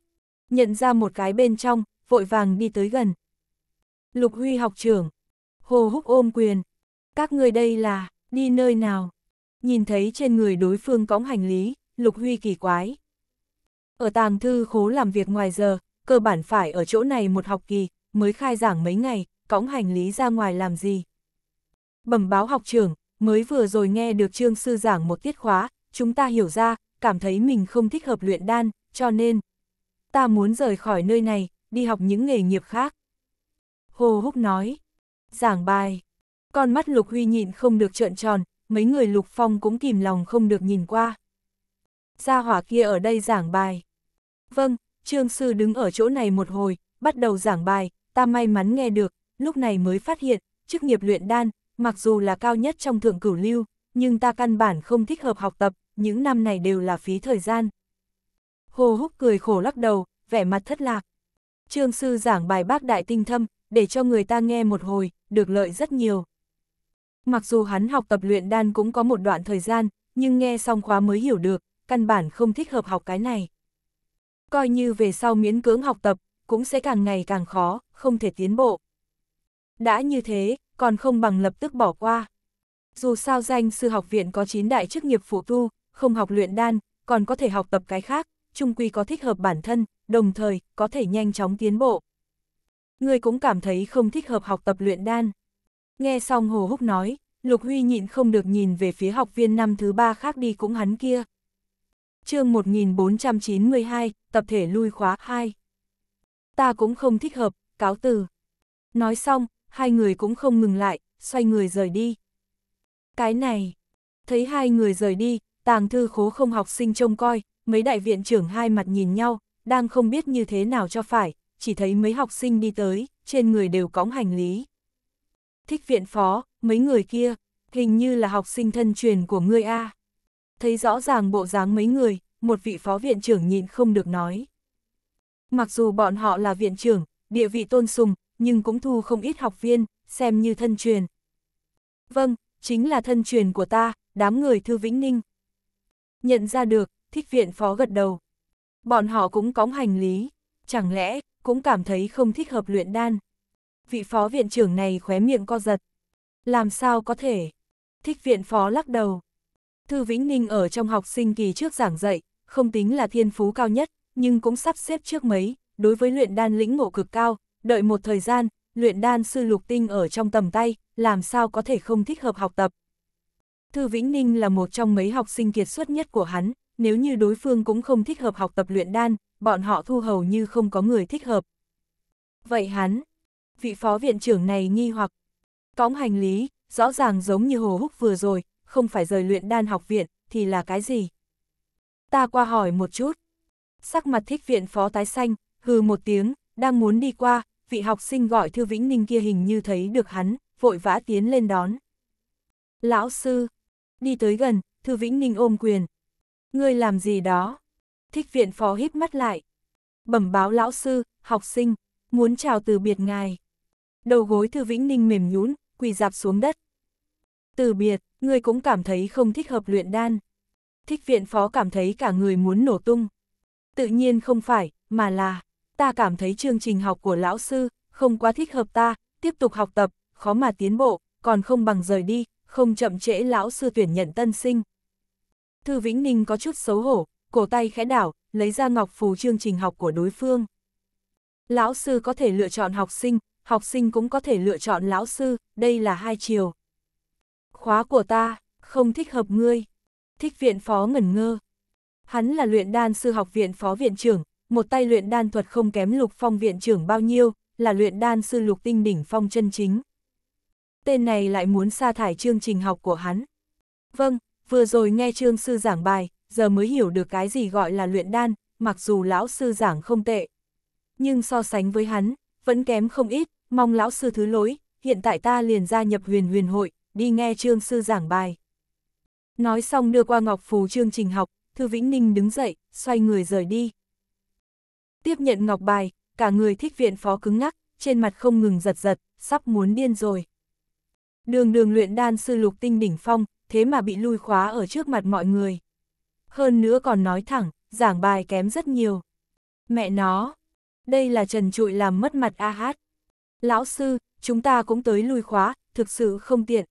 nhận ra một cái bên trong, vội vàng đi tới gần. Lục Huy học trưởng, Hồ húc ôm quyền, các người đây là, đi nơi nào? Nhìn thấy trên người đối phương cõng hành lý, Lục Huy kỳ quái. Ở tàng thư khố làm việc ngoài giờ, cơ bản phải ở chỗ này một học kỳ, mới khai giảng mấy ngày, cõng hành lý ra ngoài làm gì. Bẩm báo học trưởng, mới vừa rồi nghe được trương sư giảng một tiết khóa, chúng ta hiểu ra, cảm thấy mình không thích hợp luyện đan, cho nên ta muốn rời khỏi nơi này, đi học những nghề nghiệp khác. Hồ Húc nói, giảng bài. Con mắt Lục Huy nhịn không được trợn tròn, mấy người Lục Phong cũng kìm lòng không được nhìn qua. Gia hỏa kia ở đây giảng bài. Vâng, Trương Sư đứng ở chỗ này một hồi, bắt đầu giảng bài, ta may mắn nghe được, lúc này mới phát hiện, chức nghiệp luyện đan, mặc dù là cao nhất trong thượng cửu lưu, nhưng ta căn bản không thích hợp học tập, những năm này đều là phí thời gian. Hồ Húc cười khổ lắc đầu, vẻ mặt thất lạc. Trương sư giảng bài bác đại tinh thâm, để cho người ta nghe một hồi, được lợi rất nhiều. Mặc dù hắn học tập luyện đan cũng có một đoạn thời gian, nhưng nghe xong khóa mới hiểu được, căn bản không thích hợp học cái này. Coi như về sau miễn cưỡng học tập, cũng sẽ càng ngày càng khó, không thể tiến bộ. Đã như thế, còn không bằng lập tức bỏ qua. Dù sao danh sư học viện có 9 đại chức nghiệp phụ tu, không học luyện đan, còn có thể học tập cái khác, chung quy có thích hợp bản thân, đồng thời có thể nhanh chóng tiến bộ. Người cũng cảm thấy không thích hợp học tập luyện đan. Nghe xong Hồ Húc nói, Lục Huy nhịn không được nhìn về phía học viên năm thứ ba khác đi cũng hắn kia. chương 1492, tập thể lui khóa 2. Ta cũng không thích hợp, cáo từ. Nói xong, hai người cũng không ngừng lại, xoay người rời đi. Cái này, thấy hai người rời đi, tàng thư khố không học sinh trông coi, mấy đại viện trưởng hai mặt nhìn nhau, đang không biết như thế nào cho phải, chỉ thấy mấy học sinh đi tới, trên người đều cõng hành lý. Thích viện phó, mấy người kia, hình như là học sinh thân truyền của ngươi A. Thấy rõ ràng bộ dáng mấy người, một vị phó viện trưởng nhìn không được nói. Mặc dù bọn họ là viện trưởng, địa vị tôn sùng, nhưng cũng thu không ít học viên, xem như thân truyền. Vâng, chính là thân truyền của ta, đám người Thư Vĩnh Ninh, Nhận ra được, thích viện phó gật đầu. Bọn họ cũng cóng hành lý, chẳng lẽ cũng cảm thấy không thích hợp luyện đan. Vị phó viện trưởng này khóe miệng co giật. Làm sao có thể? Thích viện phó lắc đầu. Thư Vĩnh Ninh ở trong học sinh kỳ trước giảng dạy, không tính là thiên phú cao nhất, nhưng cũng sắp xếp trước mấy, đối với luyện đan lĩnh ngộ cực cao, đợi một thời gian, luyện đan sư lục tinh ở trong tầm tay, làm sao có thể không thích hợp học tập, Thư Vĩnh Ninh là một trong mấy học sinh kiệt xuất nhất của hắn, nếu như đối phương cũng không thích hợp học tập luyện đan, bọn họ thu hầu như không có người thích hợp. Vậy hắn, vị phó viện trưởng này nghi hoặc, cõng hành lý, rõ ràng giống như Hồ Húc vừa rồi, không phải rời luyện đan học viện, thì là cái gì? Ta qua hỏi một chút. Sắc mặt thích viện phó tái xanh, hừ một tiếng, đang muốn đi qua, vị học sinh gọi Thư Vĩnh Ninh kia hình như thấy được hắn, vội vã tiến lên đón. Lão sư, đi tới gần, Thư Vĩnh Ninh ôm quyền. Ngươi làm gì đó? Thích viện phó hít mắt lại. Bẩm báo lão sư, học sinh, muốn chào từ biệt ngài. Đầu gối Thư Vĩnh Ninh mềm nhún, quỳ dạp xuống đất. Từ biệt, ngươi cũng cảm thấy không thích hợp luyện đan. Thích viện phó cảm thấy cả người muốn nổ tung. Tự nhiên không phải, mà là, ta cảm thấy chương trình học của lão sư không quá thích hợp ta, tiếp tục học tập, khó mà tiến bộ, còn không bằng rời đi, không chậm trễ lão sư tuyển nhận tân sinh. Thư Vĩnh Ninh có chút xấu hổ, cổ tay khẽ đảo, lấy ra ngọc phù chương trình học của đối phương. Lão sư có thể lựa chọn học sinh, học sinh cũng có thể lựa chọn lão sư, đây là hai chiều. Khóa của ta, không thích hợp ngươi. Thích viện phó ngẩn ngơ. Hắn là luyện đan sư học viện phó viện trưởng, một tay luyện đan thuật không kém lục phong viện trưởng bao nhiêu, là luyện đan sư lục tinh đỉnh phong chân chính tên này lại muốn sa thải chương trình học của hắn. Vâng, vừa rồi nghe trương sư giảng bài, giờ mới hiểu được cái gì gọi là luyện đan, mặc dù lão sư giảng không tệ. Nhưng so sánh với hắn, vẫn kém không ít, mong lão sư thứ lỗi, hiện tại ta liền gia nhập huyền huyền hội, đi nghe trương sư giảng bài. Nói xong đưa qua Ngọc Phù chương trình học, Thư Vĩnh Ninh đứng dậy, xoay người rời đi. Tiếp nhận Ngọc bài, cả người thích viện phó cứng ngắc, trên mặt không ngừng giật giật, sắp muốn điên rồi. Đường đường luyện đan sư lục tinh đỉnh phong, thế mà bị lui khóa ở trước mặt mọi người. Hơn nữa còn nói thẳng, giảng bài kém rất nhiều. Mẹ nó, đây là trần trụi làm mất mặt a hát. Lão sư, chúng ta cũng tới lui khóa, thực sự không tiện.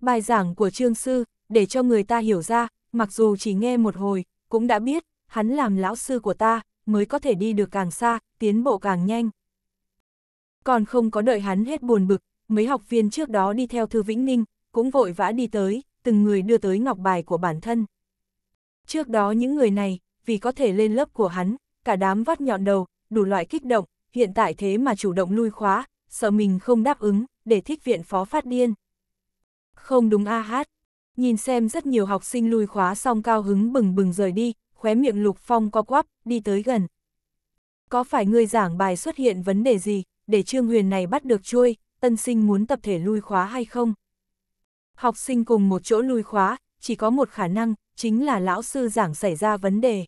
Bài giảng của trương sư, để cho người ta hiểu ra, mặc dù chỉ nghe một hồi, cũng đã biết, hắn làm lão sư của ta, mới có thể đi được càng xa, tiến bộ càng nhanh. Còn không có đợi hắn hết buồn bực, mấy học viên trước đó đi theo Thư Vĩnh Ninh, cũng vội vã đi tới, từng người đưa tới ngọc bài của bản thân. Trước đó những người này, vì có thể lên lớp của hắn, cả đám vắt nhọn đầu, đủ loại kích động, hiện tại thế mà chủ động lui khóa, sợ mình không đáp ứng, để thích viện phó phát điên. Không đúng a hát, nhìn xem rất nhiều học sinh lui khóa xong cao hứng bừng bừng rời đi, khóe miệng lục phong co quắp, đi tới gần. Có phải người giảng bài xuất hiện vấn đề gì, để Trương Huyền này bắt được chui, tân sinh muốn tập thể lui khóa hay không? Học sinh cùng một chỗ lui khóa, chỉ có một khả năng, chính là lão sư giảng xảy ra vấn đề.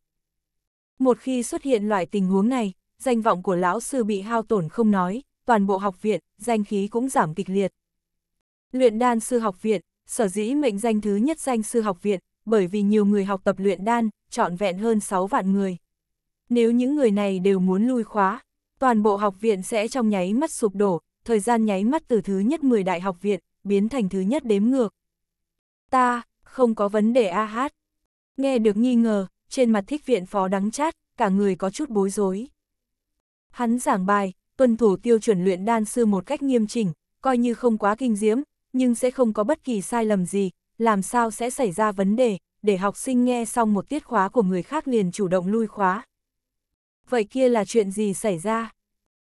Một khi xuất hiện loại tình huống này, danh vọng của lão sư bị hao tổn không nói, toàn bộ học viện, danh khí cũng giảm kịch liệt. Luyện đan sư học viện, sở dĩ mệnh danh thứ nhất danh sư học viện, bởi vì nhiều người học tập luyện đan, trọn vẹn hơn 6 vạn người. Nếu những người này đều muốn lui khóa, toàn bộ học viện sẽ trong nháy mắt sụp đổ, thời gian nháy mắt từ thứ nhất 10 đại học viện, biến thành thứ nhất đếm ngược. Ta, không có vấn đề a hát. Nghe được nghi ngờ, trên mặt thích viện phó đắng chát, cả người có chút bối rối. Hắn giảng bài, tuân thủ tiêu chuẩn luyện đan sư một cách nghiêm chỉnh, coi như không quá kinh diễm, nhưng sẽ không có bất kỳ sai lầm gì, làm sao sẽ xảy ra vấn đề, để học sinh nghe xong một tiết khóa của người khác liền chủ động lui khóa. Vậy kia là chuyện gì xảy ra?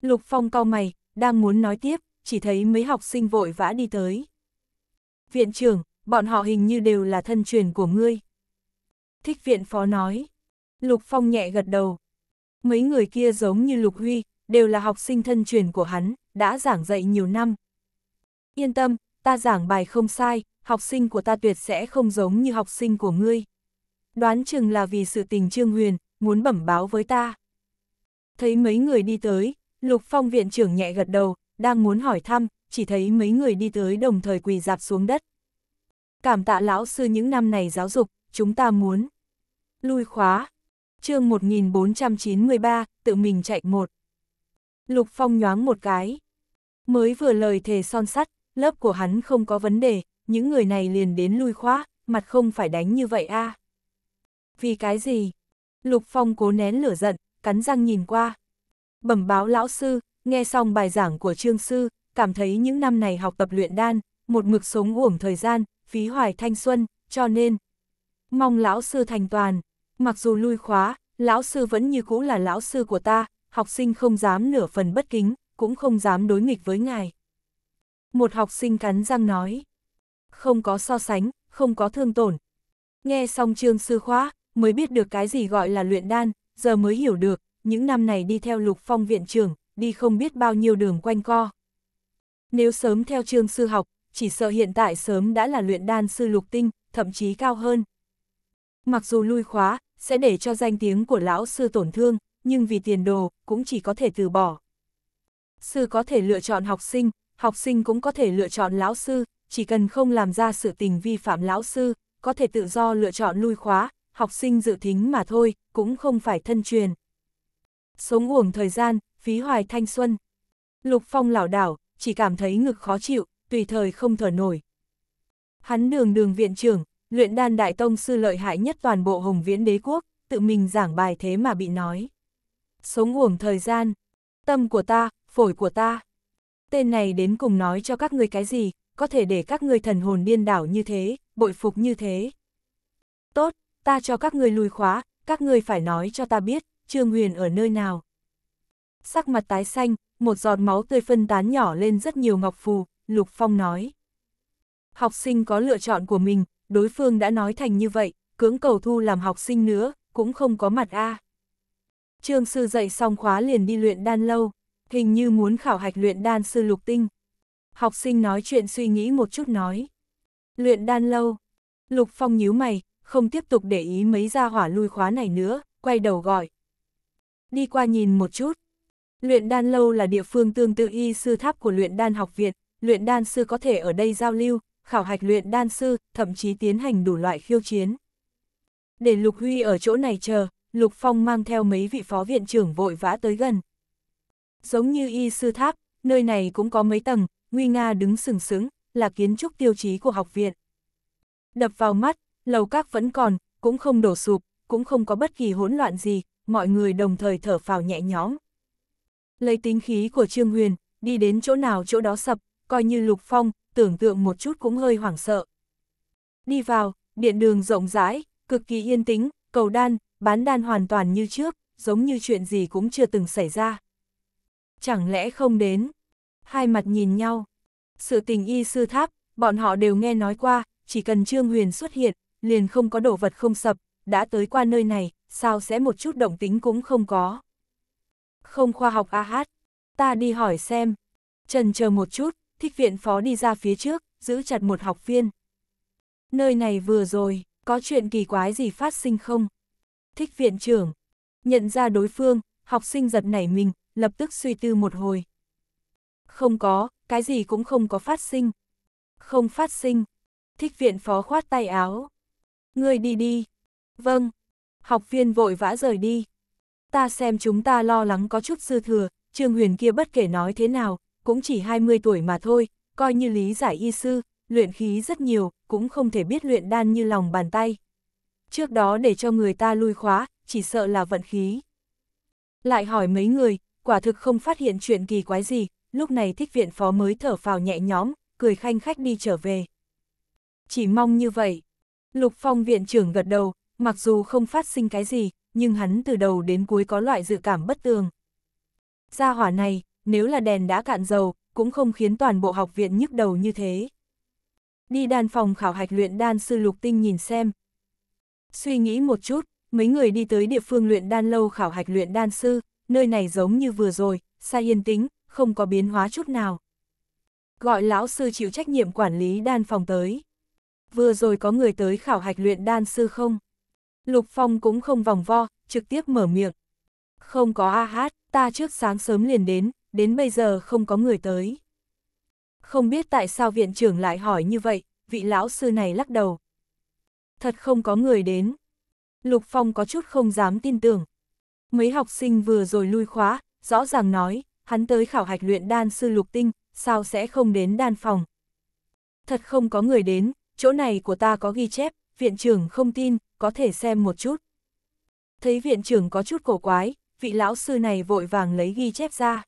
Lục Phong cau mày, đang muốn nói tiếp, chỉ thấy mấy học sinh vội vã đi tới. Viện trưởng, bọn họ hình như đều là thân truyền của ngươi. Thích viện phó nói. Lục Phong nhẹ gật đầu. Mấy người kia giống như Lục Huy, đều là học sinh thân truyền của hắn, đã giảng dạy nhiều năm. Yên tâm, ta giảng bài không sai, học sinh của ta tuyệt sẽ không giống như học sinh của ngươi. Đoán chừng là vì sự tình Trương Huyền, muốn bẩm báo với ta. Thấy mấy người đi tới, Lục Phong viện trưởng nhẹ gật đầu, đang muốn hỏi thăm, chỉ thấy mấy người đi tới đồng thời quỳ dạp xuống đất. Cảm tạ lão sư những năm này giáo dục, chúng ta muốn. Lui khóa. chương 1493, tự mình chạy một. Lục Phong nhoáng một cái. Mới vừa lời thề son sắt, lớp của hắn không có vấn đề, những người này liền đến lui khóa, mặt không phải đánh như vậy a Vì cái gì? Lục Phong cố nén lửa giận, cắn răng nhìn qua, Bẩm báo lão sư, nghe xong bài giảng của trương sư, cảm thấy những năm này học tập luyện đan, một mực sống uổng thời gian, phí hoài thanh xuân, cho nên. Mong lão sư thành toàn, mặc dù lui khóa, lão sư vẫn như cũ là lão sư của ta, học sinh không dám nửa phần bất kính, cũng không dám đối nghịch với ngài. Một học sinh cắn răng nói, không có so sánh, không có thương tổn. Nghe xong trương sư khóa, mới biết được cái gì gọi là luyện đan, giờ mới hiểu được, những năm này đi theo lục phong viện trưởng, đi không biết bao nhiêu đường quanh co. Nếu sớm theo trương sư học, chỉ sợ hiện tại sớm đã là luyện đan sư lục tinh, thậm chí cao hơn. Mặc dù lui khóa, sẽ để cho danh tiếng của lão sư tổn thương, nhưng vì tiền đồ, cũng chỉ có thể từ bỏ. Sư có thể lựa chọn học sinh, học sinh cũng có thể lựa chọn lão sư, chỉ cần không làm ra sự tình vi phạm lão sư, có thể tự do lựa chọn lui khóa, học sinh dự thính mà thôi, cũng không phải thân truyền sống uổng thời gian, phí hoài thanh xuân. Lục Phong lảo đảo, chỉ cảm thấy ngực khó chịu, tùy thời không thở nổi. Hắn đường đường viện trưởng, luyện đan đại tông sư lợi hại nhất toàn bộ Hồng Viễn đế quốc, tự mình giảng bài thế mà bị nói. Sống uổng thời gian, tâm của ta, phổi của ta. Tên này đến cùng nói cho các ngươi cái gì, có thể để các ngươi thần hồn điên đảo như thế, bội phục như thế. Tốt, ta cho các ngươi lùi khóa, các ngươi phải nói cho ta biết, Trương Huyền ở nơi nào? Sắc mặt tái xanh, một giọt máu tươi phân tán nhỏ lên rất nhiều ngọc phù, Lục Phong nói. Học sinh có lựa chọn của mình, đối phương đã nói thành như vậy, cưỡng cầu thu làm học sinh nữa, cũng không có mặt a. À. Trương sư dạy xong khóa liền đi luyện đan lâu, hình như muốn khảo hạch luyện đan sư lục tinh. Học sinh nói chuyện suy nghĩ một chút nói. Luyện đan lâu, lục phong nhíu mày, không tiếp tục để ý mấy gia hỏa lui khóa này nữa, quay đầu gọi đi qua nhìn một chút. Luyện đan lâu là địa phương tương tự y sư tháp của luyện đan học viện, luyện đan sư có thể ở đây giao lưu, khảo hạch luyện đan sư, thậm chí tiến hành đủ loại khiêu chiến. Để Lục Huy ở chỗ này chờ, Lục Phong mang theo mấy vị phó viện trưởng vội vã tới gần. Giống như y sư tháp, nơi này cũng có mấy tầng, Nguy Nga đứng sừng sững, là kiến trúc tiêu chí của học viện. Đập vào mắt, lầu các vẫn còn, cũng không đổ sụp, cũng không có bất kỳ hỗn loạn gì, mọi người đồng thời thở phào nhẹ nhõm. Lấy tính khí của Trương Huyền, đi đến chỗ nào chỗ đó sập, coi như Lục Phong, tưởng tượng một chút cũng hơi hoảng sợ. Đi vào, điện đường rộng rãi, cực kỳ yên tĩnh, cầu đan, bán đan hoàn toàn như trước, giống như chuyện gì cũng chưa từng xảy ra. Chẳng lẽ không đến? Hai mặt nhìn nhau. Sự tình y sư tháp, bọn họ đều nghe nói qua, chỉ cần Trương Huyền xuất hiện, liền không có đồ vật không sập, đã tới qua nơi này, sao sẽ một chút động tính cũng không có. Không khoa học a hát, ta đi hỏi xem. Trần chờ một chút, thích viện phó đi ra phía trước, giữ chặt một học viên. Nơi này vừa rồi, có chuyện kỳ quái gì phát sinh không? Thích viện trưởng, nhận ra đối phương, học sinh giật nảy mình, lập tức suy tư một hồi. Không có, cái gì cũng không có phát sinh. Không phát sinh. Thích viện phó khoát tay áo. người đi đi. Vâng. Học viên vội vã rời đi. Ta xem chúng ta lo lắng có chút dư thừa, Trương Huyền kia bất kể nói thế nào, cũng chỉ 20 tuổi mà thôi, coi như lý giải y sư, luyện khí rất nhiều, cũng không thể biết luyện đan như lòng bàn tay. Trước đó để cho người ta lui khóa, chỉ sợ là vận khí. Lại hỏi mấy người, quả thực không phát hiện chuyện kỳ quái gì, lúc này thích viện phó mới thở phào nhẹ nhõm, cười khanh khách đi trở về. Chỉ mong như vậy. Lục Phong viện trưởng gật đầu, mặc dù không phát sinh cái gì, nhưng hắn từ đầu đến cuối có loại dự cảm bất tường. Gia hỏa này, nếu là đèn đã cạn dầu, cũng không khiến toàn bộ học viện nhức đầu như thế. Đi đan phòng khảo hạch luyện đan sư Lục Tinh nhìn xem. Suy nghĩ một chút, mấy người đi tới địa phương luyện đan lâu khảo hạch luyện đan sư, nơi này giống như vừa rồi, sai yên tĩnh, không có biến hóa chút nào. Gọi lão sư chịu trách nhiệm quản lý đan phòng tới. Vừa rồi có người tới khảo hạch luyện đan sư không? Lục Phong cũng không vòng vo, trực tiếp mở miệng. Không có a hát, ta trước sáng sớm liền đến, đến bây giờ không có người tới. Không biết tại sao viện trưởng lại hỏi như vậy, vị lão sư này lắc đầu. Thật không có người đến. Lục Phong có chút không dám tin tưởng. Mấy học sinh vừa rồi lui khóa, rõ ràng nói, hắn tới khảo hạch luyện đan sư lục tinh, sao sẽ không đến đan phòng. Thật không có người đến, chỗ này của ta có ghi chép, viện trưởng không tin, có thể xem một chút. Thấy viện trưởng có chút cổ quái, vị lão sư này vội vàng lấy ghi chép ra.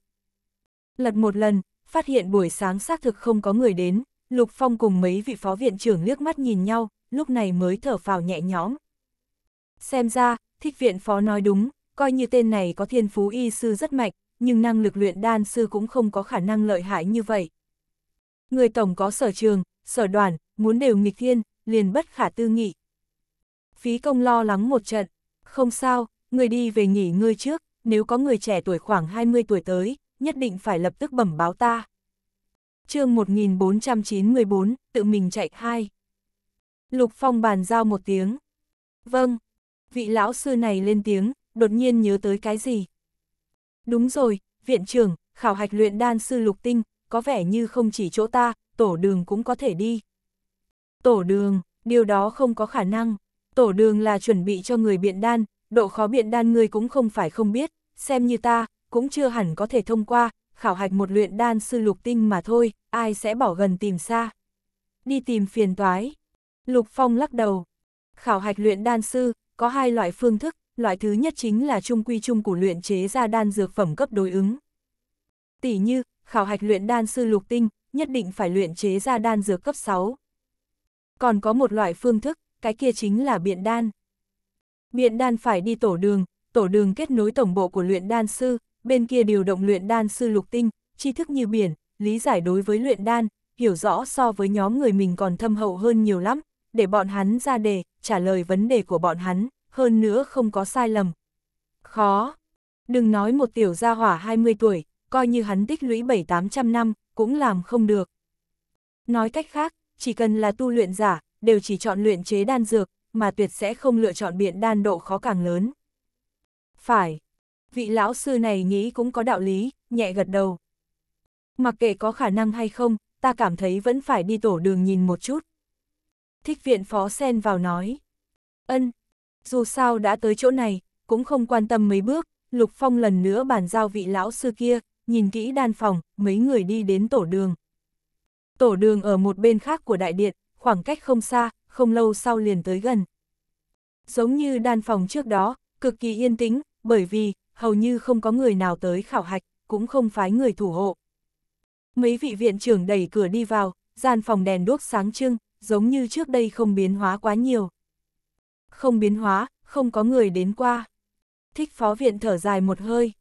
Lật một lần, phát hiện buổi sáng xác thực không có người đến, Lục Phong cùng mấy vị phó viện trưởng liếc mắt nhìn nhau, lúc này mới thở phào nhẹ nhõm. Xem ra, thích viện phó nói đúng, coi như tên này có thiên phú y sư rất mạnh, nhưng năng lực luyện đan sư cũng không có khả năng lợi hại như vậy. Người tổng có sở trường, sở đoàn, muốn đều nghịch thiên, liền bất khả tư nghị phí công lo lắng một trận. Không sao, người đi về nghỉ ngơi trước, nếu có người trẻ tuổi khoảng 20 tuổi tới, nhất định phải lập tức bẩm báo ta. chương 1494, tự mình chạy hai. Lục Phong bàn giao một tiếng. Vâng, vị lão sư này lên tiếng, đột nhiên nhớ tới cái gì. Đúng rồi, viện trưởng, khảo hạch luyện đan sư lục tinh, có vẻ như không chỉ chỗ ta, tổ đường cũng có thể đi. Tổ đường, điều đó không có khả năng tổ đường là chuẩn bị cho người biện đan, độ khó biện đan ngươi cũng không phải không biết, xem như ta, cũng chưa hẳn có thể thông qua, khảo hạch một luyện đan sư lục tinh mà thôi, ai sẽ bỏ gần tìm xa. Đi tìm phiền toái. Lục Phong lắc đầu. Khảo hạch luyện đan sư, có hai loại phương thức, loại thứ nhất chính là trung quy trung của luyện chế ra đan dược phẩm cấp đối ứng. Tỷ như, khảo hạch luyện đan sư lục tinh, nhất định phải luyện chế ra đan dược cấp 6. Còn có một loại phương thức, cái kia chính là biện đan. Biện đan phải đi tổ đường, tổ đường kết nối tổng bộ của luyện đan sư, bên kia điều động luyện đan sư lục tinh, tri thức như biển, lý giải đối với luyện đan, hiểu rõ so với nhóm người mình còn thâm hậu hơn nhiều lắm, để bọn hắn ra đề, trả lời vấn đề của bọn hắn, hơn nữa không có sai lầm. Khó. Đừng nói một tiểu gia hỏa 20 tuổi, coi như hắn tích lũy 7-800 năm, cũng làm không được. Nói cách khác, chỉ cần là tu luyện giả, đều chỉ chọn luyện chế đan dược, mà tuyệt sẽ không lựa chọn biện đan độ khó càng lớn. Phải. Vị lão sư này nghĩ cũng có đạo lý, nhẹ gật đầu. Mặc kệ có khả năng hay không, ta cảm thấy vẫn phải đi tổ đường nhìn một chút. Thích viện phó sen vào nói. Ân, dù sao đã tới chỗ này, cũng không quan tâm mấy bước, Lục Phong lần nữa bàn giao vị lão sư kia, nhìn kỹ đan phòng, mấy người đi đến tổ đường. Tổ đường ở một bên khác của đại điện, khoảng cách không xa, không lâu sau liền tới gần. Giống như đan phòng trước đó, cực kỳ yên tĩnh, bởi vì, hầu như không có người nào tới khảo hạch, cũng không phái người thủ hộ. Mấy vị viện trưởng đẩy cửa đi vào, gian phòng đèn đuốc sáng trưng, giống như trước đây không biến hóa quá nhiều. Không biến hóa, không có người đến qua. Thích phó viện thở dài một hơi.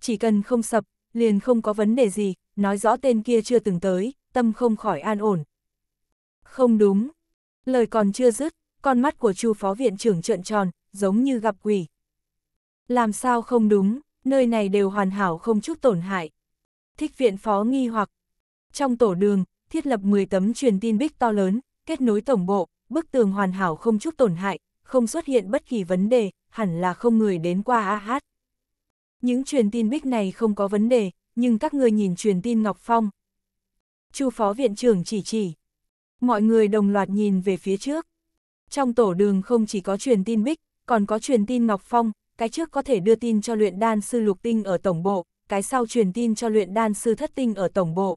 Chỉ cần không sập, liền không có vấn đề gì, nói rõ tên kia chưa từng tới, tâm không khỏi an ổn. Không đúng. Lời còn chưa dứt, con mắt của Chu phó viện trưởng trợn tròn, giống như gặp quỷ. Làm sao không đúng, nơi này đều hoàn hảo không chút tổn hại. Thích viện phó nghi hoặc. Trong tổ đường, thiết lập 10 tấm truyền tin bích to lớn, kết nối tổng bộ, bức tường hoàn hảo không chút tổn hại, không xuất hiện bất kỳ vấn đề, hẳn là không người đến qua AH. Những truyền tin bích này không có vấn đề, nhưng các người nhìn truyền tin Ngọc Phong. Chu phó viện trưởng chỉ chỉ mọi người đồng loạt nhìn về phía trước. Trong tổ đường không chỉ có truyền tin Bích, còn có truyền tin Ngọc Phong, cái trước có thể đưa tin cho luyện đan sư lục tinh ở tổng bộ, cái sau truyền tin cho luyện đan sư thất tinh ở tổng bộ.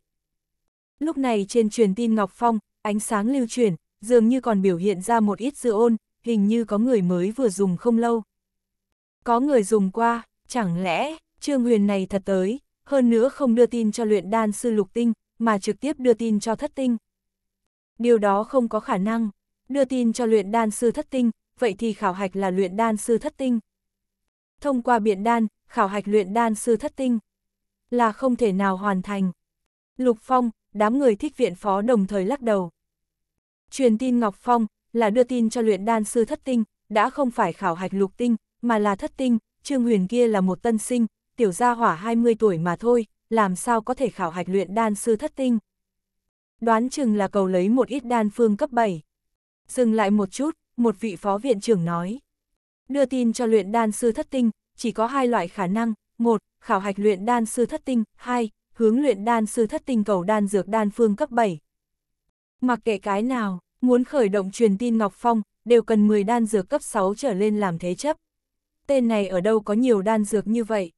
Lúc này trên truyền tin Ngọc Phong, ánh sáng lưu truyền dường như còn biểu hiện ra một ít dư ôn, hình như có người mới vừa dùng không lâu. Có người dùng qua, chẳng lẽ, Trương Huyền này thật tới, hơn nữa không đưa tin cho luyện đan sư lục tinh, mà trực tiếp đưa tin cho thất tinh điều đó không có khả năng. Đưa tin cho luyện đan sư thất tinh, vậy thì khảo hạch là luyện đan sư thất tinh. Thông qua biện đan, khảo hạch luyện đan sư thất tinh là không thể nào hoàn thành. Lục Phong, đám người thích viện phó đồng thời lắc đầu. Truyền tin Ngọc Phong là đưa tin cho luyện đan sư thất tinh, đã không phải khảo hạch lục tinh, mà là thất tinh, Trương Huyền kia là một tân sinh, tiểu gia hỏa 20 tuổi mà thôi, làm sao có thể khảo hạch luyện đan sư thất tinh đoán chừng là cầu lấy một ít đan phương cấp 7. Dừng lại một chút, một vị phó viện trưởng nói. Đưa tin cho luyện đan sư thất tinh, chỉ có hai loại khả năng, một, khảo hạch luyện đan sư thất tinh, hai, hướng luyện đan sư thất tinh cầu đan dược đan phương cấp 7. Mặc kệ cái nào, muốn khởi động truyền tin Ngọc Phong, đều cần 10 đan dược cấp 6 trở lên làm thế chấp. Tên này ở đâu có nhiều đan dược như vậy?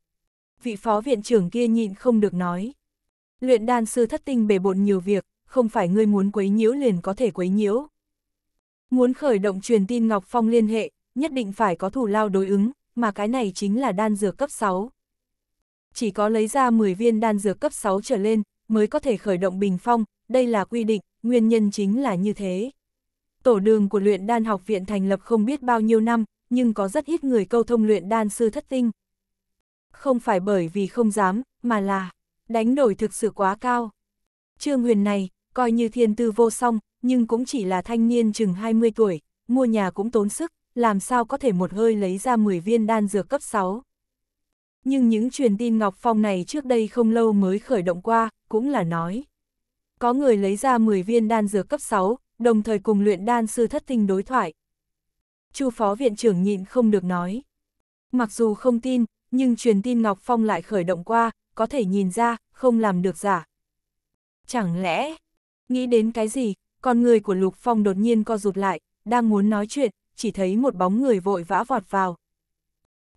Vị phó viện trưởng kia nhịn không được nói. Luyện đan sư thất tinh bề bộn nhiều việc, không phải ngươi muốn quấy nhiễu liền có thể quấy nhiễu. Muốn khởi động truyền tin Ngọc Phong liên hệ, nhất định phải có thủ lao đối ứng, mà cái này chính là đan dược cấp 6. Chỉ có lấy ra 10 viên đan dược cấp 6 trở lên, mới có thể khởi động bình phong, đây là quy định, nguyên nhân chính là như thế. Tổ đường của luyện đan học viện thành lập không biết bao nhiêu năm, nhưng có rất ít người câu thông luyện đan sư thất tinh. Không phải bởi vì không dám, mà là đánh đổi thực sự quá cao. Trương Huyền này, coi như thiên tư vô song, nhưng cũng chỉ là thanh niên chừng 20 tuổi, mua nhà cũng tốn sức, làm sao có thể một hơi lấy ra 10 viên đan dược cấp 6. Nhưng những truyền tin Ngọc Phong này trước đây không lâu mới khởi động qua, cũng là nói. Có người lấy ra 10 viên đan dược cấp 6, đồng thời cùng luyện đan sư thất tinh đối thoại. Chu phó viện trưởng nhịn không được nói. Mặc dù không tin, nhưng truyền tin Ngọc Phong lại khởi động qua, có thể nhìn ra, không làm được giả. Chẳng lẽ, Nghĩ đến cái gì, con người của Lục Phong đột nhiên co rụt lại, đang muốn nói chuyện, chỉ thấy một bóng người vội vã vọt vào.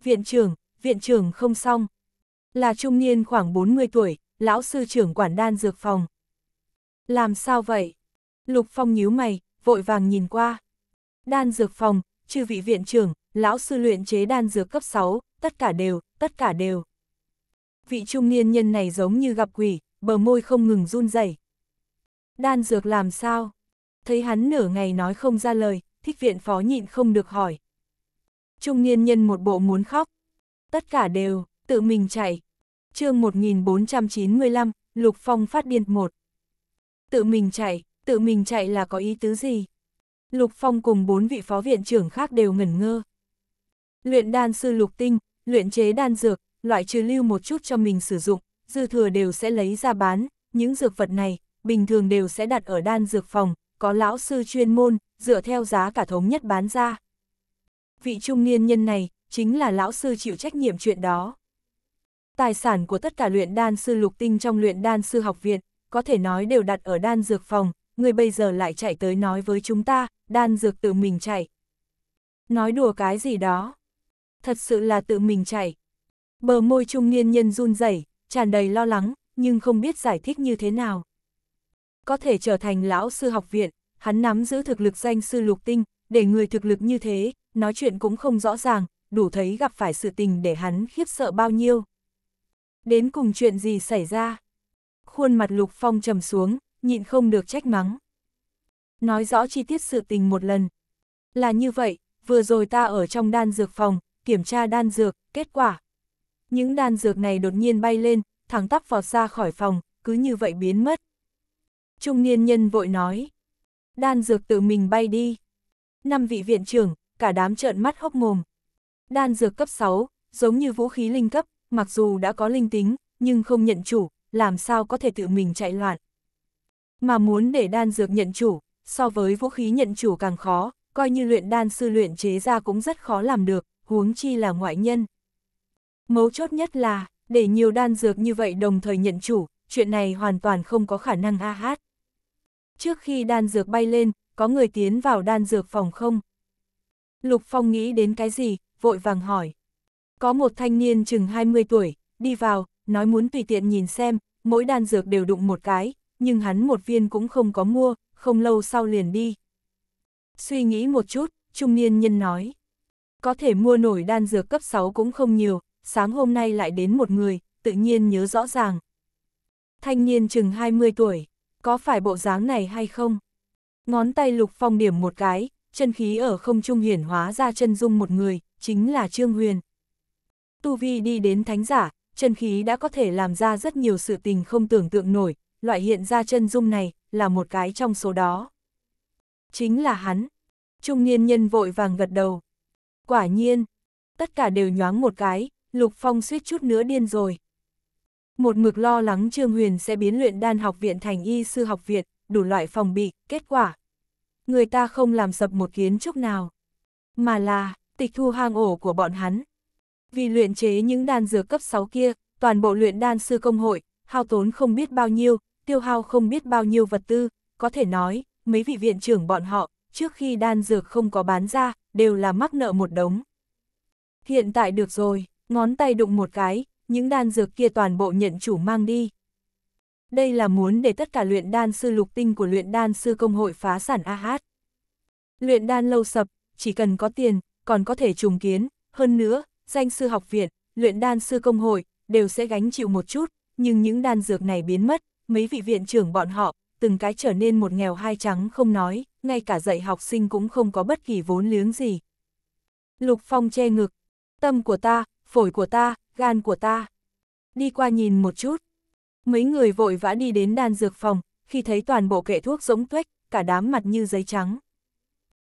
Viện trưởng, viện trưởng không xong. Là trung niên khoảng 40 tuổi, lão sư trưởng quản đan dược phòng. Làm sao vậy? Lục Phong nhíu mày, vội vàng nhìn qua. Đan dược phòng, chư vị viện trưởng, lão sư luyện chế đan dược cấp 6, tất cả đều, tất cả đều. Vị trung niên nhân này giống như gặp quỷ, bờ môi không ngừng run rẩy Đan dược làm sao? Thấy hắn nửa ngày nói không ra lời, thích viện phó nhịn không được hỏi. Trung niên nhân một bộ muốn khóc. Tất cả đều, tự mình chạy. chương 1495, Lục Phong phát điên một. Tự mình chạy, tự mình chạy là có ý tứ gì? Lục Phong cùng bốn vị phó viện trưởng khác đều ngẩn ngơ. Luyện đan sư lục tinh, luyện chế đan dược, loại trừ lưu một chút cho mình sử dụng, dư thừa đều sẽ lấy ra bán, những dược vật này, bình thường đều sẽ đặt ở đan dược phòng, có lão sư chuyên môn, dựa theo giá cả thống nhất bán ra. Vị trung niên nhân này, chính là lão sư chịu trách nhiệm chuyện đó. Tài sản của tất cả luyện đan sư lục tinh trong luyện đan sư học viện, có thể nói đều đặt ở đan dược phòng, người bây giờ lại chạy tới nói với chúng ta, đan dược tự mình chạy. Nói đùa cái gì đó? Thật sự là tự mình chạy. Bờ môi trung niên nhân run rẩy, tràn đầy lo lắng, nhưng không biết giải thích như thế nào có thể trở thành lão sư học viện, hắn nắm giữ thực lực danh sư lục tinh, để người thực lực như thế, nói chuyện cũng không rõ ràng, đủ thấy gặp phải sự tình để hắn khiếp sợ bao nhiêu. Đến cùng chuyện gì xảy ra? Khuôn mặt lục phong trầm xuống, nhịn không được trách mắng. Nói rõ chi tiết sự tình một lần. Là như vậy, vừa rồi ta ở trong đan dược phòng, kiểm tra đan dược, kết quả. Những đan dược này đột nhiên bay lên, thẳng tắp vọt ra khỏi phòng, cứ như vậy biến mất. Trung niên nhân vội nói. Đan dược tự mình bay đi. Năm vị viện trưởng, cả đám trợn mắt hốc mồm. Đan dược cấp 6, giống như vũ khí linh cấp, mặc dù đã có linh tính, nhưng không nhận chủ, làm sao có thể tự mình chạy loạn. Mà muốn để đan dược nhận chủ, so với vũ khí nhận chủ càng khó, coi như luyện đan sư luyện chế ra cũng rất khó làm được, huống chi là ngoại nhân. Mấu chốt nhất là, để nhiều đan dược như vậy đồng thời nhận chủ, chuyện này hoàn toàn không có khả năng a hát trước khi đan dược bay lên, có người tiến vào đan dược phòng không? Lục Phong nghĩ đến cái gì, vội vàng hỏi. Có một thanh niên chừng 20 tuổi, đi vào, nói muốn tùy tiện nhìn xem, mỗi đan dược đều đụng một cái, nhưng hắn một viên cũng không có mua, không lâu sau liền đi. Suy nghĩ một chút, trung niên nhân nói. Có thể mua nổi đan dược cấp 6 cũng không nhiều, sáng hôm nay lại đến một người, tự nhiên nhớ rõ ràng. Thanh niên chừng 20 tuổi, có phải bộ dáng này hay không? Ngón tay Lục Phong điểm một cái, chân khí ở không trung hiển hóa ra chân dung một người, chính là Trương Huyền. Tu Vi đi đến thánh giả, chân khí đã có thể làm ra rất nhiều sự tình không tưởng tượng nổi, loại hiện ra chân dung này là một cái trong số đó. Chính là hắn. Trung niên nhân vội vàng gật đầu. Quả nhiên, tất cả đều nhoáng một cái, Lục Phong suýt chút nữa điên rồi. Một mực lo lắng Trương Huyền sẽ biến luyện đan học viện thành y sư học viện, đủ loại phòng bị, kết quả. Người ta không làm sập một kiến trúc nào, mà là tịch thu hang ổ của bọn hắn. Vì luyện chế những đan dược cấp 6 kia, toàn bộ luyện đan sư công hội, hao tốn không biết bao nhiêu, tiêu hao không biết bao nhiêu vật tư, có thể nói, mấy vị viện trưởng bọn họ, trước khi đan dược không có bán ra, đều là mắc nợ một đống. Hiện tại được rồi, ngón tay đụng một cái, những đan dược kia toàn bộ nhận chủ mang đi. Đây là muốn để tất cả luyện đan sư lục tinh của luyện đan sư công hội phá sản AH. Luyện đan lâu sập, chỉ cần có tiền, còn có thể trùng kiến, hơn nữa, danh sư học viện, luyện đan sư công hội, đều sẽ gánh chịu một chút, nhưng những đan dược này biến mất, mấy vị viện trưởng bọn họ, từng cái trở nên một nghèo hai trắng không nói, ngay cả dạy học sinh cũng không có bất kỳ vốn liếng gì. Lục Phong che ngực, tâm của ta, phổi của ta, gan của ta. Đi qua nhìn một chút. Mấy người vội vã đi đến đan dược phòng, khi thấy toàn bộ kệ thuốc rỗng tuếch, cả đám mặt như giấy trắng.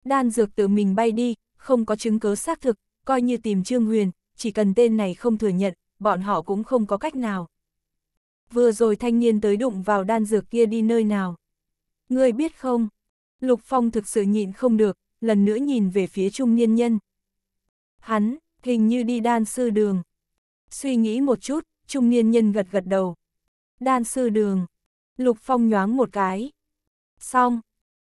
Đan dược tự mình bay đi, không có chứng cứ xác thực, coi như tìm Trương Huyền, chỉ cần tên này không thừa nhận, bọn họ cũng không có cách nào. Vừa rồi thanh niên tới đụng vào đan dược kia đi nơi nào. Ngươi biết không? Lục Phong thực sự nhịn không được, lần nữa nhìn về phía trung niên nhân. Hắn, hình như đi đan sư đường. Suy nghĩ một chút, trung niên nhân gật gật đầu. Đan sư đường. Lục Phong nhoáng một cái. Xong.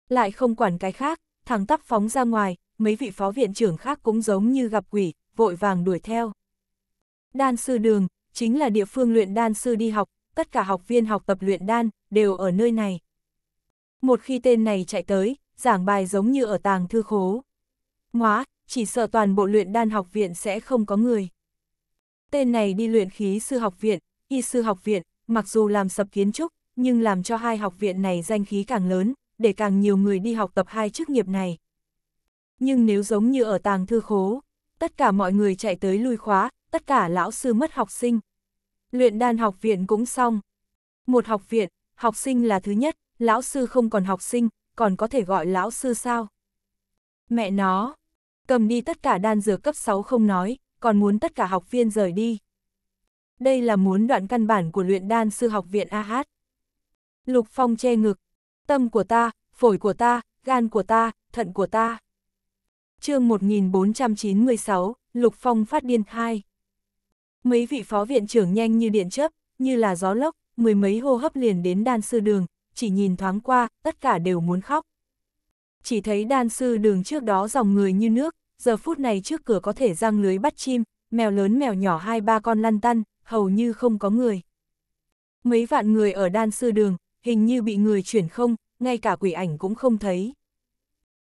Lại không quản cái khác, thằng tắp phóng ra ngoài, mấy vị phó viện trưởng khác cũng giống như gặp quỷ, vội vàng đuổi theo. Đan sư đường, chính là địa phương luyện đan sư đi học, tất cả học viên học tập luyện đan, đều ở nơi này. Một khi tên này chạy tới, giảng bài giống như ở tàng thư khố. Ngoá, chỉ sợ toàn bộ luyện đan học viện sẽ không có người. Tên này đi luyện khí sư học viện, y sư học viện, mặc dù làm sập kiến trúc, nhưng làm cho hai học viện này danh khí càng lớn, để càng nhiều người đi học tập hai chức nghiệp này. Nhưng nếu giống như ở tàng thư khố, tất cả mọi người chạy tới lui khóa, tất cả lão sư mất học sinh. Luyện đan học viện cũng xong. Một học viện, học sinh là thứ nhất, lão sư không còn học sinh, còn có thể gọi lão sư sao? Mẹ nó, cầm đi tất cả đan dược cấp 6 không nói, còn muốn tất cả học viên rời đi. Đây là muốn đoạn căn bản của luyện đan sư học viện AH. Lục Phong che ngực. Tâm của ta, phổi của ta, gan của ta, thận của ta. chương 1496, Lục Phong phát điên 2. Mấy vị phó viện trưởng nhanh như điện chớp, như là gió lốc, mười mấy hô hấp liền đến đan sư đường, chỉ nhìn thoáng qua, tất cả đều muốn khóc. Chỉ thấy đan sư đường trước đó dòng người như nước, giờ phút này trước cửa có thể giăng lưới bắt chim, mèo lớn mèo nhỏ hai ba con lăn tăn, hầu như không có người. Mấy vạn người ở đan sư đường, hình như bị người chuyển không, ngay cả quỷ ảnh cũng không thấy.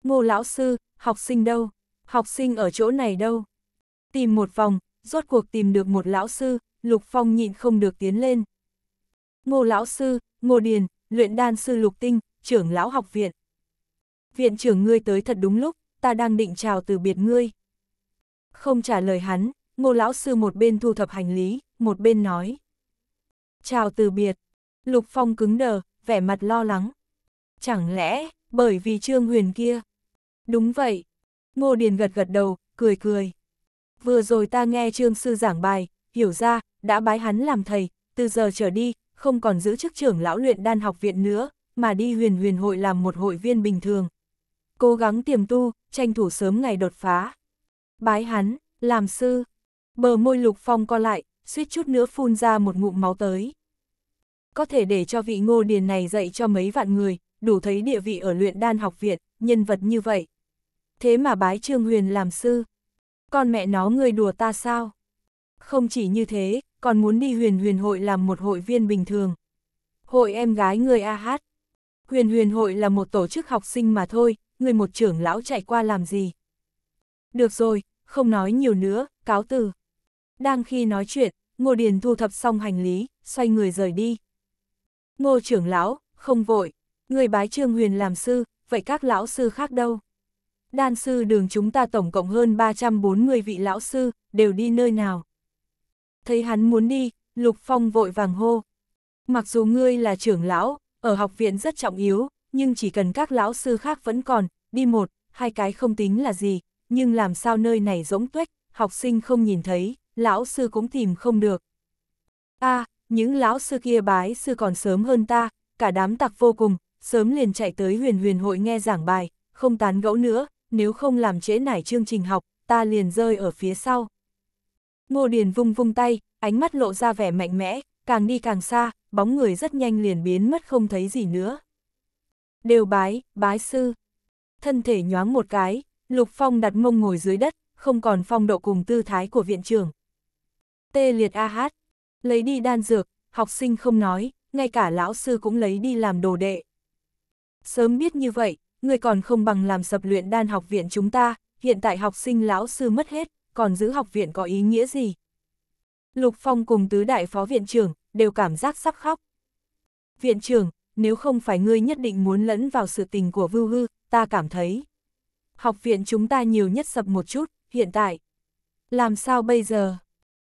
Ngô lão sư, học sinh đâu? Học sinh ở chỗ này đâu? Tìm một vòng, rốt cuộc tìm được một lão sư, Lục Phong nhịn không được tiến lên. Ngô lão sư, Ngô Điền, luyện đan sư Lục Tinh, trưởng lão học viện. Viện trưởng ngươi tới thật đúng lúc, ta đang định chào từ biệt ngươi. Không trả lời hắn, ngô lão sư một bên thu thập hành lý, một bên nói. Chào từ biệt, Lục Phong cứng đờ, vẻ mặt lo lắng. Chẳng lẽ, bởi vì Trương Huyền kia? Đúng vậy. Ngô Điền gật gật đầu, cười cười. Vừa rồi ta nghe Trương Sư giảng bài, hiểu ra, đã bái hắn làm thầy, từ giờ trở đi, không còn giữ chức trưởng lão luyện đan học viện nữa, mà đi huyền huyền hội làm một hội viên bình thường, cố gắng tiềm tu, tranh thủ sớm ngày đột phá. Bái hắn, làm sư. Bờ môi lục phong co lại, suýt chút nữa phun ra một ngụm máu tới. Có thể để cho vị ngô điền này dạy cho mấy vạn người, đủ thấy địa vị ở luyện đan học viện, nhân vật như vậy. Thế mà bái Trương Huyền làm sư. Con mẹ nó người đùa ta sao? Không chỉ như thế, còn muốn đi huyền huyền hội làm một hội viên bình thường. Hội em gái người a hát, Huyền huyền hội là một tổ chức học sinh mà thôi, người một trưởng lão chạy qua làm gì? Được rồi, không nói nhiều nữa, cáo từ. Đang khi nói chuyện, Ngô Điền thu thập xong hành lý, xoay người rời đi. Ngô trưởng lão, không vội, người bái trương huyền làm sư, vậy các lão sư khác đâu? Đan sư đường chúng ta tổng cộng hơn 340 vị lão sư, đều đi nơi nào? Thấy hắn muốn đi, Lục Phong vội vàng hô. Mặc dù ngươi là trưởng lão, ở học viện rất trọng yếu, nhưng chỉ cần các lão sư khác vẫn còn, đi một, hai cái không tính là gì, nhưng làm sao nơi này rỗng tuếch, học sinh không nhìn thấy, lão sư cũng tìm không được. a à, những lão sư kia bái sư còn sớm hơn ta, cả đám tặc vô cùng, sớm liền chạy tới huyền huyền hội nghe giảng bài, không tán gẫu nữa, nếu không làm trễ nải chương trình học, ta liền rơi ở phía sau. Ngô Điền vung vung tay, ánh mắt lộ ra vẻ mạnh mẽ, càng đi càng xa, bóng người rất nhanh liền biến mất không thấy gì nữa đều bái, bái sư. Thân thể nhoáng một cái, Lục Phong đặt mông ngồi dưới đất, không còn phong độ cùng tư thái của viện trưởng. Tê liệt a hát, lấy đi đan dược, học sinh không nói, ngay cả lão sư cũng lấy đi làm đồ đệ. Sớm biết như vậy, người còn không bằng làm sập luyện đan học viện chúng ta, hiện tại học sinh lão sư mất hết, còn giữ học viện có ý nghĩa gì? Lục Phong cùng tứ đại phó viện trưởng, đều cảm giác sắp khóc. Viện trưởng, nếu không phải ngươi nhất định muốn lẫn vào sự tình của vưu hư, ta cảm thấy. Học viện chúng ta nhiều nhất sập một chút, hiện tại. Làm sao bây giờ?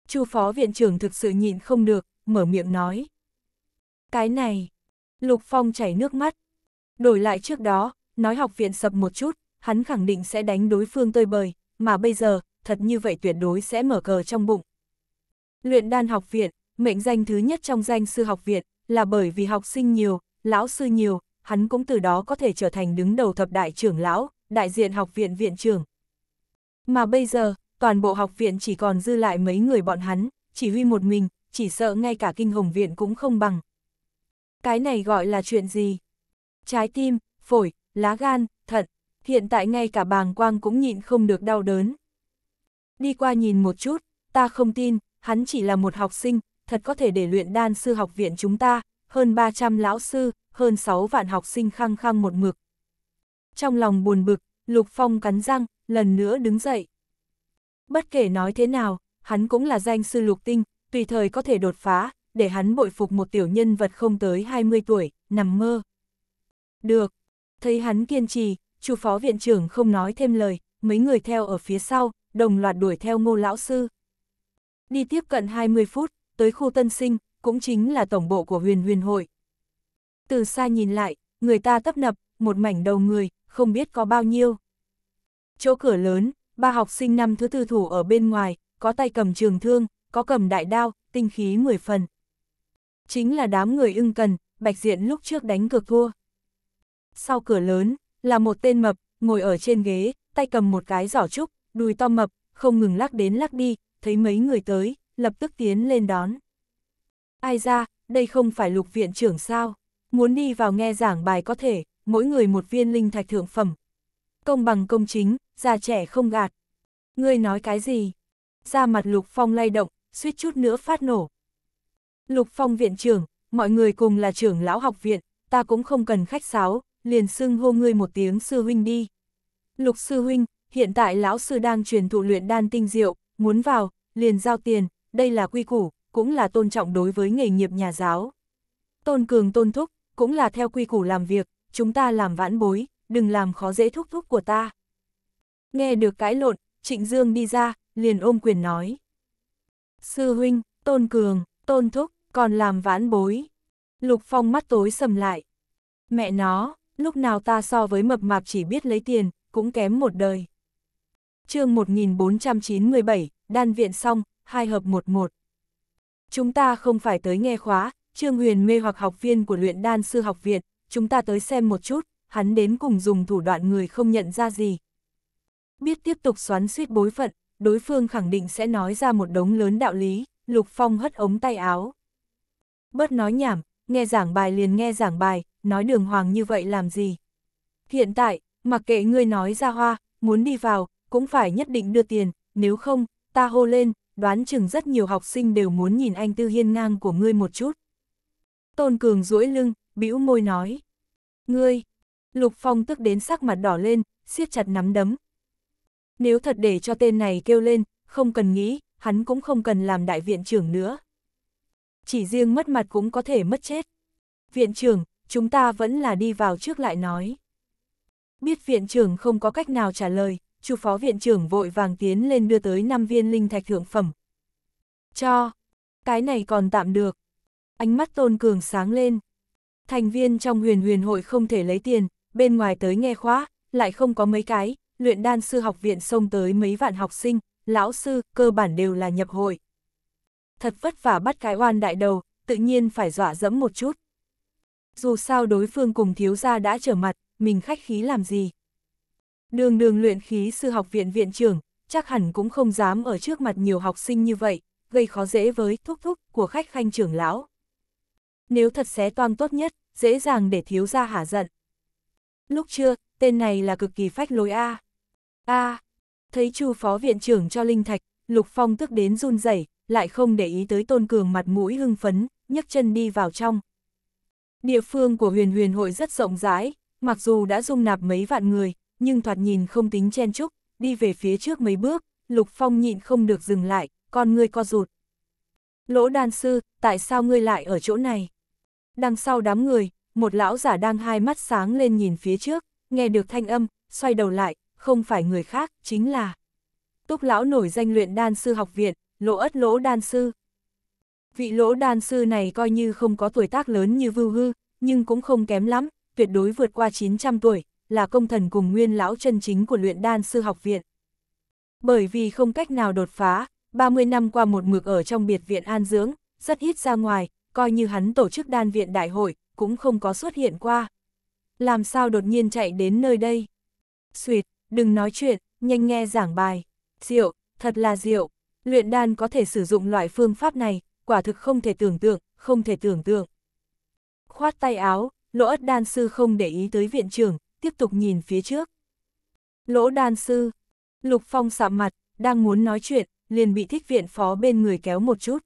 Chu phó viện trưởng thực sự nhịn không được, mở miệng nói. Cái này, Lục Phong chảy nước mắt. Đổi lại trước đó, nói học viện sập một chút, hắn khẳng định sẽ đánh đối phương tơi bời, mà bây giờ, thật như vậy tuyệt đối sẽ mở cờ trong bụng. Luyện đan học viện, mệnh danh thứ nhất trong danh sư học viện, là bởi vì học sinh nhiều, lão sư nhiều, hắn cũng từ đó có thể trở thành đứng đầu thập đại trưởng lão, đại diện học viện viện trưởng. Mà bây giờ, toàn bộ học viện chỉ còn dư lại mấy người bọn hắn, chỉ huy một mình, chỉ sợ ngay cả kinh hồng viện cũng không bằng. Cái này gọi là chuyện gì? Trái tim, phổi, lá gan, thận, hiện tại ngay cả bàng quang cũng nhịn không được đau đớn. Đi qua nhìn một chút, ta không tin, hắn chỉ là một học sinh, thật có thể để luyện đan sư học viện chúng ta, hơn 300 lão sư, hơn 6 vạn học sinh khăng khăng một mực. Trong lòng buồn bực, Lục Phong cắn răng, lần nữa đứng dậy. Bất kể nói thế nào, hắn cũng là danh sư lục tinh, tùy thời có thể đột phá, để hắn bội phục một tiểu nhân vật không tới 20 tuổi, nằm mơ. Được, thấy hắn kiên trì, chủ phó viện trưởng không nói thêm lời, mấy người theo ở phía sau, đồng loạt đuổi theo ngô lão sư. Đi tiếp cận 20 phút, tới khu tân sinh, cũng chính là tổng bộ của huyền huyền hội. Từ xa nhìn lại, người ta tấp nập, một mảnh đầu người, không biết có bao nhiêu. Chỗ cửa lớn, ba học sinh năm thứ tư thủ ở bên ngoài, có tay cầm trường thương, có cầm đại đao, tinh khí mười phần. Chính là đám người ưng cần, bạch diện lúc trước đánh cược thua. Sau cửa lớn, là một tên mập, ngồi ở trên ghế, tay cầm một cái giỏ trúc, đùi to mập, không ngừng lắc đến lắc đi, thấy mấy người tới, lập tức tiến lên đón. Ai ra, đây không phải lục viện trưởng sao? Muốn đi vào nghe giảng bài có thể, mỗi người một viên linh thạch thượng phẩm. Công bằng công chính, già trẻ không gạt. Ngươi nói cái gì? Ra mặt lục phong lay động, suýt chút nữa phát nổ. Lục phong viện trưởng, mọi người cùng là trưởng lão học viện, ta cũng không cần khách sáo, liền xưng hô ngươi một tiếng sư huynh đi. Lục sư huynh, hiện tại lão sư đang truyền thụ luyện đan tinh diệu, muốn vào, liền giao tiền, đây là quy củ, cũng là tôn trọng đối với nghề nghiệp nhà giáo. Tôn cường tôn thúc, cũng là theo quy củ làm việc, chúng ta làm vãn bối, đừng làm khó dễ thúc thúc của ta. Nghe được cãi lộn, Trịnh Dương đi ra, liền ôm quyền nói. Sư huynh, tôn cường, tôn thúc, còn làm vãn bối. Lục Phong mắt tối sầm lại. Mẹ nó, lúc nào ta so với mập mạp chỉ biết lấy tiền, cũng kém một đời. chương 1497, đan viện xong, hai hợp một một. Chúng ta không phải tới nghe khóa, Trương Huyền mê hoặc học viên của luyện đan sư học viện, chúng ta tới xem một chút, hắn đến cùng dùng thủ đoạn người không nhận ra gì. Biết tiếp tục xoắn suýt bối phận, đối phương khẳng định sẽ nói ra một đống lớn đạo lý, Lục Phong hất ống tay áo. Bớt nói nhảm, nghe giảng bài liền nghe giảng bài, nói đường hoàng như vậy làm gì. Hiện tại, mặc kệ ngươi nói ra hoa, muốn đi vào, cũng phải nhất định đưa tiền, nếu không, ta hô lên, đoán chừng rất nhiều học sinh đều muốn nhìn anh tư hiên ngang của ngươi một chút. Tôn Cường duỗi lưng, bĩu môi nói. Ngươi! Lục Phong tức đến sắc mặt đỏ lên, siết chặt nắm đấm. Nếu thật để cho tên này kêu lên, không cần nghĩ, hắn cũng không cần làm đại viện trưởng nữa. Chỉ riêng mất mặt cũng có thể mất chết. Viện trưởng, chúng ta vẫn là đi vào trước lại nói. Biết viện trưởng không có cách nào trả lời, chu phó viện trưởng vội vàng tiến lên đưa tới 5 viên linh thạch thượng phẩm. Cho, cái này còn tạm được. Ánh mắt tôn cường sáng lên. Thành viên trong huyền huyền hội không thể lấy tiền, bên ngoài tới nghe khóa, lại không có mấy cái, luyện đan sư học viện xông tới mấy vạn học sinh, lão sư, cơ bản đều là nhập hội. Thật vất vả bắt cái oan đại đầu, tự nhiên phải dọa dẫm một chút. Dù sao đối phương cùng thiếu gia đã trở mặt, mình khách khí làm gì. Đường đường luyện khí sư học viện viện trưởng, chắc hẳn cũng không dám ở trước mặt nhiều học sinh như vậy, gây khó dễ với thúc thúc của khách khanh trưởng lão. Nếu thật xé toan tốt nhất, dễ dàng để thiếu ra hả giận. Lúc chưa, tên này là cực kỳ phách lối A. A, thấy chu phó viện trưởng cho Linh Thạch, Lục Phong tức đến run rẩy, lại không để ý tới tôn cường mặt mũi hưng phấn, nhấc chân đi vào trong. Địa phương của huyền huyền hội rất rộng rãi, mặc dù đã dung nạp mấy vạn người, nhưng thoạt nhìn không tính chen chúc, đi về phía trước mấy bước, Lục Phong nhịn không được dừng lại, con ngươi co rụt. Lỗ đan sư, tại sao ngươi lại ở chỗ này? Đằng sau đám người, một lão giả đang hai mắt sáng lên nhìn phía trước, nghe được thanh âm, xoay đầu lại, không phải người khác, chính là Túc lão nổi danh luyện đan sư học viện, lỗ ất lỗ đan sư. Vị lỗ đan sư này coi như không có tuổi tác lớn như vưu hư, nhưng cũng không kém lắm, tuyệt đối vượt qua 900 tuổi, là công thần cùng nguyên lão chân chính của luyện đan sư học viện. Bởi vì không cách nào đột phá, 30 năm qua một mực ở trong biệt viện an dưỡng, rất ít ra ngoài, coi như hắn tổ chức đan viện đại hội, cũng không có xuất hiện qua. Làm sao đột nhiên chạy đến nơi đây? Xuyệt, đừng nói chuyện, nhanh nghe giảng bài. Diệu, thật là diệu. Luyện đan có thể sử dụng loại phương pháp này, quả thực không thể tưởng tượng, không thể tưởng tượng. Khoát tay áo, lỗ ất đan sư không để ý tới viện trưởng, tiếp tục nhìn phía trước. Lỗ đan sư, Lục Phong sạm mặt, đang muốn nói chuyện, liền bị thích viện phó bên người kéo một chút.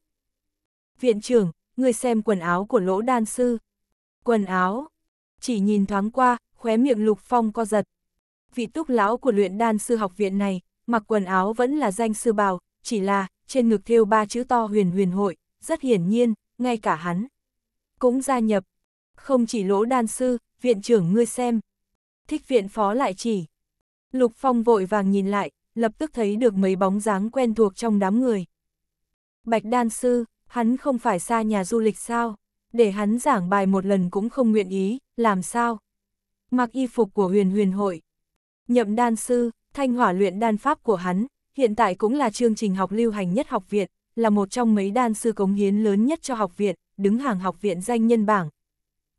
Viện trưởng, người xem quần áo của lỗ đan sư. Quần áo, chỉ nhìn thoáng qua, khóe miệng Lục Phong co giật. Vị túc lão của luyện đan sư học viện này, mặc quần áo vẫn là danh sư bào, chỉ là, trên ngực thêu ba chữ to huyền huyền hội, rất hiển nhiên, ngay cả hắn. Cũng gia nhập, không chỉ lỗ đan sư, viện trưởng ngươi xem, thích viện phó lại chỉ. Lục Phong vội vàng nhìn lại, lập tức thấy được mấy bóng dáng quen thuộc trong đám người. Bạch Đan Sư, hắn không phải xa nhà du lịch sao? Để hắn giảng bài một lần cũng không nguyện ý, làm sao? Mặc y phục của huyền huyền hội. Nhậm Đan Sư, thanh hỏa luyện đan pháp của hắn, hiện tại cũng là chương trình học lưu hành nhất học viện, là một trong mấy đan sư cống hiến lớn nhất cho học viện, đứng hàng học viện danh nhân bảng.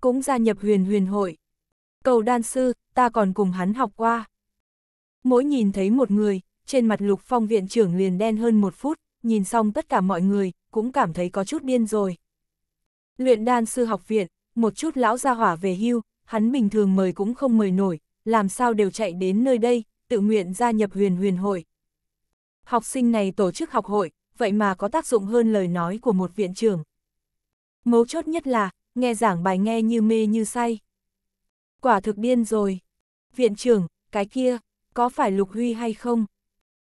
Cũng gia nhập huyền huyền hội. Cầu đan sư, ta còn cùng hắn học qua. Mỗi nhìn thấy một người, trên mặt lục phong viện trưởng liền đen hơn một phút, nhìn xong tất cả mọi người, cũng cảm thấy có chút điên rồi. Luyện đan sư học viện, một chút lão gia hỏa về hưu, hắn bình thường mời cũng không mời nổi, làm sao đều chạy đến nơi đây, tự nguyện gia nhập huyền huyền hội. Học sinh này tổ chức học hội, vậy mà có tác dụng hơn lời nói của một viện trưởng. Mấu chốt nhất là, nghe giảng bài nghe như mê như say quả thực điên rồi. Viện trưởng, cái kia, có phải Lục Huy hay không?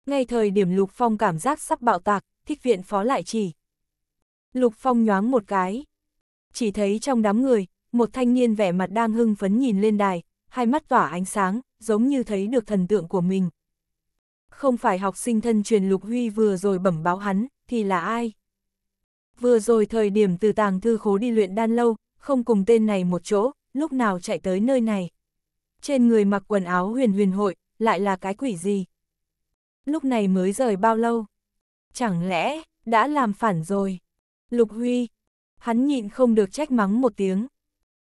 Ngay thời điểm Lục Phong cảm giác sắp bạo tạc, thích viện phó lại chỉ. Lục Phong nhoáng một cái. Chỉ thấy trong đám người, một thanh niên vẻ mặt đang hưng phấn nhìn lên đài, hai mắt tỏa ánh sáng, giống như thấy được thần tượng của mình. Không phải học sinh thân truyền Lục Huy vừa rồi bẩm báo hắn, thì là ai? Vừa rồi thời điểm từ tàng thư khố đi luyện đan lâu, không cùng tên này một chỗ, lúc nào chạy tới nơi này. Trên người mặc quần áo huyền huyền hội, lại là cái quỷ gì? Lúc này mới rời bao lâu? Chẳng lẽ, đã làm phản rồi? Lục Huy, hắn nhịn không được trách mắng một tiếng.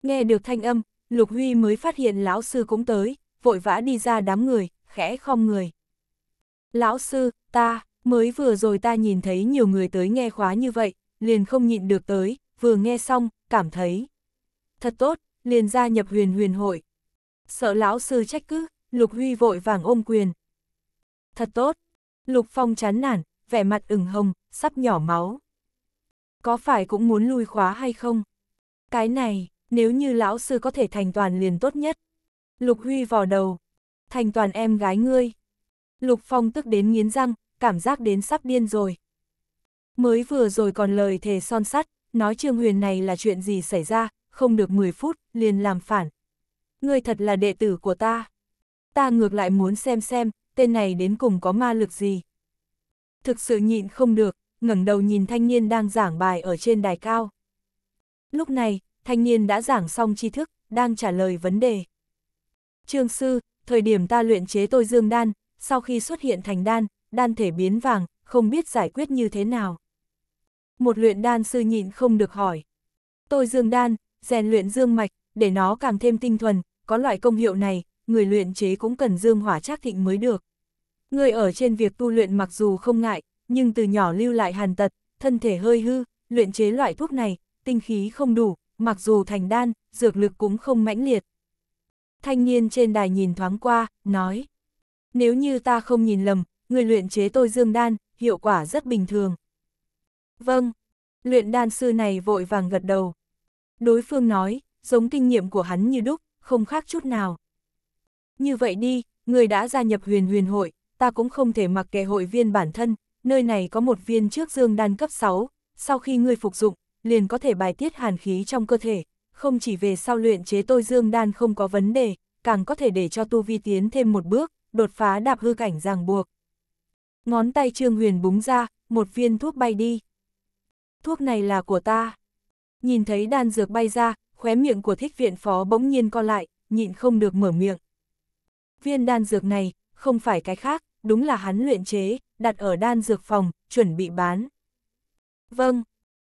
Nghe được thanh âm, Lục Huy mới phát hiện lão sư cũng tới, vội vã đi ra đám người, khẽ khom người. Lão sư, ta, mới vừa rồi ta nhìn thấy nhiều người tới nghe khóa như vậy, liền không nhịn được tới, vừa nghe xong, cảm thấy. Thật tốt, liền gia nhập huyền huyền hội. Sợ lão sư trách cứ, Lục Huy vội vàng ôm quyền. Thật tốt, Lục Phong chán nản, vẻ mặt ửng hồng, sắp nhỏ máu. Có phải cũng muốn lui khóa hay không? Cái này, nếu như lão sư có thể thành toàn liền tốt nhất. Lục Huy vò đầu, thành toàn em gái ngươi. Lục Phong tức đến nghiến răng, cảm giác đến sắp điên rồi. Mới vừa rồi còn lời thề son sắt, nói Trương Huyền này là chuyện gì xảy ra, không được 10 phút, liền làm phản. Ngươi thật là đệ tử của ta. Ta ngược lại muốn xem xem, tên này đến cùng có ma lực gì. Thực sự nhịn không được, ngẩng đầu nhìn thanh niên đang giảng bài ở trên đài cao. Lúc này, thanh niên đã giảng xong tri thức, đang trả lời vấn đề. Trương sư, thời điểm ta luyện chế tôi dương đan, sau khi xuất hiện thành đan, đan thể biến vàng, không biết giải quyết như thế nào. Một luyện đan sư nhịn không được hỏi. Tôi dương đan, rèn luyện dương mạch, để nó càng thêm tinh thuần, có loại công hiệu này, người luyện chế cũng cần dương hỏa trác thịnh mới được. Người ở trên việc tu luyện mặc dù không ngại, nhưng từ nhỏ lưu lại hàn tật, thân thể hơi hư, luyện chế loại thuốc này, tinh khí không đủ, mặc dù thành đan, dược lực cũng không mãnh liệt. Thanh niên trên đài nhìn thoáng qua, nói, nếu như ta không nhìn lầm, người luyện chế tôi dương đan, hiệu quả rất bình thường. Vâng, luyện đan sư này vội vàng gật đầu. Đối phương nói, giống kinh nghiệm của hắn như đúc, không khác chút nào. Như vậy đi, người đã gia nhập huyền huyền hội, ta cũng không thể mặc kệ hội viên bản thân, nơi này có một viên trước dương đan cấp 6, sau khi ngươi phục dụng, liền có thể bài tiết hàn khí trong cơ thể, không chỉ về sau luyện chế tôi dương đan không có vấn đề, càng có thể để cho tu vi tiến thêm một bước, đột phá đạp hư cảnh ràng buộc. Ngón tay Trương Huyền búng ra, một viên thuốc bay đi. Thuốc này là của ta. Nhìn thấy đan dược bay ra, khóe miệng của thích viện phó bỗng nhiên co lại, nhịn không được mở miệng. Viên đan dược này, không phải cái khác, đúng là hắn luyện chế, đặt ở đan dược phòng, chuẩn bị bán. Vâng,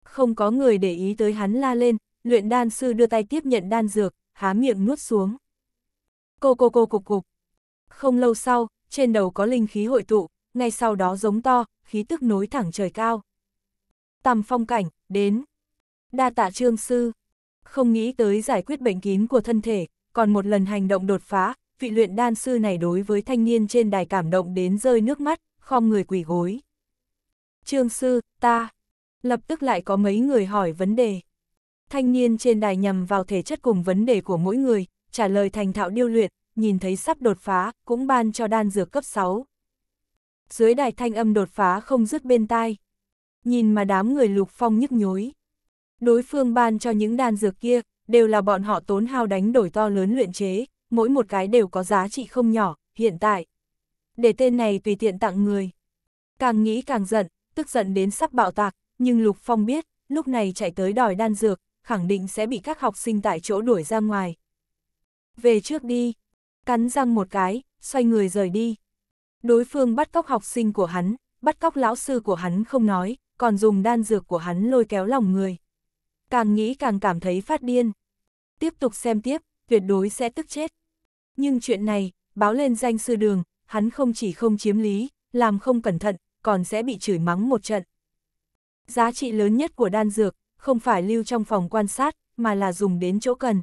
không có người để ý tới hắn la lên, luyện đan sư đưa tay tiếp nhận đan dược, há miệng nuốt xuống. Cô cô cô cục cục. Không lâu sau, trên đầu có linh khí hội tụ, ngay sau đó giống to, khí tức nối thẳng trời cao. Tầm phong cảnh, đến đa tạ trương sư. Không nghĩ tới giải quyết bệnh kín của thân thể, còn một lần hành động đột phá, vị luyện đan sư này đối với thanh niên trên đài cảm động đến rơi nước mắt, khom người quỳ gối. Trương sư, ta, lập tức lại có mấy người hỏi vấn đề. Thanh niên trên đài nhằm vào thể chất cùng vấn đề của mỗi người, trả lời thành thạo điêu luyện, nhìn thấy sắp đột phá, cũng ban cho đan dược cấp 6. Dưới đài thanh âm đột phá không dứt bên tai. Nhìn mà đám người lục phong nhức nhối. Đối phương ban cho những đan dược kia, đều là bọn họ tốn hao đánh đổi to lớn luyện chế, mỗi một cái đều có giá trị không nhỏ, hiện tại. Để tên này tùy tiện tặng người. Càng nghĩ càng giận, tức giận đến sắp bạo tạc, nhưng Lục Phong biết, lúc này chạy tới đòi đan dược, khẳng định sẽ bị các học sinh tại chỗ đuổi ra ngoài. Về trước đi, cắn răng một cái, xoay người rời đi. Đối phương bắt cóc học sinh của hắn, bắt cóc lão sư của hắn không nói, còn dùng đan dược của hắn lôi kéo lòng người càng nghĩ càng cảm thấy phát điên. Tiếp tục xem tiếp, tuyệt đối sẽ tức chết. Nhưng chuyện này, báo lên danh sư đường, hắn không chỉ không chiếm lý, làm không cẩn thận, còn sẽ bị chửi mắng một trận. Giá trị lớn nhất của đan dược, không phải lưu trong phòng quan sát, mà là dùng đến chỗ cần.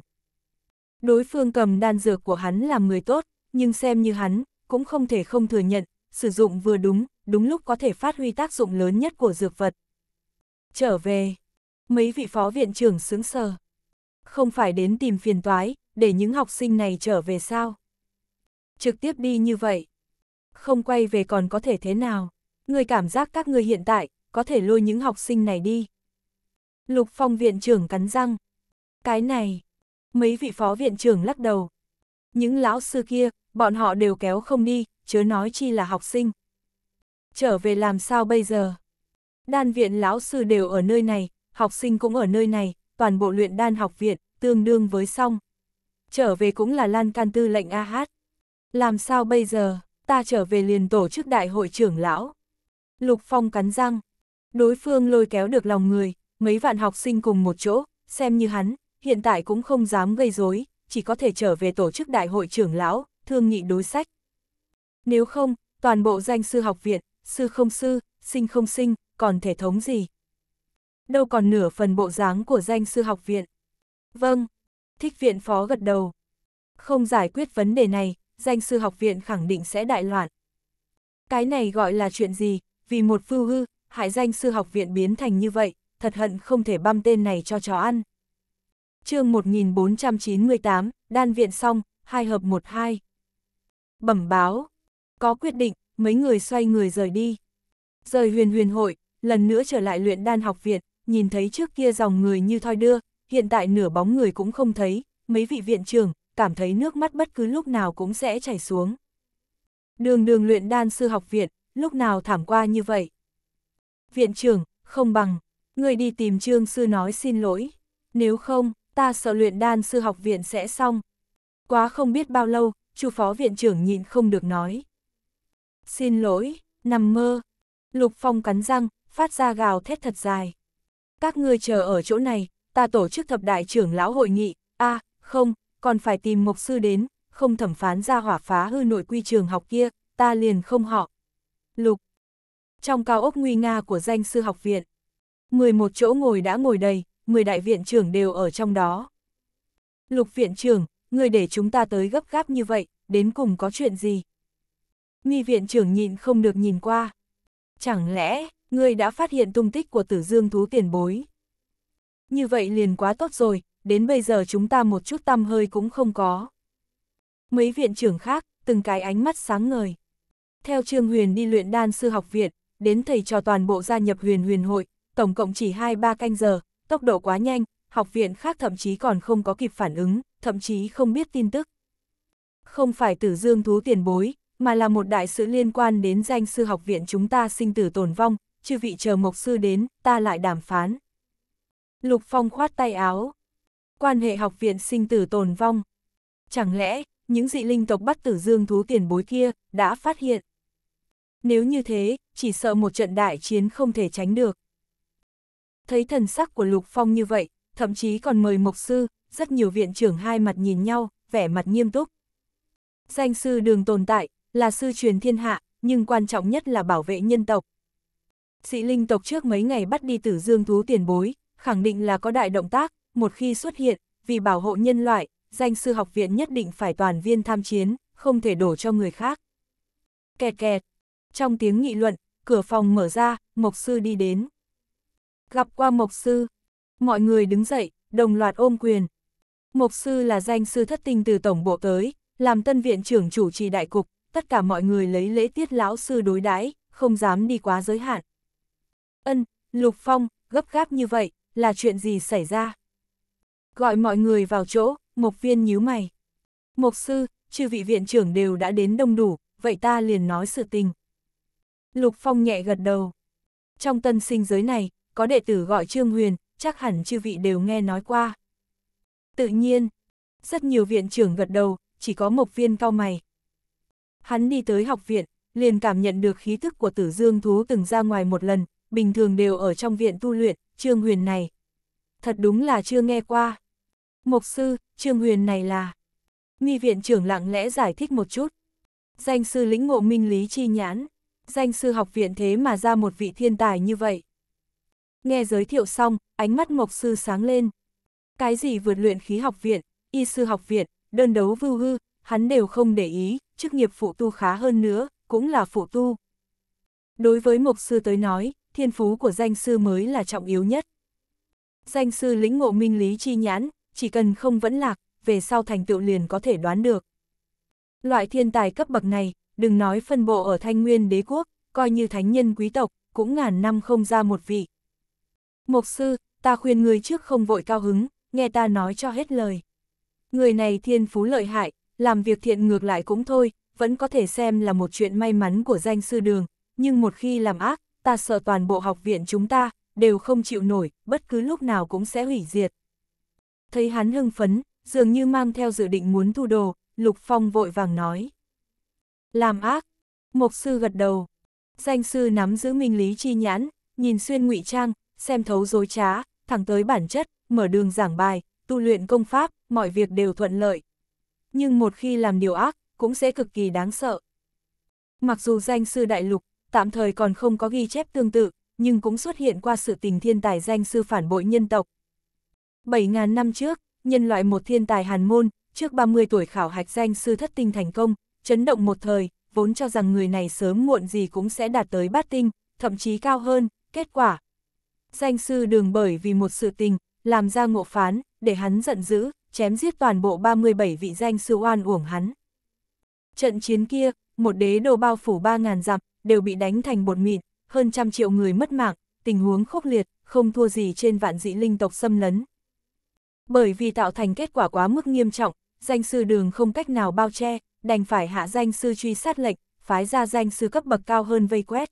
Đối phương cầm đan dược của hắn làm người tốt, nhưng xem như hắn, cũng không thể không thừa nhận, sử dụng vừa đúng, đúng lúc có thể phát huy tác dụng lớn nhất của dược vật. Trở về mấy vị phó viện trưởng sướng sờ. Không phải đến tìm phiền toái, để những học sinh này trở về sao? Trực tiếp đi như vậy. Không quay về còn có thể thế nào? Người cảm giác các người hiện tại, có thể lôi những học sinh này đi. Lục Phong viện trưởng cắn răng. Cái này, mấy vị phó viện trưởng lắc đầu. Những lão sư kia, bọn họ đều kéo không đi, chớ nói chi là học sinh. Trở về làm sao bây giờ? Đan viện lão sư đều ở nơi này, học sinh cũng ở nơi này, toàn bộ luyện đan học viện, tương đương với xong. Trở về cũng là Lan Can Tư lệnh A Hát. Làm sao bây giờ, ta trở về liền tổ chức đại hội trưởng lão. Lục Phong cắn răng. Đối phương lôi kéo được lòng người, mấy vạn học sinh cùng một chỗ, xem như hắn, hiện tại cũng không dám gây rối, chỉ có thể trở về tổ chức đại hội trưởng lão, thương nghị đối sách. Nếu không, toàn bộ danh sư học viện, sư không sư, sinh không sinh, còn thể thống gì, đâu còn nửa phần bộ dáng của danh sư học viện. Vâng, thích viện phó gật đầu. Không giải quyết vấn đề này, danh sư học viện khẳng định sẽ đại loạn. Cái này gọi là chuyện gì, vì một phương hư, hại danh sư học viện biến thành như vậy, thật hận không thể băm tên này cho chó ăn. chương 1498, đan viện xong, hai hợp một hai Bẩm báo, có quyết định, mấy người xoay người rời đi. Rời huyền huyền hội, lần nữa trở lại luyện đan học viện, nhìn thấy trước kia dòng người như thoi đưa, hiện tại nửa bóng người cũng không thấy, mấy vị viện trưởng, cảm thấy nước mắt bất cứ lúc nào cũng sẽ chảy xuống. Đường đường luyện đan sư học viện, lúc nào thảm qua như vậy. Viện trưởng, không bằng, người đi tìm trương sư nói xin lỗi, nếu không, ta sợ luyện đan sư học viện sẽ xong. Quá không biết bao lâu, chu phó viện trưởng nhịn không được nói. Xin lỗi, nằm mơ. Lục Phong cắn răng, phát ra gào thét thật dài các ngươi chờ ở chỗ này, ta tổ chức thập đại trưởng lão hội nghị, a à, không, còn phải tìm mục sư đến, không thẩm phán ra hỏa phá hư nội quy trường học kia, ta liền không họ. Lục. Trong cao ốc nguy nga của danh sư học viện, 11 chỗ ngồi đã ngồi đầy, 10 đại viện trưởng đều ở trong đó. Lục viện trưởng, người để chúng ta tới gấp gáp như vậy, đến cùng có chuyện gì? Nghi viện trưởng nhịn không được nhìn qua. Chẳng lẽ, ngươi đã phát hiện tung tích của tử dương thú tiền bối. Như vậy liền quá tốt rồi, đến bây giờ chúng ta một chút tăm hơi cũng không có. Mấy viện trưởng khác, từng cái ánh mắt sáng ngời. Theo Trương Huyền đi luyện đan sư học viện, đến thầy trò toàn bộ gia nhập huyền huyền hội, tổng cộng chỉ 2-3 canh giờ, tốc độ quá nhanh, học viện khác thậm chí còn không có kịp phản ứng, thậm chí không biết tin tức. Không phải tử dương thú tiền bối, mà là một đại sự liên quan đến danh sư học viện chúng ta sinh tử tồn vong, chư vị chờ mộc sư đến, ta lại đàm phán. Lục Phong khoát tay áo. Quan hệ học viện sinh tử tồn vong. Chẳng lẽ, những dị linh tộc bắt tử dương thú tiền bối kia, đã phát hiện. Nếu như thế, chỉ sợ một trận đại chiến không thể tránh được. Thấy thần sắc của Lục Phong như vậy, thậm chí còn mời mộc sư, rất nhiều viện trưởng hai mặt nhìn nhau, vẻ mặt nghiêm túc. Danh sư đường tồn tại, là sư truyền thiên hạ, nhưng quan trọng nhất là bảo vệ nhân tộc, Sĩ linh tộc trước mấy ngày bắt đi tử dương thú tiền bối, khẳng định là có đại động tác, một khi xuất hiện, vì bảo hộ nhân loại, danh sư học viện nhất định phải toàn viên tham chiến, không thể đổ cho người khác. Kẹt kẹt. Trong tiếng nghị luận, cửa phòng mở ra, Mộc Sư đi đến. Gặp qua Mộc Sư, mọi người đứng dậy, đồng loạt ôm quyền. Mộc Sư là danh sư thất tinh từ Tổng Bộ tới, làm tân viện trưởng chủ trì đại cục, tất cả mọi người lấy lễ tiết lão sư đối đãi không dám đi quá giới hạn. Ân, Lục Phong, gấp gáp như vậy, là chuyện gì xảy ra? Gọi mọi người vào chỗ, Mộc Viên nhíu mày. Mộc sư, chư vị viện trưởng đều đã đến đông đủ, vậy ta liền nói sự tình. Lục Phong nhẹ gật đầu. Trong tân sinh giới này, có đệ tử gọi Trương Huyền, chắc hẳn chư vị đều nghe nói qua. Tự nhiên, rất nhiều viện trưởng gật đầu, chỉ có Mộc Viên cao mày. Hắn đi tới học viện, liền cảm nhận được khí thức của tử dương thú từng ra ngoài một lần, bình thường đều ở trong viện tu luyện, Trương Huyền này. Thật đúng là chưa nghe qua. mục sư, Trương Huyền này là... Nghi viện trưởng lặng lẽ giải thích một chút. Danh sư lĩnh ngộ minh lý chi nhãn, danh sư học viện thế mà ra một vị thiên tài như vậy. Nghe giới thiệu xong, ánh mắt mộc sư sáng lên. Cái gì vượt luyện khí học viện, y sư học viện, đơn đấu vưu hư, hắn đều không để ý, chức nghiệp phụ tu khá hơn nữa, cũng là phụ tu. Đối với mộc sư tới nói, thiên phú của danh sư mới là trọng yếu nhất. Danh sư lĩnh ngộ minh lý chi nhãn, chỉ cần không vẫn lạc, về sau thành tựu liền có thể đoán được. Loại thiên tài cấp bậc này, đừng nói phân bộ ở thanh nguyên đế quốc, coi như thánh nhân quý tộc, cũng ngàn năm không ra một vị. mục sư, ta khuyên người trước không vội cao hứng, nghe ta nói cho hết lời. Người này thiên phú lợi hại, làm việc thiện ngược lại cũng thôi, vẫn có thể xem là một chuyện may mắn của danh sư đường, nhưng một khi làm ác, ta sợ toàn bộ học viện chúng ta, đều không chịu nổi, bất cứ lúc nào cũng sẽ hủy diệt. Thấy hắn hưng phấn, dường như mang theo dự định muốn thu đồ, Lục Phong vội vàng nói. Làm ác, mục sư gật đầu. Danh sư nắm giữ minh lý chi nhãn, nhìn xuyên ngụy trang, xem thấu dối trá, thẳng tới bản chất, mở đường giảng bài, tu luyện công pháp, mọi việc đều thuận lợi. Nhưng một khi làm điều ác, cũng sẽ cực kỳ đáng sợ. Mặc dù danh sư đại lục tạm thời còn không có ghi chép tương tự, nhưng cũng xuất hiện qua sự tình thiên tài danh sư phản bội nhân tộc. 7.000 năm trước, nhân loại một thiên tài hàn môn, trước 30 tuổi khảo hạch danh sư thất tinh thành công, chấn động một thời, vốn cho rằng người này sớm muộn gì cũng sẽ đạt tới bát tinh, thậm chí cao hơn, kết quả. Danh sư đường bởi vì một sự tình, làm ra ngộ phán, để hắn giận dữ, chém giết toàn bộ 37 vị danh sư oan uổng hắn. Trận chiến kia, một đế đồ bao phủ 3.000 dặm, đều bị đánh thành bột mịn, hơn trăm triệu người mất mạng, tình huống khốc liệt, không thua gì trên vạn dị linh tộc xâm lấn. Bởi vì tạo thành kết quả quá mức nghiêm trọng, danh sư đường không cách nào bao che, đành phải hạ danh sư truy sát lệnh, phái ra danh sư cấp bậc cao hơn vây quét.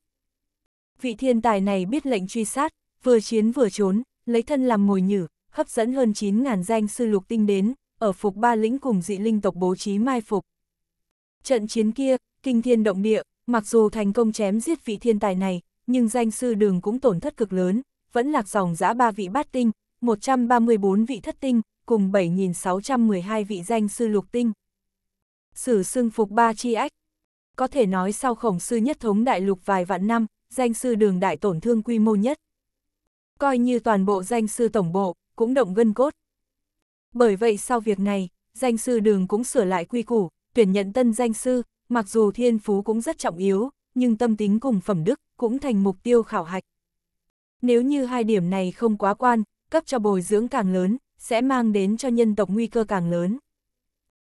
Vị thiên tài này biết lệnh truy sát, vừa chiến vừa trốn, lấy thân làm mồi nhử, hấp dẫn hơn 9.000 danh sư lục tinh đến, ở phục ba lĩnh cùng dị linh tộc bố trí mai phục. Trận chiến kia, kinh thiên động địa, Mặc dù thành công chém giết vị thiên tài này, nhưng danh sư đường cũng tổn thất cực lớn, vẫn lạc dòng giã ba vị bát tinh, 134 vị thất tinh, cùng 7.612 vị danh sư lục tinh. Sử xưng phục ba chi ách. Có thể nói sau khổng sư nhất thống đại lục vài vạn năm, danh sư đường đại tổn thương quy mô nhất. Coi như toàn bộ danh sư tổng bộ, cũng động gân cốt. Bởi vậy sau việc này, danh sư đường cũng sửa lại quy củ, tuyển nhận tân danh sư, mặc dù thiên phú cũng rất trọng yếu, nhưng tâm tính cùng phẩm đức cũng thành mục tiêu khảo hạch. Nếu như hai điểm này không quá quan, cấp cho bồi dưỡng càng lớn, sẽ mang đến cho nhân tộc nguy cơ càng lớn.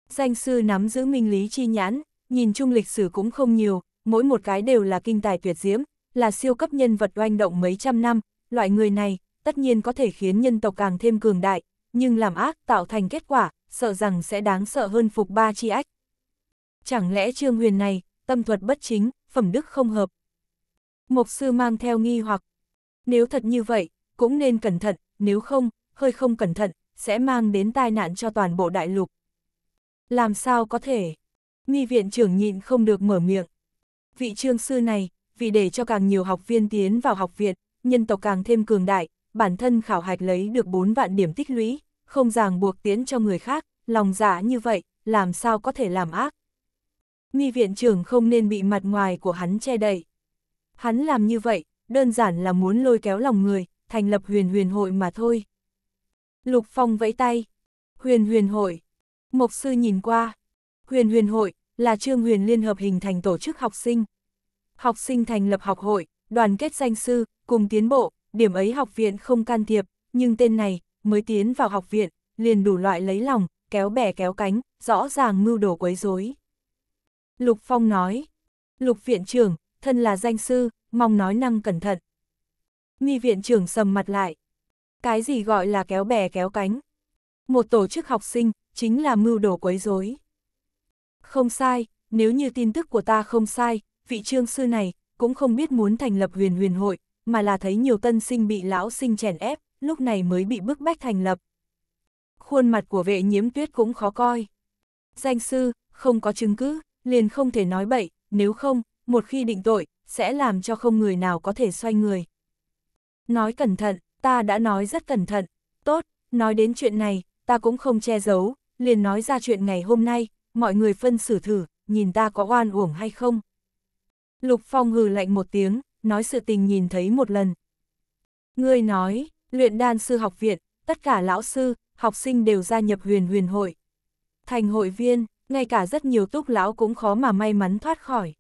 Danh sư nắm giữ minh lý chi nhãn, nhìn chung lịch sử cũng không nhiều, mỗi một cái đều là kinh tài tuyệt diễm, là siêu cấp nhân vật oanh động mấy trăm năm, loại người này tất nhiên có thể khiến nhân tộc càng thêm cường đại, nhưng làm ác tạo thành kết quả, sợ rằng sẽ đáng sợ hơn phục ba chi ách chẳng lẽ Trương Huyền này, tâm thuật bất chính, phẩm đức không hợp. Mộc sư mang theo nghi hoặc, nếu thật như vậy, cũng nên cẩn thận, nếu không, hơi không cẩn thận, sẽ mang đến tai nạn cho toàn bộ đại lục. Làm sao có thể? nghi viện trưởng nhịn không được mở miệng. Vị trương sư này, vì để cho càng nhiều học viên tiến vào học viện, nhân tộc càng thêm cường đại, bản thân khảo hạch lấy được 4 vạn điểm tích lũy, không ràng buộc tiến cho người khác, lòng dạ như vậy, làm sao có thể làm ác nghi viện trưởng không nên bị mặt ngoài của hắn che đậy. Hắn làm như vậy, đơn giản là muốn lôi kéo lòng người, thành lập huyền huyền hội mà thôi. Lục Phong vẫy tay. Huyền huyền hội. Mộc sư nhìn qua. Huyền huyền hội là trương huyền liên hợp hình thành tổ chức học sinh. Học sinh thành lập học hội, đoàn kết danh sư, cùng tiến bộ, điểm ấy học viện không can thiệp, nhưng tên này mới tiến vào học viện, liền đủ loại lấy lòng, kéo bè kéo cánh, rõ ràng mưu đồ quấy rối. Lục Phong nói. Lục viện trưởng, thân là danh sư, mong nói năng cẩn thận. Mi viện trưởng sầm mặt lại. Cái gì gọi là kéo bè kéo cánh? Một tổ chức học sinh, chính là mưu đồ quấy rối. Không sai, nếu như tin tức của ta không sai, vị trương sư này cũng không biết muốn thành lập huyền huyền hội, mà là thấy nhiều tân sinh bị lão sinh chèn ép, lúc này mới bị bức bách thành lập. Khuôn mặt của vệ nhiễm tuyết cũng khó coi. Danh sư, không có chứng cứ, liền không thể nói bậy, nếu không, một khi định tội, sẽ làm cho không người nào có thể xoay người. Nói cẩn thận, ta đã nói rất cẩn thận, tốt, nói đến chuyện này, ta cũng không che giấu, liền nói ra chuyện ngày hôm nay, mọi người phân xử thử, nhìn ta có oan uổng hay không. Lục Phong hừ lạnh một tiếng, nói sự tình nhìn thấy một lần. Ngươi nói, luyện đan sư học viện, tất cả lão sư, học sinh đều gia nhập huyền huyền hội. Thành hội viên, ngay cả rất nhiều túc lão cũng khó mà may mắn thoát khỏi.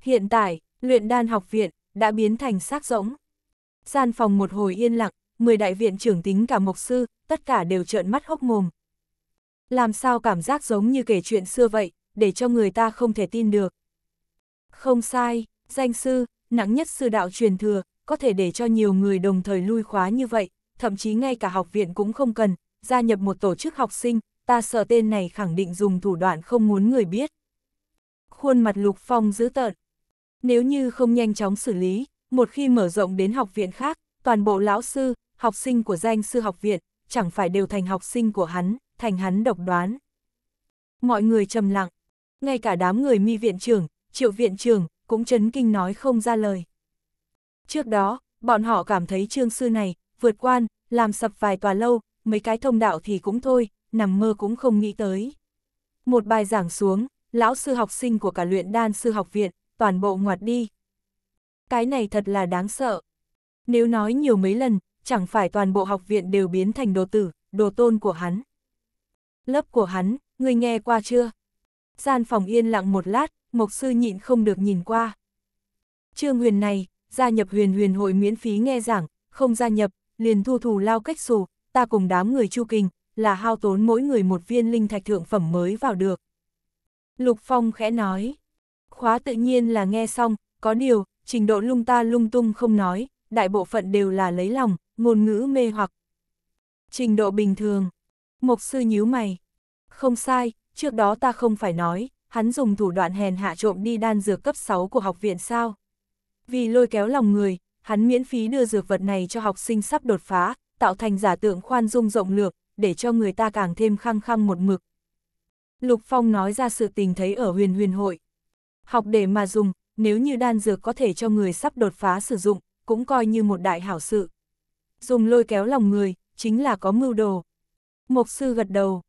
Hiện tại, luyện đan học viện đã biến thành xác rỗng. Gian phòng một hồi yên lặng, 10 đại viện trưởng tính cả mục sư, tất cả đều trợn mắt hốc mồm. Làm sao cảm giác giống như kể chuyện xưa vậy, để cho người ta không thể tin được. Không sai, danh sư, nặng nhất sư đạo truyền thừa, có thể để cho nhiều người đồng thời lui khóa như vậy, thậm chí ngay cả học viện cũng không cần, gia nhập một tổ chức học sinh, ta sợ tên này khẳng định dùng thủ đoạn không muốn người biết. Khuôn mặt Lục Phong dữ tợn. Nếu như không nhanh chóng xử lý, một khi mở rộng đến học viện khác, toàn bộ lão sư, học sinh của danh sư học viện, chẳng phải đều thành học sinh của hắn, thành hắn độc đoán. Mọi người trầm lặng, ngay cả đám người mi viện trưởng, triệu viện trưởng, cũng chấn kinh nói không ra lời. Trước đó, bọn họ cảm thấy trương sư này, vượt quan, làm sập vài tòa lâu, mấy cái thông đạo thì cũng thôi, nằm mơ cũng không nghĩ tới. Một bài giảng xuống, lão sư học sinh của cả luyện đan sư học viện, toàn bộ ngoặt đi. Cái này thật là đáng sợ. Nếu nói nhiều mấy lần, chẳng phải toàn bộ học viện đều biến thành đồ tử, đồ tôn của hắn. Lớp của hắn, người nghe qua chưa? Gian phòng yên lặng một lát, mục sư nhịn không được nhìn qua. Trương huyền này, gia nhập huyền huyền hội miễn phí nghe giảng, không gia nhập, liền thu thù lao cách xù, ta cùng đám người chu kình, là hao tốn mỗi người một viên linh thạch thượng phẩm mới vào được. Lục Phong khẽ nói, khóa tự nhiên là nghe xong, có điều, trình độ lung ta lung tung không nói, đại bộ phận đều là lấy lòng, ngôn ngữ mê hoặc. Trình độ bình thường, mục sư nhíu mày, không sai, trước đó ta không phải nói, hắn dùng thủ đoạn hèn hạ trộm đi đan dược cấp 6 của học viện sao. Vì lôi kéo lòng người, hắn miễn phí đưa dược vật này cho học sinh sắp đột phá, tạo thành giả tượng khoan dung rộng lược, để cho người ta càng thêm khăng khăng một mực. Lục Phong nói ra sự tình thấy ở huyền huyền hội. Học để mà dùng, nếu như đan dược có thể cho người sắp đột phá sử dụng, cũng coi như một đại hảo sự. Dùng lôi kéo lòng người, chính là có mưu đồ. Mộc sư gật đầu.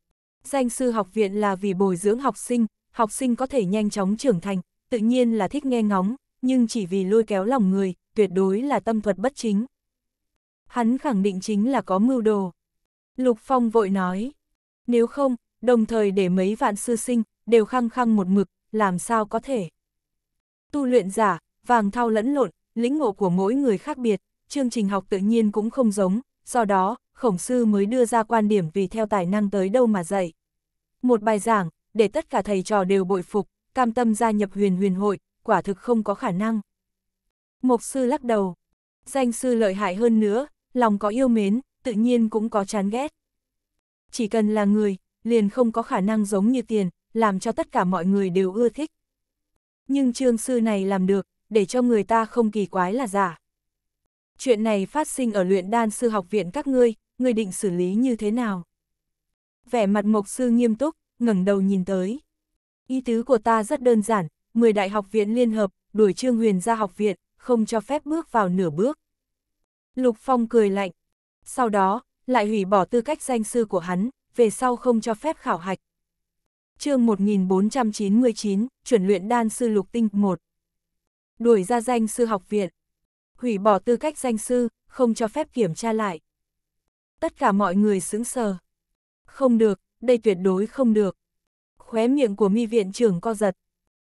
Danh sư học viện là vì bồi dưỡng học sinh, học sinh có thể nhanh chóng trưởng thành, tự nhiên là thích nghe ngóng, nhưng chỉ vì lôi kéo lòng người, tuyệt đối là tâm thuật bất chính. Hắn khẳng định chính là có mưu đồ. Lục Phong vội nói, nếu không, đồng thời để mấy vạn sư sinh, đều khăng khăng một mực, làm sao có thể. Tu luyện giả, vàng thao lẫn lộn, lĩnh ngộ của mỗi người khác biệt, chương trình học tự nhiên cũng không giống, do đó, khổng sư mới đưa ra quan điểm vì theo tài năng tới đâu mà dạy. Một bài giảng, để tất cả thầy trò đều bội phục, cam tâm gia nhập huyền huyền hội, quả thực không có khả năng. Mộc sư lắc đầu, danh sư lợi hại hơn nữa, lòng có yêu mến, tự nhiên cũng có chán ghét. Chỉ cần là người, liền không có khả năng giống như tiền, làm cho tất cả mọi người đều ưa thích. Nhưng trương sư này làm được, để cho người ta không kỳ quái là giả. Chuyện này phát sinh ở luyện đan sư học viện các ngươi, ngươi định xử lý như thế nào? Vẻ mặt mộc sư nghiêm túc, ngẩng đầu nhìn tới. Ý tứ của ta rất đơn giản, 10 đại học viện liên hợp, đuổi Trương Huyền ra học viện, không cho phép bước vào nửa bước. Lục Phong cười lạnh, sau đó lại hủy bỏ tư cách danh sư của hắn, về sau không cho phép khảo hạch. chương 1499, chuyển luyện đan sư lục tinh 1. Đuổi ra danh sư học viện. Hủy bỏ tư cách danh sư, không cho phép kiểm tra lại. Tất cả mọi người sững sờ. Không được, đây tuyệt đối không được. Khóe miệng của mi viện trưởng co giật.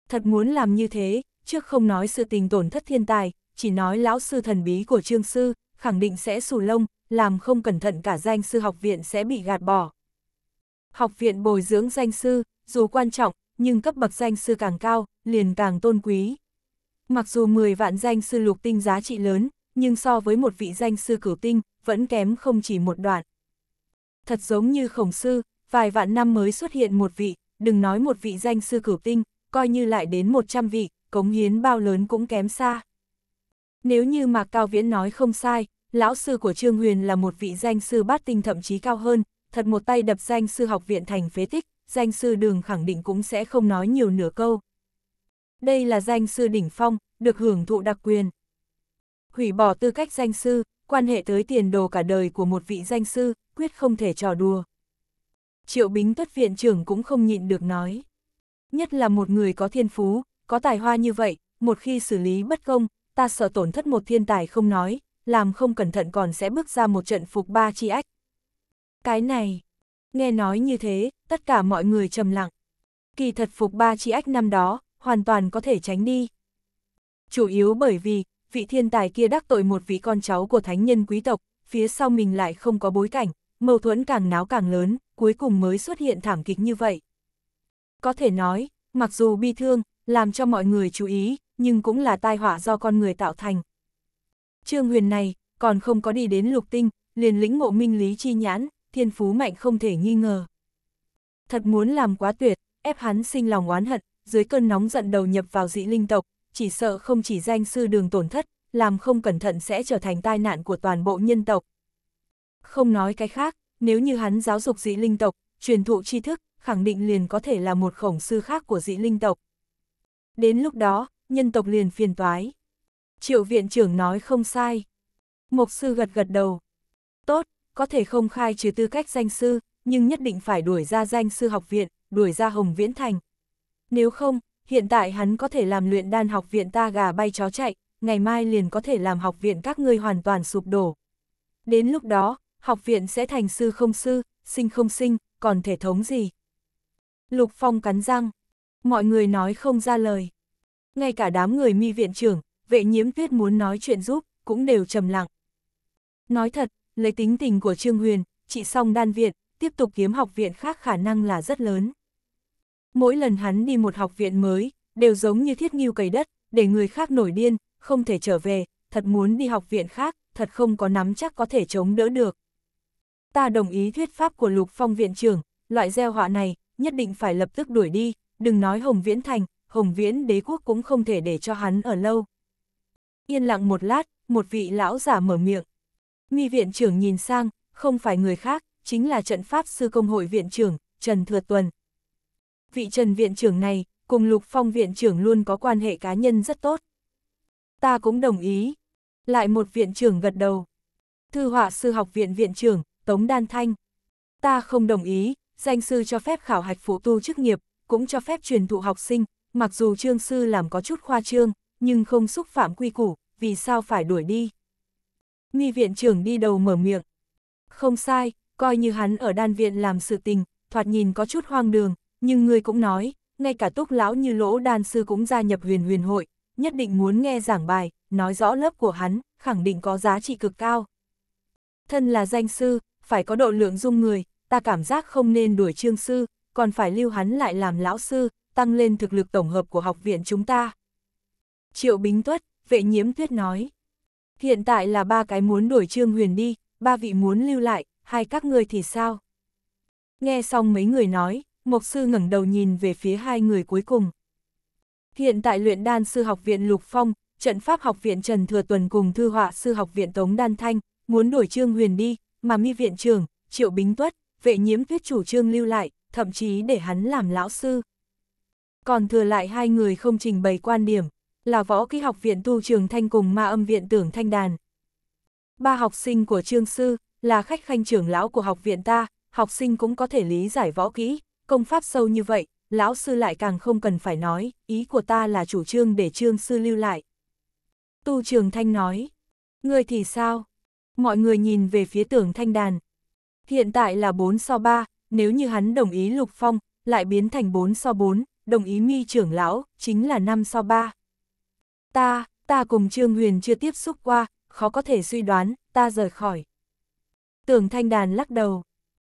Thật muốn làm như thế, trước không nói sự tình tổn thất thiên tài, chỉ nói lão sư thần bí của trương sư, khẳng định sẽ sù lông, làm không cẩn thận cả danh sư học viện sẽ bị gạt bỏ. Học viện bồi dưỡng danh sư, dù quan trọng, nhưng cấp bậc danh sư càng cao, liền càng tôn quý. Mặc dù 10 vạn danh sư lục tinh giá trị lớn, nhưng so với một vị danh sư cửu tinh, vẫn kém không chỉ một đoạn. Thật giống như khổng sư, vài vạn năm mới xuất hiện một vị, đừng nói một vị danh sư cửu tinh, coi như lại đến 100 vị, cống hiến bao lớn cũng kém xa. Nếu như Mạc Cao Viễn nói không sai, lão sư của Trương Huyền là một vị danh sư bát tinh thậm chí cao hơn, thật một tay đập danh sư học viện thành phế tích, danh sư đường khẳng định cũng sẽ không nói nhiều nửa câu. Đây là danh sư đỉnh phong, được hưởng thụ đặc quyền. Hủy bỏ tư cách danh sư, quan hệ tới tiền đồ cả đời của một vị danh sư, quyết không thể trò đùa. Triệu Bính tuất Viện trưởng cũng không nhịn được nói. Nhất là một người có thiên phú, có tài hoa như vậy, một khi xử lý bất công, ta sợ tổn thất một thiên tài không nói, làm không cẩn thận còn sẽ bước ra một trận phục ba chi ách. Cái này, nghe nói như thế, tất cả mọi người trầm lặng. Kỳ thật phục ba chi ách năm đó, hoàn toàn có thể tránh đi. Chủ yếu bởi vì, vị thiên tài kia đắc tội một vị con cháu của thánh nhân quý tộc, phía sau mình lại không có bối cảnh, mâu thuẫn càng náo càng lớn, cuối cùng mới xuất hiện thảm kịch như vậy. Có thể nói, mặc dù bi thương, làm cho mọi người chú ý, nhưng cũng là tai họa do con người tạo thành. Trương Huyền này, còn không có đi đến lục tinh, liền lĩnh ngộ minh lý chi nhãn, thiên phú mạnh không thể nghi ngờ. Thật muốn làm quá tuyệt, ép hắn sinh lòng oán hận, dưới cơn nóng giận đầu nhập vào dị linh tộc, chỉ sợ không chỉ danh sư đường tổn thất, làm không cẩn thận sẽ trở thành tai nạn của toàn bộ nhân tộc. Không nói cái khác, nếu như hắn giáo dục dị linh tộc, truyền thụ tri thức, khẳng định liền có thể là một khổng sư khác của dị linh tộc. Đến lúc đó, nhân tộc liền phiền toái. Triệu viện trưởng nói không sai. Mộc sư gật gật đầu. Tốt, có thể không khai trừ tư cách danh sư, nhưng nhất định phải đuổi ra danh sư học viện, đuổi ra Hồng Viễn Thành. Nếu không, hiện tại hắn có thể làm luyện đan học viện ta gà bay chó chạy, ngày mai liền có thể làm học viện các ngươi hoàn toàn sụp đổ. Đến lúc đó, học viện sẽ thành sư không sư, sinh không sinh, còn thể thống gì. Lục Phong cắn răng, mọi người nói không ra lời ngay cả đám người mi viện trưởng, vệ nhiễm tuyết muốn nói chuyện giúp, cũng đều trầm lặng. Nói thật, lấy tính tình của Trương Huyền, chị song đan viện, tiếp tục kiếm học viện khác khả năng là rất lớn. Mỗi lần hắn đi một học viện mới, đều giống như thiết nghiêu cày đất, để người khác nổi điên, không thể trở về, thật muốn đi học viện khác, thật không có nắm chắc có thể chống đỡ được. Ta đồng ý thuyết pháp của Lục Phong viện trưởng, loại gieo họa này, nhất định phải lập tức đuổi đi, đừng nói Hồng Viễn Thành, Hồng Viễn đế quốc cũng không thể để cho hắn ở lâu. Yên lặng một lát, một vị lão giả mở miệng. Nghi viện trưởng nhìn sang, không phải người khác, chính là trận pháp sư công hội viện trưởng, Trần Thừa Tuần. Vị Trần viện trưởng này, cùng Lục Phong viện trưởng luôn có quan hệ cá nhân rất tốt. Ta cũng đồng ý. Lại một viện trưởng gật đầu. Thư họa sư học viện viện trưởng, Tống Đan Thanh. Ta không đồng ý, danh sư cho phép khảo hạch phụ tu chức nghiệp, cũng cho phép truyền thụ học sinh, mặc dù trương sư làm có chút khoa trương, nhưng không xúc phạm quy củ, vì sao phải đuổi đi. Nghi viện trưởng đi đầu mở miệng. Không sai, coi như hắn ở đan viện làm sự tình, thoạt nhìn có chút hoang đường, nhưng người cũng nói, ngay cả túc lão như lỗ đan sư cũng gia nhập huyền huyền hội, nhất định muốn nghe giảng bài, nói rõ lớp của hắn, khẳng định có giá trị cực cao. Thân là danh sư, phải có độ lượng dung người, ta cảm giác không nên đuổi trương sư, còn phải lưu hắn lại làm lão sư, tăng lên thực lực tổng hợp của học viện chúng ta. Triệu Bính Tuất, vệ nhiễm tuyết nói. Hiện tại là ba cái muốn đổi Trương Huyền đi, ba vị muốn lưu lại, hai các người thì sao? Nghe xong mấy người nói, Mộc Sư ngẩng đầu nhìn về phía hai người cuối cùng. Hiện tại luyện đan sư học viện Lục Phong, trận pháp học viện Trần Thừa Tuần cùng thư họa sư học viện Tống Đan Thanh, muốn đổi Trương Huyền đi, mà mi viện trưởng, Triệu Bính Tuất, vệ nhiễm tuyết chủ trương lưu lại, thậm chí để hắn làm lão sư còn thừa lại hai người không trình bày quan điểm, là võ kỹ học viện tu trường thanh cùng ma âm viện tưởng thanh đàn. Ba học sinh của trương sư, là khách khanh trưởng lão của học viện ta, học sinh cũng có thể lý giải võ kỹ, công pháp sâu như vậy, lão sư lại càng không cần phải nói, ý của ta là chủ trương để trương sư lưu lại. Tu trường thanh nói, người thì sao? Mọi người nhìn về phía tưởng thanh đàn. Hiện tại là 4 so 3, nếu như hắn đồng ý lục phong, lại biến thành 4 so 4, đồng ý mi trưởng lão, chính là năm sau ba. Ta, ta cùng Trương Huyền chưa tiếp xúc qua, khó có thể suy đoán, ta rời khỏi. Tưởng Thanh Đàn lắc đầu.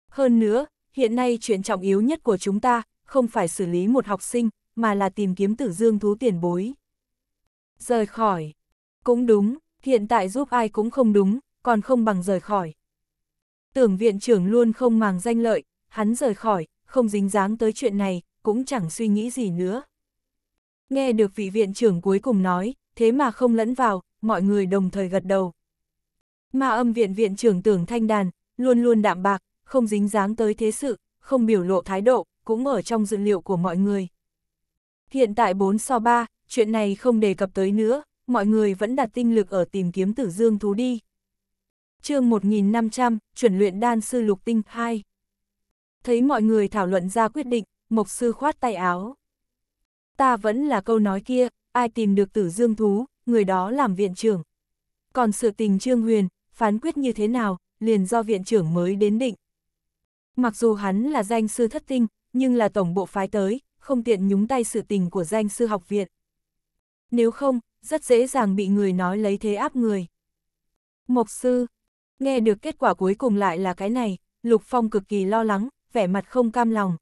Hơn nữa, hiện nay chuyện trọng yếu nhất của chúng ta, không phải xử lý một học sinh, mà là tìm kiếm tử dương thú tiền bối. Rời khỏi. Cũng đúng, hiện tại giúp ai cũng không đúng, còn không bằng rời khỏi. Tưởng viện trưởng luôn không màng danh lợi, hắn rời khỏi, không dính dáng tới chuyện này, cũng chẳng suy nghĩ gì nữa. Nghe được vị viện trưởng cuối cùng nói, thế mà không lẫn vào, mọi người đồng thời gật đầu. Mà âm viện viện trưởng tưởng thanh đàn, luôn luôn đạm bạc, không dính dáng tới thế sự, không biểu lộ thái độ, cũng ở trong dự liệu của mọi người. Hiện tại 4 so 3, chuyện này không đề cập tới nữa, mọi người vẫn đặt tinh lực ở tìm kiếm tử dương thú đi. chương 1500, chuẩn luyện đan sư lục tinh 2. Thấy mọi người thảo luận ra quyết định, Mộc Sư khoát tay áo. Ta vẫn là câu nói kia, ai tìm được tử dương thú, người đó làm viện trưởng. Còn sự tình Trương Huyền, phán quyết như thế nào, liền do viện trưởng mới đến định. Mặc dù hắn là danh sư thất tinh, nhưng là tổng bộ phái tới, không tiện nhúng tay sự tình của danh sư học viện. Nếu không, rất dễ dàng bị người nói lấy thế áp người. Mộc sư, nghe được kết quả cuối cùng lại là cái này, Lục Phong cực kỳ lo lắng, vẻ mặt không cam lòng,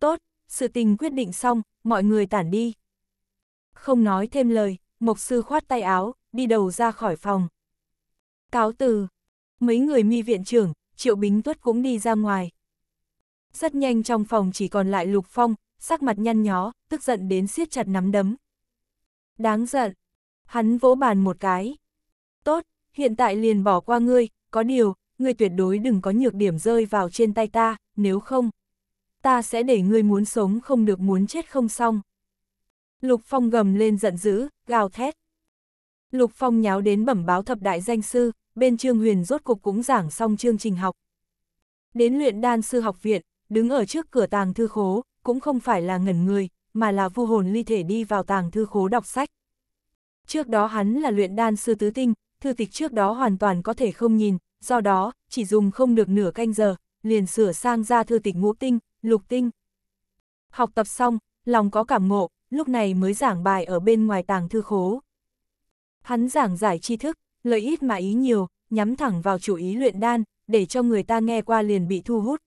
tốt, sự tình quyết định xong, mọi người tản đi. Không nói thêm lời, mục Sư khoát tay áo, đi đầu ra khỏi phòng. Cáo từ, mấy người mi viện trưởng, Triệu Bính Tuất cũng đi ra ngoài. Rất nhanh trong phòng chỉ còn lại Lục Phong, sắc mặt nhăn nhó, tức giận đến siết chặt nắm đấm. Đáng giận, hắn vỗ bàn một cái. Tốt, hiện tại liền bỏ qua ngươi, có điều, ngươi tuyệt đối đừng có nhược điểm rơi vào trên tay ta, nếu không ta sẽ để ngươi muốn sống không được muốn chết không xong. Lục Phong gầm lên giận dữ, gào thét. Lục Phong nháo đến bẩm báo thập đại danh sư, bên Trương Huyền rốt cục cũng giảng xong chương trình học. Đến luyện đan sư học viện, đứng ở trước cửa tàng thư khố, cũng không phải là ngẩn người, mà là vô hồn ly thể đi vào tàng thư khố đọc sách. Trước đó hắn là luyện đan sư tứ tinh, thư tịch trước đó hoàn toàn có thể không nhìn, do đó, chỉ dùng không được nửa canh giờ, liền sửa sang ra thư tịch ngũ tinh, lục tinh. Học tập xong, lòng có cảm ngộ, lúc này mới giảng bài ở bên ngoài tàng thư khố. Hắn giảng giải tri thức, lợi ít mà ý nhiều, nhắm thẳng vào chủ ý luyện đan, để cho người ta nghe qua liền bị thu hút.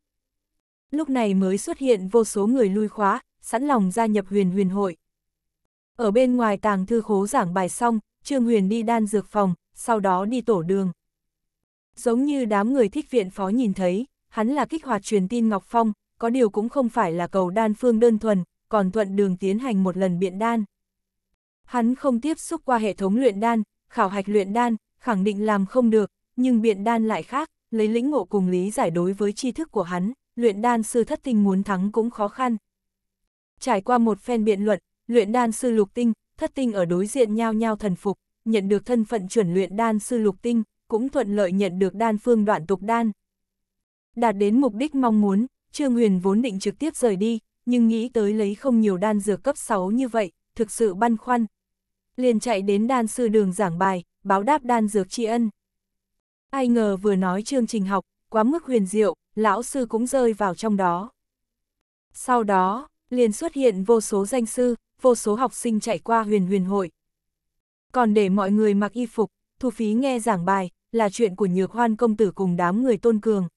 Lúc này mới xuất hiện vô số người lui khóa, sẵn lòng gia nhập huyền huyền hội. Ở bên ngoài tàng thư khố giảng bài xong, Trương Huyền đi đan dược phòng, sau đó đi tổ đường. Giống như đám người thích viện phó nhìn thấy, hắn là kích hoạt truyền tin Ngọc Phong, có điều cũng không phải là cầu đan phương đơn thuần, còn thuận đường tiến hành một lần biện đan. Hắn không tiếp xúc qua hệ thống luyện đan, khảo hạch luyện đan, khẳng định làm không được, nhưng biện đan lại khác, lấy lĩnh ngộ cùng lý giải đối với tri thức của hắn, luyện đan sư thất tinh muốn thắng cũng khó khăn. Trải qua một phen biện luận, luyện đan sư lục tinh, thất tinh ở đối diện nhau nhau thần phục, nhận được thân phận chuẩn luyện đan sư lục tinh, cũng thuận lợi nhận được đan phương đoạn tục đan. Đạt đến mục đích mong muốn, Trương Huyền vốn định trực tiếp rời đi, nhưng nghĩ tới lấy không nhiều đan dược cấp 6 như vậy, thực sự băn khoăn. Liền chạy đến đan sư đường giảng bài, báo đáp đan dược tri ân. Ai ngờ vừa nói chương trình học, quá mức huyền diệu, lão sư cũng rơi vào trong đó. Sau đó, liền xuất hiện vô số danh sư, vô số học sinh chạy qua huyền huyền hội. Còn để mọi người mặc y phục, thu phí nghe giảng bài, là chuyện của nhược hoan công tử cùng đám người tôn cường.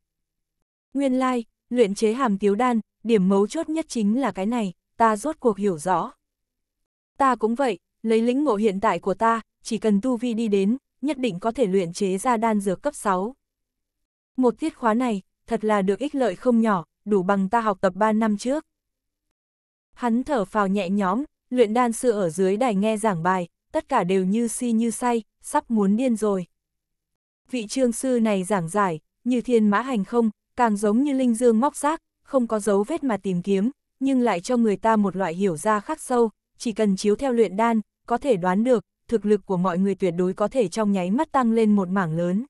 Nguyên lai, like, luyện chế hàm tiếu đan, điểm mấu chốt nhất chính là cái này, ta rốt cuộc hiểu rõ. Ta cũng vậy, lấy lĩnh ngộ hiện tại của ta, chỉ cần tu vi đi đến, nhất định có thể luyện chế ra đan dược cấp 6. Một tiết khóa này, thật là được ích lợi không nhỏ, đủ bằng ta học tập 3 năm trước. Hắn thở phào nhẹ nhõm, luyện đan sư ở dưới đài nghe giảng bài, tất cả đều như si như say, sắp muốn điên rồi. Vị trương sư này giảng giải, như thiên mã hành không, càng giống như linh dương móc xác, không có dấu vết mà tìm kiếm, nhưng lại cho người ta một loại hiểu ra khắc sâu, chỉ cần chiếu theo luyện đan, có thể đoán được, thực lực của mọi người tuyệt đối có thể trong nháy mắt tăng lên một mảng lớn.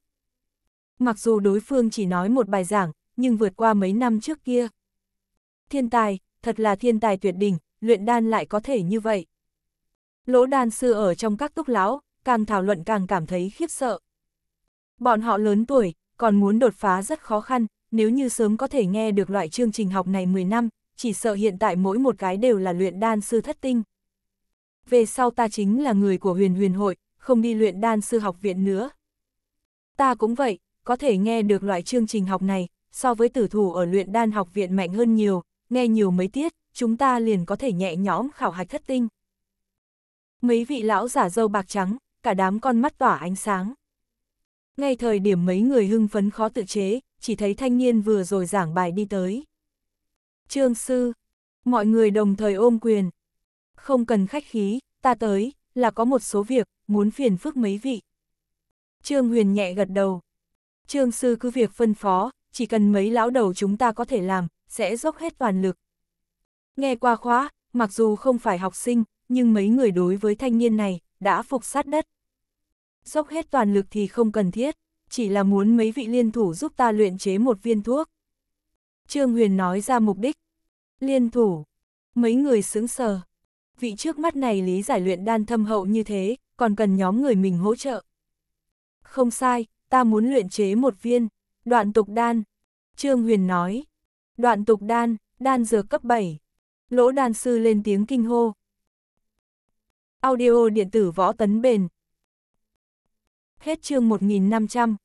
Mặc dù đối phương chỉ nói một bài giảng, nhưng vượt qua mấy năm trước kia. Thiên tài, thật là thiên tài tuyệt đỉnh, luyện đan lại có thể như vậy. Lỗ đan sư ở trong các túc lão, càng thảo luận càng cảm thấy khiếp sợ. Bọn họ lớn tuổi, còn muốn đột phá rất khó khăn, nếu như sớm có thể nghe được loại chương trình học này 10 năm, chỉ sợ hiện tại mỗi một cái đều là luyện đan sư thất tinh. Về sau ta chính là người của huyền huyền hội, không đi luyện đan sư học viện nữa. Ta cũng vậy, có thể nghe được loại chương trình học này, so với tử thủ ở luyện đan học viện mạnh hơn nhiều, nghe nhiều mấy tiết, chúng ta liền có thể nhẹ nhõm khảo hạch thất tinh. Mấy vị lão giả dâu bạc trắng, cả đám con mắt tỏa ánh sáng. Ngay thời điểm mấy người hưng phấn khó tự chế, chỉ thấy thanh niên vừa rồi giảng bài đi tới. Trương sư, mọi người đồng thời ôm quyền. Không cần khách khí, ta tới, là có một số việc, muốn phiền phức mấy vị. Trương huyền nhẹ gật đầu. Trương sư cứ việc phân phó, chỉ cần mấy lão đầu chúng ta có thể làm, sẽ dốc hết toàn lực. Nghe qua khóa, mặc dù không phải học sinh, nhưng mấy người đối với thanh niên này, đã phục sát đất. Dốc hết toàn lực thì không cần thiết chỉ là muốn mấy vị liên thủ giúp ta luyện chế một viên thuốc. Trương Huyền nói ra mục đích. Liên thủ. Mấy người xứng sờ. Vị trước mắt này lý giải luyện đan thâm hậu như thế, còn cần nhóm người mình hỗ trợ. Không sai, ta muốn luyện chế một viên. Đoạn tục đan. Trương Huyền nói. Đoạn tục đan, đan dược cấp 7. Lỗ đan sư lên tiếng kinh hô. Audio điện tử võ tấn bền, Hết chương 1500